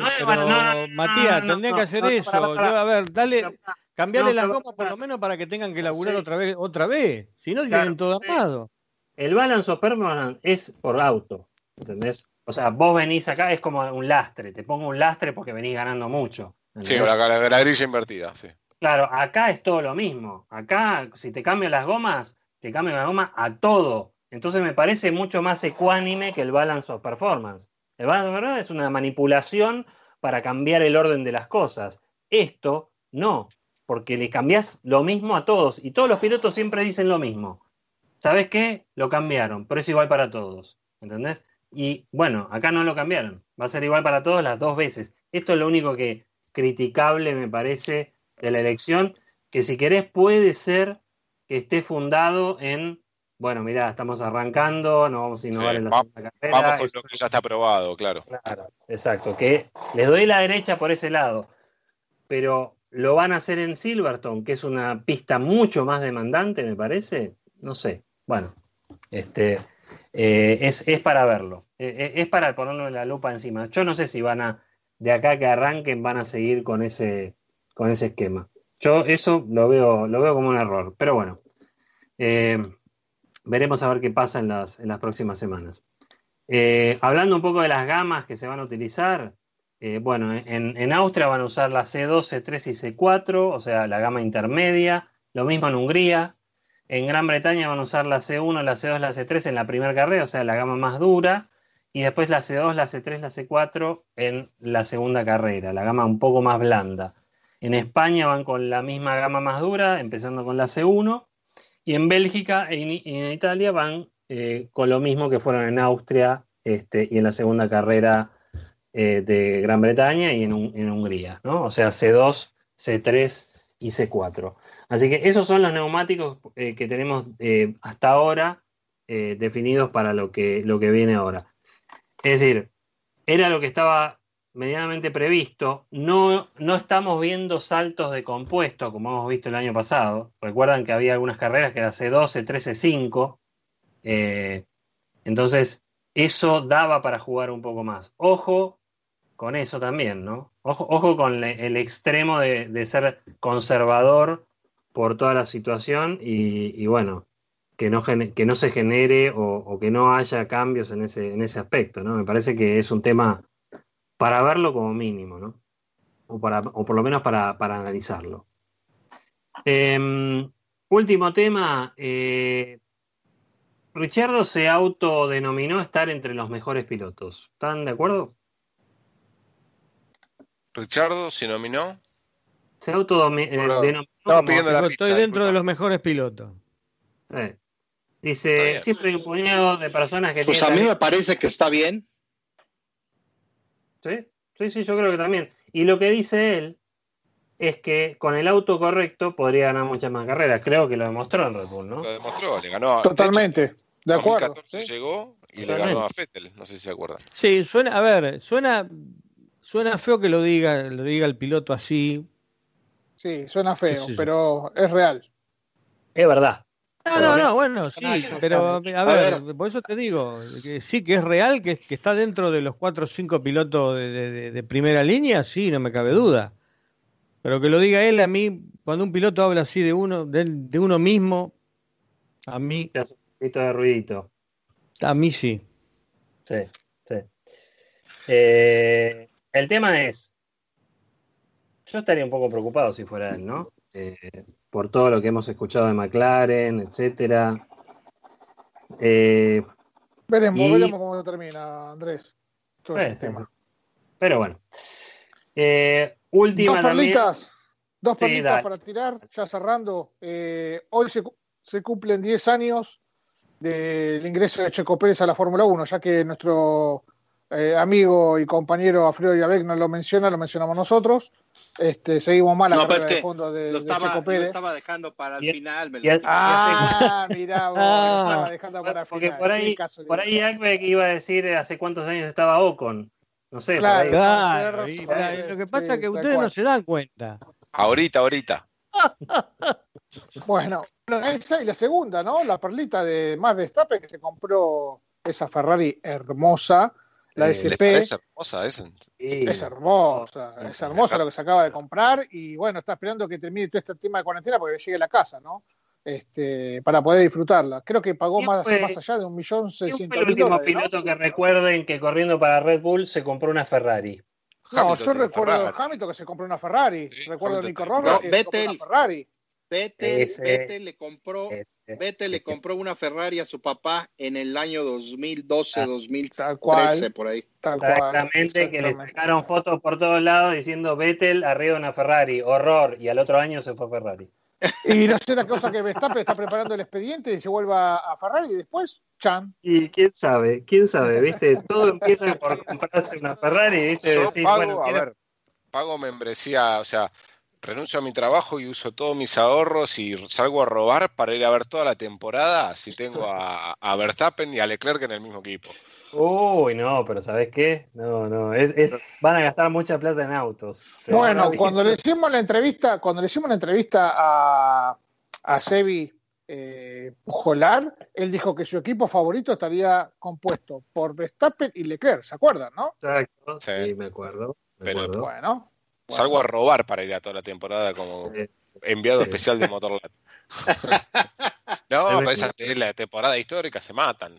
Speaker 1: Matías, tendría que hacer eso. a
Speaker 5: ver, dale, cambiarle las gomas
Speaker 1: por lo menos para que tengan que laburar otra vez, otra vez. Si no, tienen todo amado. El balance of permanent es por auto, ¿entendés? O sea, vos venís acá, es como un lastre, te pongo un lastre porque venís ganando mucho. Sí, la,
Speaker 3: grilla invertida, sí.
Speaker 1: Claro, acá es todo lo mismo. Acá, si te cambio las gomas, te cambio la goma a todo. Entonces me parece mucho más ecuánime que el balance of performance es una manipulación para cambiar el orden de las cosas. Esto no, porque le cambias lo mismo a todos y todos los pilotos siempre dicen lo mismo. ¿Sabes qué? Lo cambiaron, pero es igual para todos. ¿Entendés? Y bueno, acá no lo cambiaron. Va a ser igual para todos las dos veces. Esto es lo único que criticable me parece de la elección, que si querés puede ser que esté fundado en bueno, mirá, estamos arrancando, no vamos a innovar en la segunda carrera. Vamos
Speaker 3: con lo que ya está aprobado, claro.
Speaker 1: Claro, exacto, que les doy la derecha por ese lado, pero lo van a hacer en Silverton, que es una pista mucho más demandante, me parece. No sé, bueno, este, eh, es, para verlo, e, e, es para ponerlo en la lupa encima. Yo no sé si van a, de acá que arranquen, van a seguir con ese, con ese esquema. Yo eso lo veo, lo veo como un error, pero bueno. Eh, veremos a ver qué pasa en las, próximas semanas. Eh, hablando un poco de las gamas que se van a utilizar, eh, bueno, en, Austria van a usar la c 2 c 3 y C4, o sea, la gama intermedia, lo mismo en Hungría. En Gran Bretaña van a usar la C1, la C2, la C3 en la primera carrera, o sea, la gama más dura. Y después la C2, la C3, la C4 en la segunda carrera, la gama un poco más blanda. En España van con la misma gama más dura, empezando con la C1. Y en Bélgica e y en Italia van eh, con lo mismo que fueron en Austria este, y en la segunda carrera eh, de Gran Bretaña y en, Hungría, ¿no? O sea, C2, C3 y C4. Así que esos son los neumáticos eh, que tenemos hasta ahora definidos para lo que, lo que viene ahora. Es decir, era lo que estaba medianamente previsto. No, no estamos viendo saltos de compuesto como hemos visto el año pasado. Recuerdan que había algunas carreras que era C12, 13, 5. entonces, eso daba para jugar un poco más. Ojo con eso también, ¿no? Ojo, ojo con el extremo de, ser conservador por toda la situación y, bueno, que no, que no se genere o, que no haya cambios en ese, en ese aspecto, ¿no? Me parece que es un tema para verlo como mínimo, ¿no? O, para, por lo menos para, analizarlo. Em, último tema. Eh, Richardo se autodenominó estar entre los mejores pilotos. ¿Están de acuerdo? Richardo se nominó. Se autodenominó. Eh, Estoy dentro
Speaker 5: de los mejores pilotos.
Speaker 1: Eh, dice, siempre hay un puñado de personas que... Pues a mí me parece que está bien. Sí, sí, yo creo que también. Y lo que dice él es que con el auto correcto podría ganar muchas más carreras. Creo que lo demostró en Red Bull, ¿no?
Speaker 3: Lo demostró, le ganó.
Speaker 1: Totalmente, de, Totalmente. de acuerdo. llegó y le ganó a
Speaker 3: Fettel, no sé si se acuerdan.
Speaker 1: Sí, suena, a ver, suena,
Speaker 5: suena feo que lo diga, lo diga el piloto así. Sí, suena feo, pero es real. Es verdad.
Speaker 2: No, no, no, bueno, sí, pero a ver,
Speaker 5: por eso te digo, que sí que es real, que, está dentro de los cuatro o cinco pilotos de, primera línea, sí, no me cabe duda. Pero que lo diga él, a mí, cuando un piloto habla así de uno, de, uno mismo,
Speaker 1: a mí... Te hace un poquito de ruidito.
Speaker 5: A mí sí.
Speaker 1: Sí, sí. Eh, el tema es, yo estaría un poco preocupado si fuera él, ¿no? Eh, por todo lo que hemos escuchado de McLaren, etcétera. Eh, veremos, cómo
Speaker 2: termina, Andrés.
Speaker 1: Este pero bueno. Eh, última.
Speaker 2: Dos
Speaker 1: perlitas. para
Speaker 2: tirar, ya cerrando. Eh, hoy se, cumplen 10 años del ingreso de Checo Pérez a la Fórmula 1, ya que nuestro amigo y compañero Alfredo Yavegna no lo menciona, lo mencionamos nosotros. Este, seguimos mal a pues de fondo de, lo estaba, Pérez. Lo estaba dejando
Speaker 1: para el final. ah, mira, vos, ah. estaba dejando para el final. Por ahí, por ahí iba a decir eh, hace cuántos años estaba Ocon. No sé. Eh, lo que pasa es que ustedes no
Speaker 3: se dan cuenta. Ahorita, ahorita.
Speaker 2: bueno, esa y la segunda, ¿no? La perlita de más Verstappen que se compró esa Ferrari hermosa la eh, SP es
Speaker 3: hermosa, es,
Speaker 2: hermosa, hermosa lo que se acaba de comprar y bueno, está esperando que termine todo este tema de cuarentena porque llegue a la casa, ¿no? Este, para poder disfrutarla. Creo que pagó más, más allá de un millón
Speaker 1: seiscientos mil piloto que recuerden que corriendo para Red Bull se compró una Ferrari? No, yo recuerdo a
Speaker 2: Hamilton que se compró una Ferrari. recuerdo a Nico Rosberg no, Ferrari.
Speaker 4: Vettel, le compró,
Speaker 2: le
Speaker 4: compró una Ferrari a su papá en el año 2012, 2013, ah, por
Speaker 2: ahí.
Speaker 1: Tal exactamente, cual, exactamente, que le sacaron fotos por todos lados diciendo Vettel arriba de una Ferrari, horror, y al otro año se fue Ferrari.
Speaker 2: Y no sé la cosa que Verstappen está preparando el expediente y se vuelva a Ferrari y después, chan.
Speaker 1: Y quién sabe, quién sabe, viste, todo empieza por comprarse una Ferrari, viste, Yo pago, bueno, a ver,
Speaker 3: pago membresía, o sea, renuncio a mi trabajo y uso todos mis ahorros y salgo a robar para ir a ver toda la temporada si tengo a, Verstappen
Speaker 1: y a Leclerc en el mismo equipo. Uy, no, pero ¿sabes qué? No, no, van a gastar mucha plata en autos. Bueno, cuando
Speaker 2: le hicimos la entrevista, cuando le hicimos la entrevista a, Sebi eh, él dijo que su equipo favorito estaría compuesto por Verstappen y Leclerc, ¿se acuerdan, no?
Speaker 3: Exacto, sí, me acuerdo. pero bueno, Salgo a robar para ir a toda la temporada como enviado especial de Motorland. no, pues es la temporada histórica, se matan.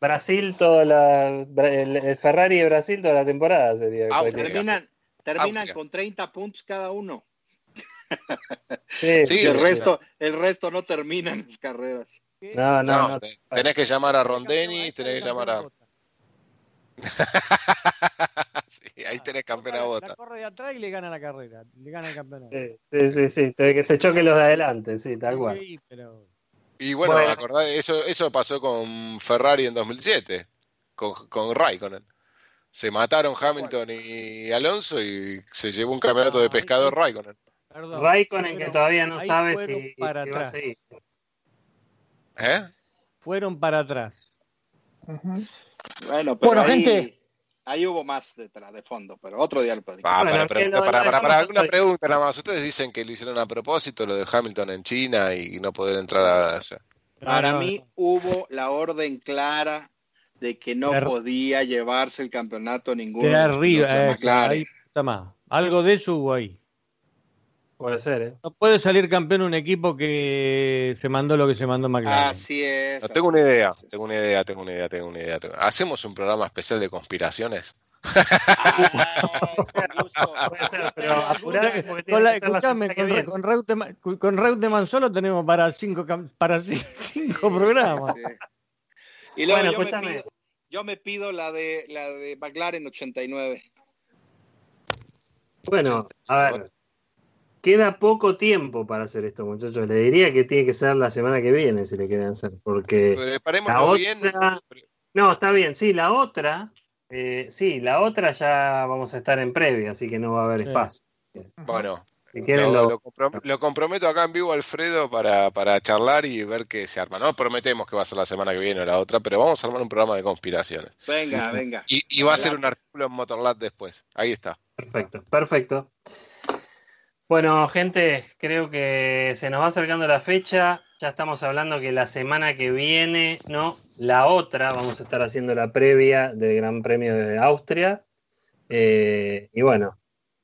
Speaker 1: Brasil, toda la, el, Ferrari de Brasil toda la temporada sería. Pues, terminan,
Speaker 4: con 30 puntos cada uno.
Speaker 1: Sí, el, resto,
Speaker 3: el resto no terminan las carreras. No, no, Tenés que llamar a Rondeni, tenés que llamar a ahí ah, tenés campeón a bota. La
Speaker 5: corre de atrás y le gana la carrera, le gana el campeonato.
Speaker 1: Sí, sí, sí, sí, que se choquen los de adelante, sí, tal cual.
Speaker 3: Y bueno, bueno. eso, eso pasó con Ferrari en 2007, con, con Raikkonen. Se mataron Hamilton y Alonso y se llevó un campeonato de pescado Raikkonen.
Speaker 1: Raikkonen que todavía no sabe si, para atrás?
Speaker 3: a ¿Eh?
Speaker 5: Fueron para atrás. Ajá bueno, pero ahí, gente.
Speaker 4: Ahí hubo más detrás de fondo, pero otro día lo platicamos. Ah, para, para,
Speaker 3: pregunta nada más. Ustedes dicen que lo hicieron a propósito, lo de Hamilton en China y no poder entrar a. Para mí
Speaker 4: hubo la orden clara de que no podía llevarse el campeonato
Speaker 1: ninguno. Eh, claro.
Speaker 5: Algo de eso hubo ahí.
Speaker 1: Puede ser, ¿eh? No
Speaker 5: puede salir campeón un equipo que se mandó lo que se mandó McLaren.
Speaker 1: Así
Speaker 3: es. No, tengo una idea, tengo una idea, tengo una idea, tengo una idea. ¿Hacemos un programa especial de conspiraciones?
Speaker 1: con
Speaker 5: Raúl con Reutemann solo tenemos para cinco, para cinco,
Speaker 4: programas.
Speaker 1: Y bueno, yo, me pido,
Speaker 4: yo me pido la de, la de McLaren 89.
Speaker 1: Bueno, a ver. Queda poco tiempo para hacer esto, muchachos. Le diría que tiene que ser la semana que viene si le quieren hacer, porque la bien. No, está bien. Sí, la otra, eh, sí, la otra ya vamos a estar en previa, así que no va a haber espacio. Bueno,
Speaker 3: lo, comprometo acá en vivo, Alfredo, para, charlar y ver qué se arma. No prometemos que va a ser la semana que viene o la otra, pero vamos a armar un programa de conspiraciones. Venga, venga. Y, va a ser un artículo en Motorlat después. Ahí está.
Speaker 1: Perfecto, perfecto. Bueno, gente, creo que se nos va acercando la fecha. Ya estamos hablando que la semana que viene, no, la otra, vamos a estar haciendo la previa del Gran Premio de Austria. Eh, y bueno,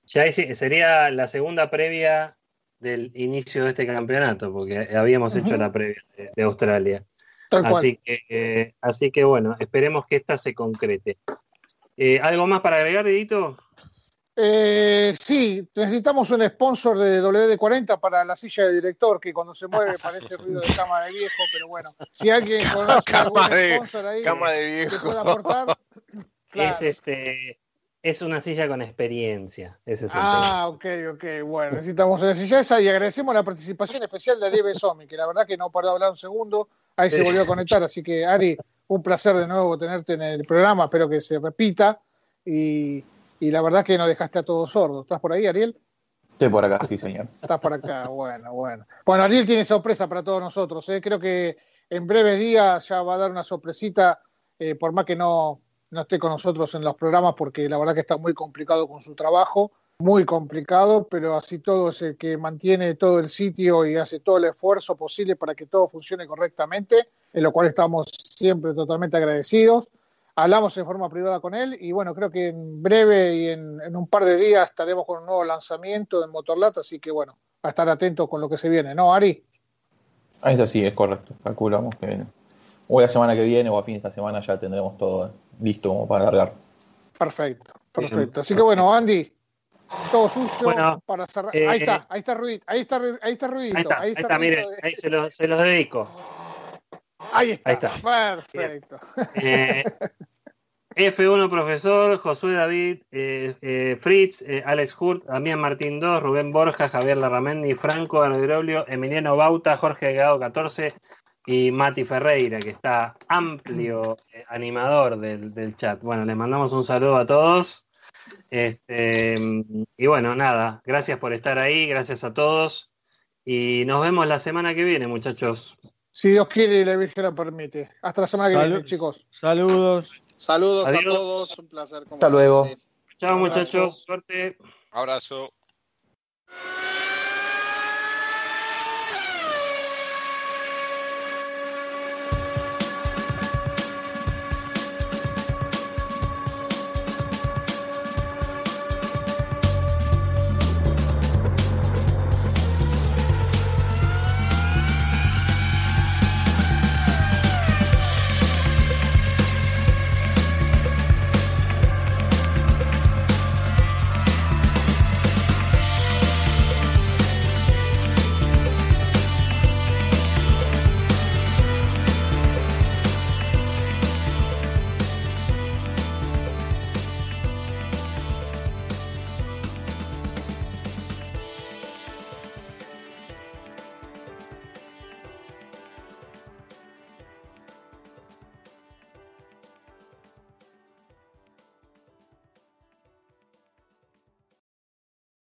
Speaker 1: ya sería la segunda previa del inicio de este campeonato, porque habíamos hecho la previa de, Australia. así, Que, eh, así que bueno, esperemos que esta se concrete. Eh, ¿Algo más para agregar, Edito?
Speaker 2: Eh, sí, necesitamos un sponsor de WD40 para la silla de director, que cuando se mueve parece ruido de
Speaker 1: cama de viejo, pero bueno, si alguien conoce algún sponsor ahí que pueda aportar, este, es una silla con experiencia. Ese es ah,
Speaker 2: ok, ok. Bueno,
Speaker 1: necesitamos una silla esa y agradecemos la participación
Speaker 2: especial de Ari Besomi, que la verdad que no paró de hablar un segundo, ahí se volvió a conectar. Así que, Ari, un placer de nuevo tenerte en el programa, espero que se repita. Y y la verdad que nos dejaste a todos sordos. ¿Estás por ahí, Ariel?
Speaker 6: Estoy por acá, sí, señor.
Speaker 2: Estás por acá, bueno, bueno. Bueno, Ariel tiene sorpresa para todos nosotros. ¿eh? Creo que en breves días ya va a dar una sorpresita, eh, por más que no, no esté con nosotros en los programas, porque la verdad que está muy complicado con su trabajo, muy complicado, pero así todo es el que mantiene todo el sitio y hace todo el esfuerzo posible para que todo funcione correctamente, en lo cual estamos siempre totalmente agradecidos hablamos en forma privada con él y bueno, creo que en breve y en, un par de días estaremos con un nuevo lanzamiento en Motorlat, así que bueno,
Speaker 6: a estar atentos con lo que se viene, ¿no, Ari? Ahí está, sí, es correcto, calculamos que viene o la semana que viene o a fin de esta semana ya tendremos todo eh, listo como para alargar. Perfecto, eh, perfecto. Así que bueno, Andy,
Speaker 2: todo suyo para cerrar. ahí, está, eh, ahí está Ruidito, ahí está, ahí está Ruidito. Ahí está, ahí miren, ahí
Speaker 1: se, este se los dedico. Ahí está.
Speaker 2: Perfecto.
Speaker 1: Eh, F1 Profesor, Josué David, eh, eh, Fritz, Alex Hurt, Damián Martín 2, Rubén Borja, Javier Larramendi, Franco Anegrolio, Emiliano Bauta, Jorge Gado 14 y Mati Ferreira, que está amplio animador del, chat. Bueno, les mandamos un saludo a todos. Este, y bueno, nada, gracias por estar ahí, gracias a todos. Y nos vemos la semana que viene, muchachos.
Speaker 2: Si Dios quiere y la Virgen lo permite. Hasta la semana que viene, chicos.
Speaker 1: Saludos. Saludos a todos.
Speaker 2: Un placer. Hasta
Speaker 1: luego. Chao, muchachos.
Speaker 3: Suerte. Abrazo.